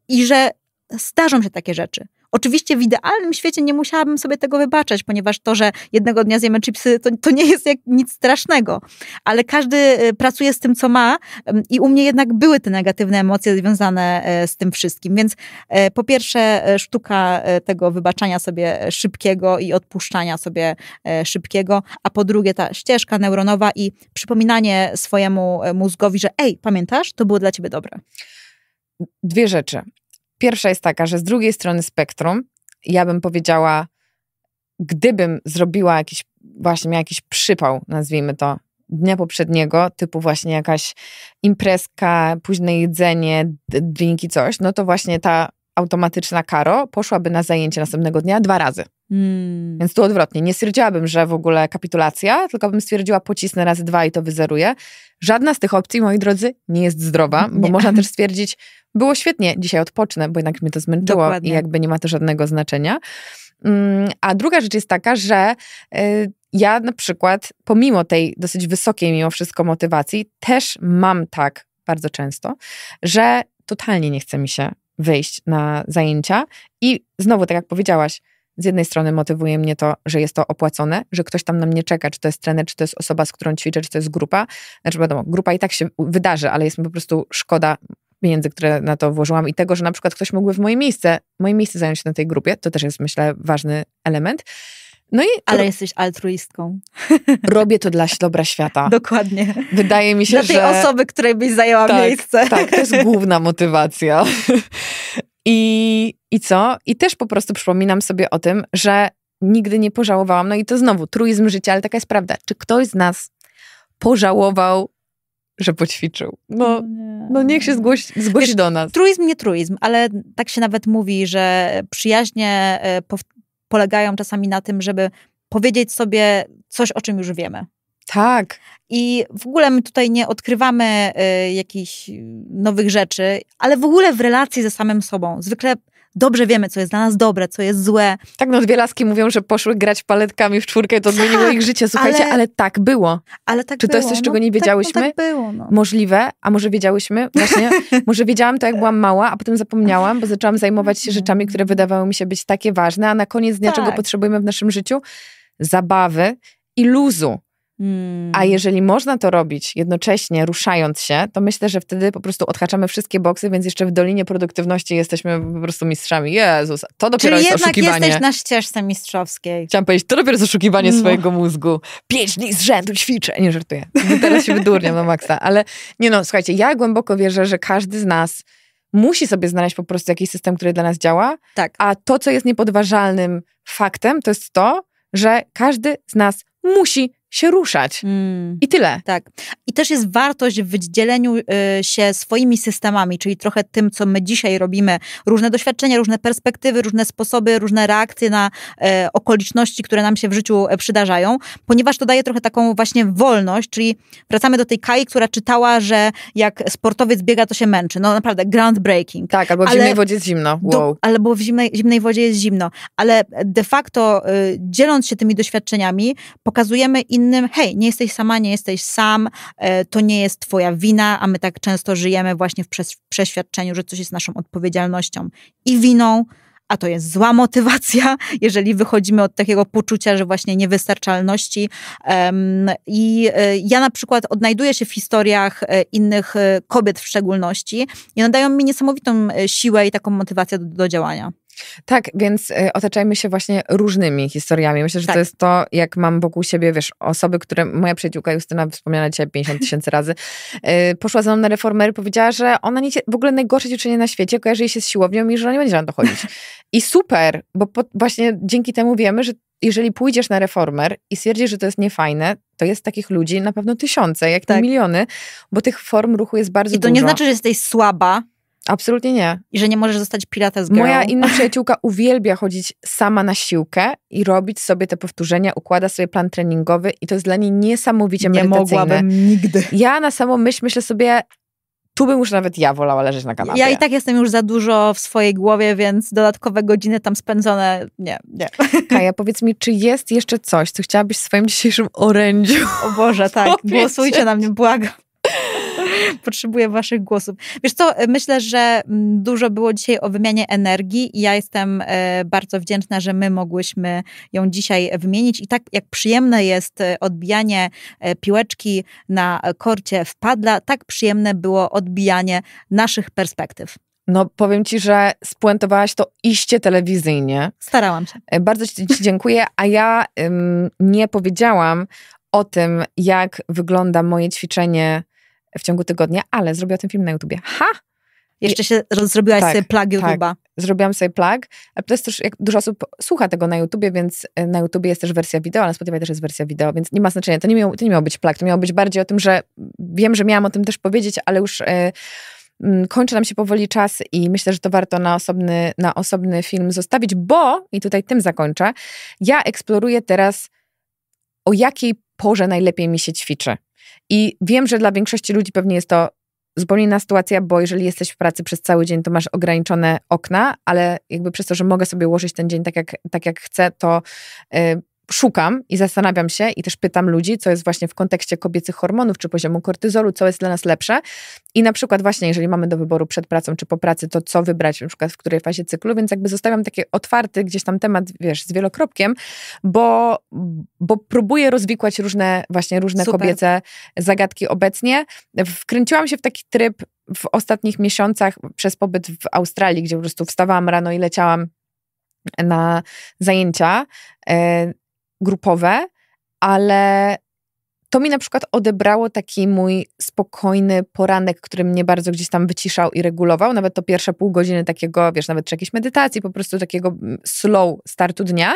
i że starzą się takie rzeczy. Oczywiście w idealnym świecie nie musiałabym sobie tego wybaczać, ponieważ to, że jednego dnia zjemy chipsy, to, to nie jest jak nic strasznego. Ale każdy y, pracuje z tym, co ma i u mnie jednak były te negatywne emocje związane e, z tym wszystkim. Więc e, po pierwsze e, sztuka tego wybaczania sobie szybkiego i odpuszczania sobie szybkiego, a po drugie ta ścieżka neuronowa i przypominanie swojemu mózgowi, że ej, pamiętasz, to było dla ciebie dobre. Dwie rzeczy. Pierwsza jest taka, że z drugiej strony spektrum, ja bym powiedziała, gdybym zrobiła jakiś, właśnie miała jakiś przypał, nazwijmy to, dnia poprzedniego, typu właśnie jakaś imprezka, późne jedzenie, drinki, coś, no to właśnie ta automatyczna karo poszłaby na zajęcie następnego dnia dwa razy. Hmm. Więc tu odwrotnie. Nie stwierdziłabym, że w ogóle kapitulacja, tylko bym stwierdziła pocisnę razy dwa i to wyzeruję. Żadna z tych opcji, moi drodzy, nie jest zdrowa, bo nie. można też stwierdzić, było świetnie, dzisiaj odpocznę, bo jednak mnie to zmęczyło Dokładnie. i jakby nie ma to żadnego znaczenia. Mm, a druga rzecz jest taka, że y, ja na przykład, pomimo tej dosyć wysokiej mimo wszystko motywacji, też mam tak bardzo często, że totalnie nie chce mi się wyjść na zajęcia. I znowu, tak jak powiedziałaś, z jednej strony motywuje mnie to, że jest to opłacone, że ktoś tam na mnie czeka, czy to jest trener, czy to jest osoba, z którą ćwiczę, czy to jest grupa. Znaczy wiadomo, grupa i tak się wydarzy, ale jest mi po prostu szkoda pieniędzy, które na to włożyłam i tego, że na przykład ktoś mógłby w moje miejsce, moje miejsce zająć się na tej grupie, to też jest myślę ważny element. No i, Ale jesteś altruistką. Robię to dla dobra świata. Dokładnie. Wydaje mi się, że... Dla tej osoby, której byś zajęła tak, miejsce. Tak, to jest główna motywacja. I, I co? I też po prostu przypominam sobie o tym, że nigdy nie pożałowałam. No i to znowu truizm życia, ale taka jest prawda. Czy ktoś z nas pożałował, że poćwiczył? No, no, nie. no niech się zgłoś, zgłosi Wiesz, do nas. Truizm nie truizm, ale tak się nawet mówi, że przyjaźnie e, polegają czasami na tym, żeby powiedzieć sobie coś, o czym już wiemy. Tak. I w ogóle my tutaj nie odkrywamy y, jakichś nowych rzeczy, ale w ogóle w relacji ze samym sobą. Zwykle dobrze wiemy, co jest dla nas dobre, co jest złe. Tak, no dwie laski mówią, że poszły grać paletkami w czwórkę i to zmieniło tak, ich życie. Słuchajcie, ale, ale tak było. Ale tak Czy było. to jest coś, czego no, nie wiedziałyśmy? Tak, no, tak było, no. Możliwe, a może wiedziałyśmy? Właśnie, może wiedziałam to, jak byłam mała, a potem zapomniałam, bo zaczęłam zajmować się no. rzeczami, które wydawały mi się być takie ważne, a na koniec dnia, tak. czego potrzebujemy w naszym życiu? Zabawy i luzu. A mm. jeżeli można to robić jednocześnie, ruszając się, to myślę, że wtedy po prostu odhaczamy wszystkie boksy, więc jeszcze w Dolinie Produktywności jesteśmy po prostu mistrzami. Jezus, to dopiero Czyli jest jednak oszukiwanie. jesteś na ścieżce mistrzowskiej. Chciałam powiedzieć, to dopiero jest oszukiwanie no. swojego mózgu. Pięć dni z rzędu ćwiczę. Nie żartuję. Teraz się wydurniam na maksa. Ale nie no, słuchajcie, ja głęboko wierzę, że każdy z nas musi sobie znaleźć po prostu jakiś system, który dla nas działa. Tak. A to, co jest niepodważalnym faktem, to jest to, że każdy z nas musi się ruszać. Mm. I tyle. Tak. I też jest wartość w wydzieleniu y, się swoimi systemami, czyli trochę tym, co my dzisiaj robimy. Różne doświadczenia, różne perspektywy, różne sposoby, różne reakcje na y, okoliczności, które nam się w życiu y, przydarzają, ponieważ to daje trochę taką właśnie wolność, czyli wracamy do tej Kai, która czytała, że jak sportowiec biega, to się męczy. No naprawdę, groundbreaking. Tak, albo w ale, zimnej wodzie jest zimno. Wow. Do, albo w zimnej, zimnej wodzie jest zimno. Ale de facto dzieląc się tymi doświadczeniami, pokazujemy inne innym, hej, nie jesteś sama, nie jesteś sam, e, to nie jest twoja wina, a my tak często żyjemy właśnie w przeświadczeniu, że coś jest naszą odpowiedzialnością i winą, a to jest zła motywacja, jeżeli wychodzimy od takiego poczucia, że właśnie niewystarczalności. I e, ja na przykład odnajduję się w historiach e, innych kobiet w szczególności i nadają mi niesamowitą siłę i taką motywację do, do działania. Tak, więc y, otaczajmy się właśnie różnymi historiami. Myślę, że tak. to jest to, jak mam wokół siebie, wiesz, osoby, które moja przyjaciółka Justyna wspomniana dzisiaj 50 tysięcy razy, y, poszła ze mną na reformer i powiedziała, że ona nie, w ogóle najgorsze dziewczynie na świecie kojarzy jej się z siłownią i że ona nie będzie na to chodzić. I super, bo po, właśnie dzięki temu wiemy, że jeżeli pójdziesz na reformer i stwierdzisz, że to jest niefajne, to jest takich ludzi na pewno tysiące, jak tak. nie miliony, bo tych form ruchu jest bardzo dużo. I to dużo. nie znaczy, że jesteś słaba, Absolutnie nie. I że nie możesz zostać pilates girl. Moja inna przyjaciółka uwielbia chodzić sama na siłkę i robić sobie te powtórzenia, układa sobie plan treningowy i to jest dla niej niesamowicie nie medytacyjne. Nie mogłabym nigdy. Ja na samą myśl myślę sobie, tu bym już nawet ja wolała leżeć na kanapie. Ja i tak jestem już za dużo w swojej głowie, więc dodatkowe godziny tam spędzone, nie, nie. Kaja, powiedz mi, czy jest jeszcze coś, co chciałabyś w swoim dzisiejszym orędziu? O Boże, tak. Głosujcie na mnie, błagam. Potrzebuję waszych głosów. Wiesz co, myślę, że mm, dużo było dzisiaj o wymianie energii i ja jestem e, bardzo wdzięczna, że my mogłyśmy ją dzisiaj wymienić. I tak jak przyjemne jest e, odbijanie e, piłeczki na korcie w padla, tak przyjemne było odbijanie naszych perspektyw. No, powiem ci, że spuentowałaś to iście telewizyjnie. Starałam się. Bardzo Ci, dziękuję, a ja ym, nie powiedziałam o tym, jak wygląda moje ćwiczenie w ciągu tygodnia, ale zrobiła ten film na YouTubie. Ha! Jeszcze się zrobiłaś tak, sobie plug tak. YouTube'a. Tak. Zrobiłam sobie plug, ale to jest też, jak dużo osób słucha tego na YouTubie, więc y, na YouTubie jest też wersja wideo, ale na Spotify też jest wersja wideo, więc nie ma znaczenia. To nie miało, to nie miało być plug, to miało być bardziej o tym, że wiem, że miałam o tym też powiedzieć, ale już y, mm, kończy nam się powoli czas i myślę, że to warto na osobny, na osobny film zostawić, bo, i tutaj tym zakończę, ja eksploruję teraz o jakiej porze najlepiej mi się ćwiczy. I wiem, że dla większości ludzi pewnie jest to zupełnie inna sytuacja, bo jeżeli jesteś w pracy przez cały dzień, to masz ograniczone okna, ale jakby przez to, że mogę sobie ułożyć ten dzień tak, jak, tak jak chcę, to y, szukam i zastanawiam się i też pytam ludzi, co jest właśnie w kontekście kobiecych hormonów czy poziomu kortyzolu, co jest dla nas lepsze. I na przykład właśnie, jeżeli mamy do wyboru przed pracą czy po pracy, to co wybrać na przykład w której fazie cyklu, więc jakby zostawiam taki otwarty gdzieś tam temat, wiesz, z wielokropkiem, bo, bo próbuję rozwikłać różne właśnie różne Super. kobiece zagadki obecnie. Wkręciłam się w taki tryb w ostatnich miesiącach przez pobyt w Australii, gdzie po prostu wstawałam rano i leciałam na zajęcia e, grupowe, ale to mi na przykład odebrało taki mój spokojny poranek, który mnie bardzo gdzieś tam wyciszał i regulował. Nawet to pierwsze pół godziny takiego, wiesz, nawet czy jakiejś medytacji, po prostu takiego mm, slow startu dnia.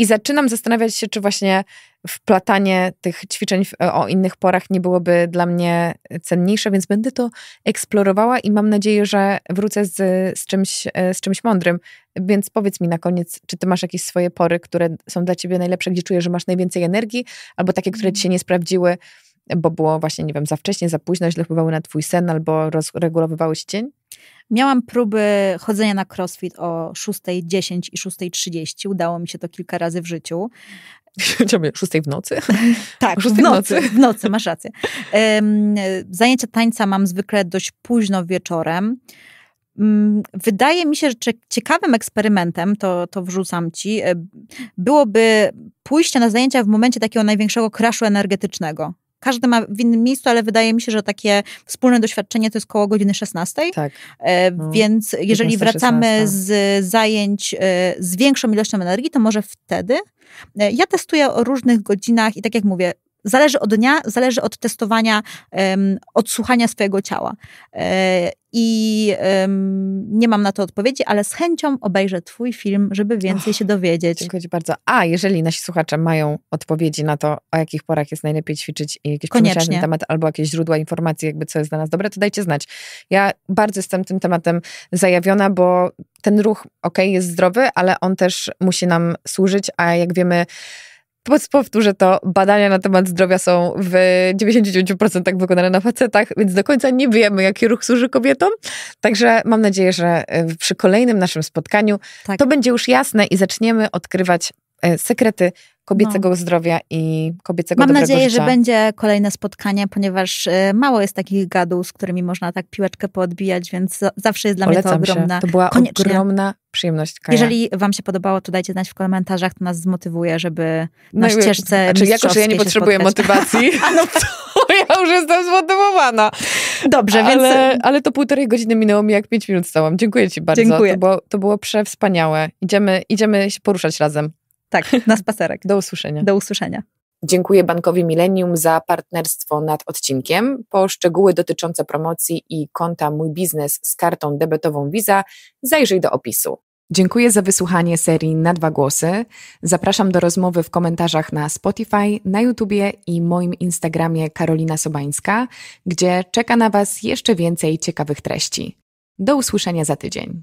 I zaczynam zastanawiać się, czy właśnie wplatanie tych ćwiczeń o innych porach nie byłoby dla mnie cenniejsze, więc będę to eksplorowała i mam nadzieję, że wrócę z, z, czymś, e, z czymś mądrym. Więc powiedz mi na koniec, czy ty masz jakieś swoje pory, które są dla ciebie najlepsze, gdzie czujesz, że masz najwięcej energii, albo takie, które ci się nie sprawdziły, bo było właśnie, nie wiem, za wcześnie, za późno, źle wpływały na twój sen albo rozregulowywały dzień? Miałam próby chodzenia na crossfit o 6.10 i 6.30. Udało mi się to kilka razy w życiu. Ciebie, szóstej w nocy? tak, 6 w nocy, w nocy, masz rację. Zajęcia tańca mam zwykle dość późno wieczorem. Mm, wydaje mi się, że ciekawym eksperymentem, to, to wrzucam ci, e, byłoby pójście na zajęcia w momencie takiego największego kraszu energetycznego każdy ma w innym miejscu, ale wydaje mi się, że takie wspólne doświadczenie to jest koło godziny 16. Tak. E, no. Więc jeżeli 15, wracamy z zajęć e, z większą ilością energii, to może wtedy. E, ja testuję o różnych godzinach i tak jak mówię, zależy od dnia, zależy od testowania, um, od słuchania swojego ciała. E, I um, nie mam na to odpowiedzi, ale z chęcią obejrzę Twój film, żeby więcej oh, się dowiedzieć. Dziękuję Ci bardzo. A jeżeli nasi słuchacze mają odpowiedzi na to, o jakich porach jest najlepiej ćwiczyć i jakieś przemyślenia na temat, albo jakieś źródła informacji, jakby co jest dla nas dobre, to dajcie znać. Ja bardzo jestem tym tematem zajawiona, bo ten ruch, ok, jest zdrowy, ale on też musi nam służyć, a jak wiemy, Powtórzę to, badania na temat zdrowia są w 99% wykonane na facetach, więc do końca nie wiemy, jaki ruch służy kobietom. Także mam nadzieję, że e, przy kolejnym naszym spotkaniu tak. to będzie już jasne i zaczniemy odkrywać e, sekrety kobiecego no. zdrowia i kobiecego Mam nadzieję, życia. że będzie kolejne spotkanie, ponieważ e, mało jest takich gaduł, z którymi można tak piłeczkę poodbijać, więc zawsze jest dla Polecam mnie to ogromna. Się. To była koniecznie. ogromna przyjemność. Kaja. Jeżeli wam się podobało, to dajcie znać w komentarzach, to nas zmotywuje, żeby na no, ścieżce Znaczy jako, że ja nie potrzebuję spotkać. motywacji, no to ja już jestem zmotywowana. Dobrze, ale, więc... Ale to półtorej godziny minęło mi jak pięć minut stałam. Dziękuję ci bardzo. Dziękuję. To, było, to było przewspaniałe. Idziemy, idziemy się poruszać razem. Tak, na spacerek. Do usłyszenia. Do usłyszenia. Dziękuję Bankowi Millennium za partnerstwo nad odcinkiem. Po szczegóły dotyczące promocji i konta Mój Biznes z kartą debetową Visa zajrzyj do opisu. Dziękuję za wysłuchanie serii Na Dwa Głosy. Zapraszam do rozmowy w komentarzach na Spotify, na YouTubie i moim Instagramie Karolina Sobańska, gdzie czeka na Was jeszcze więcej ciekawych treści. Do usłyszenia za tydzień.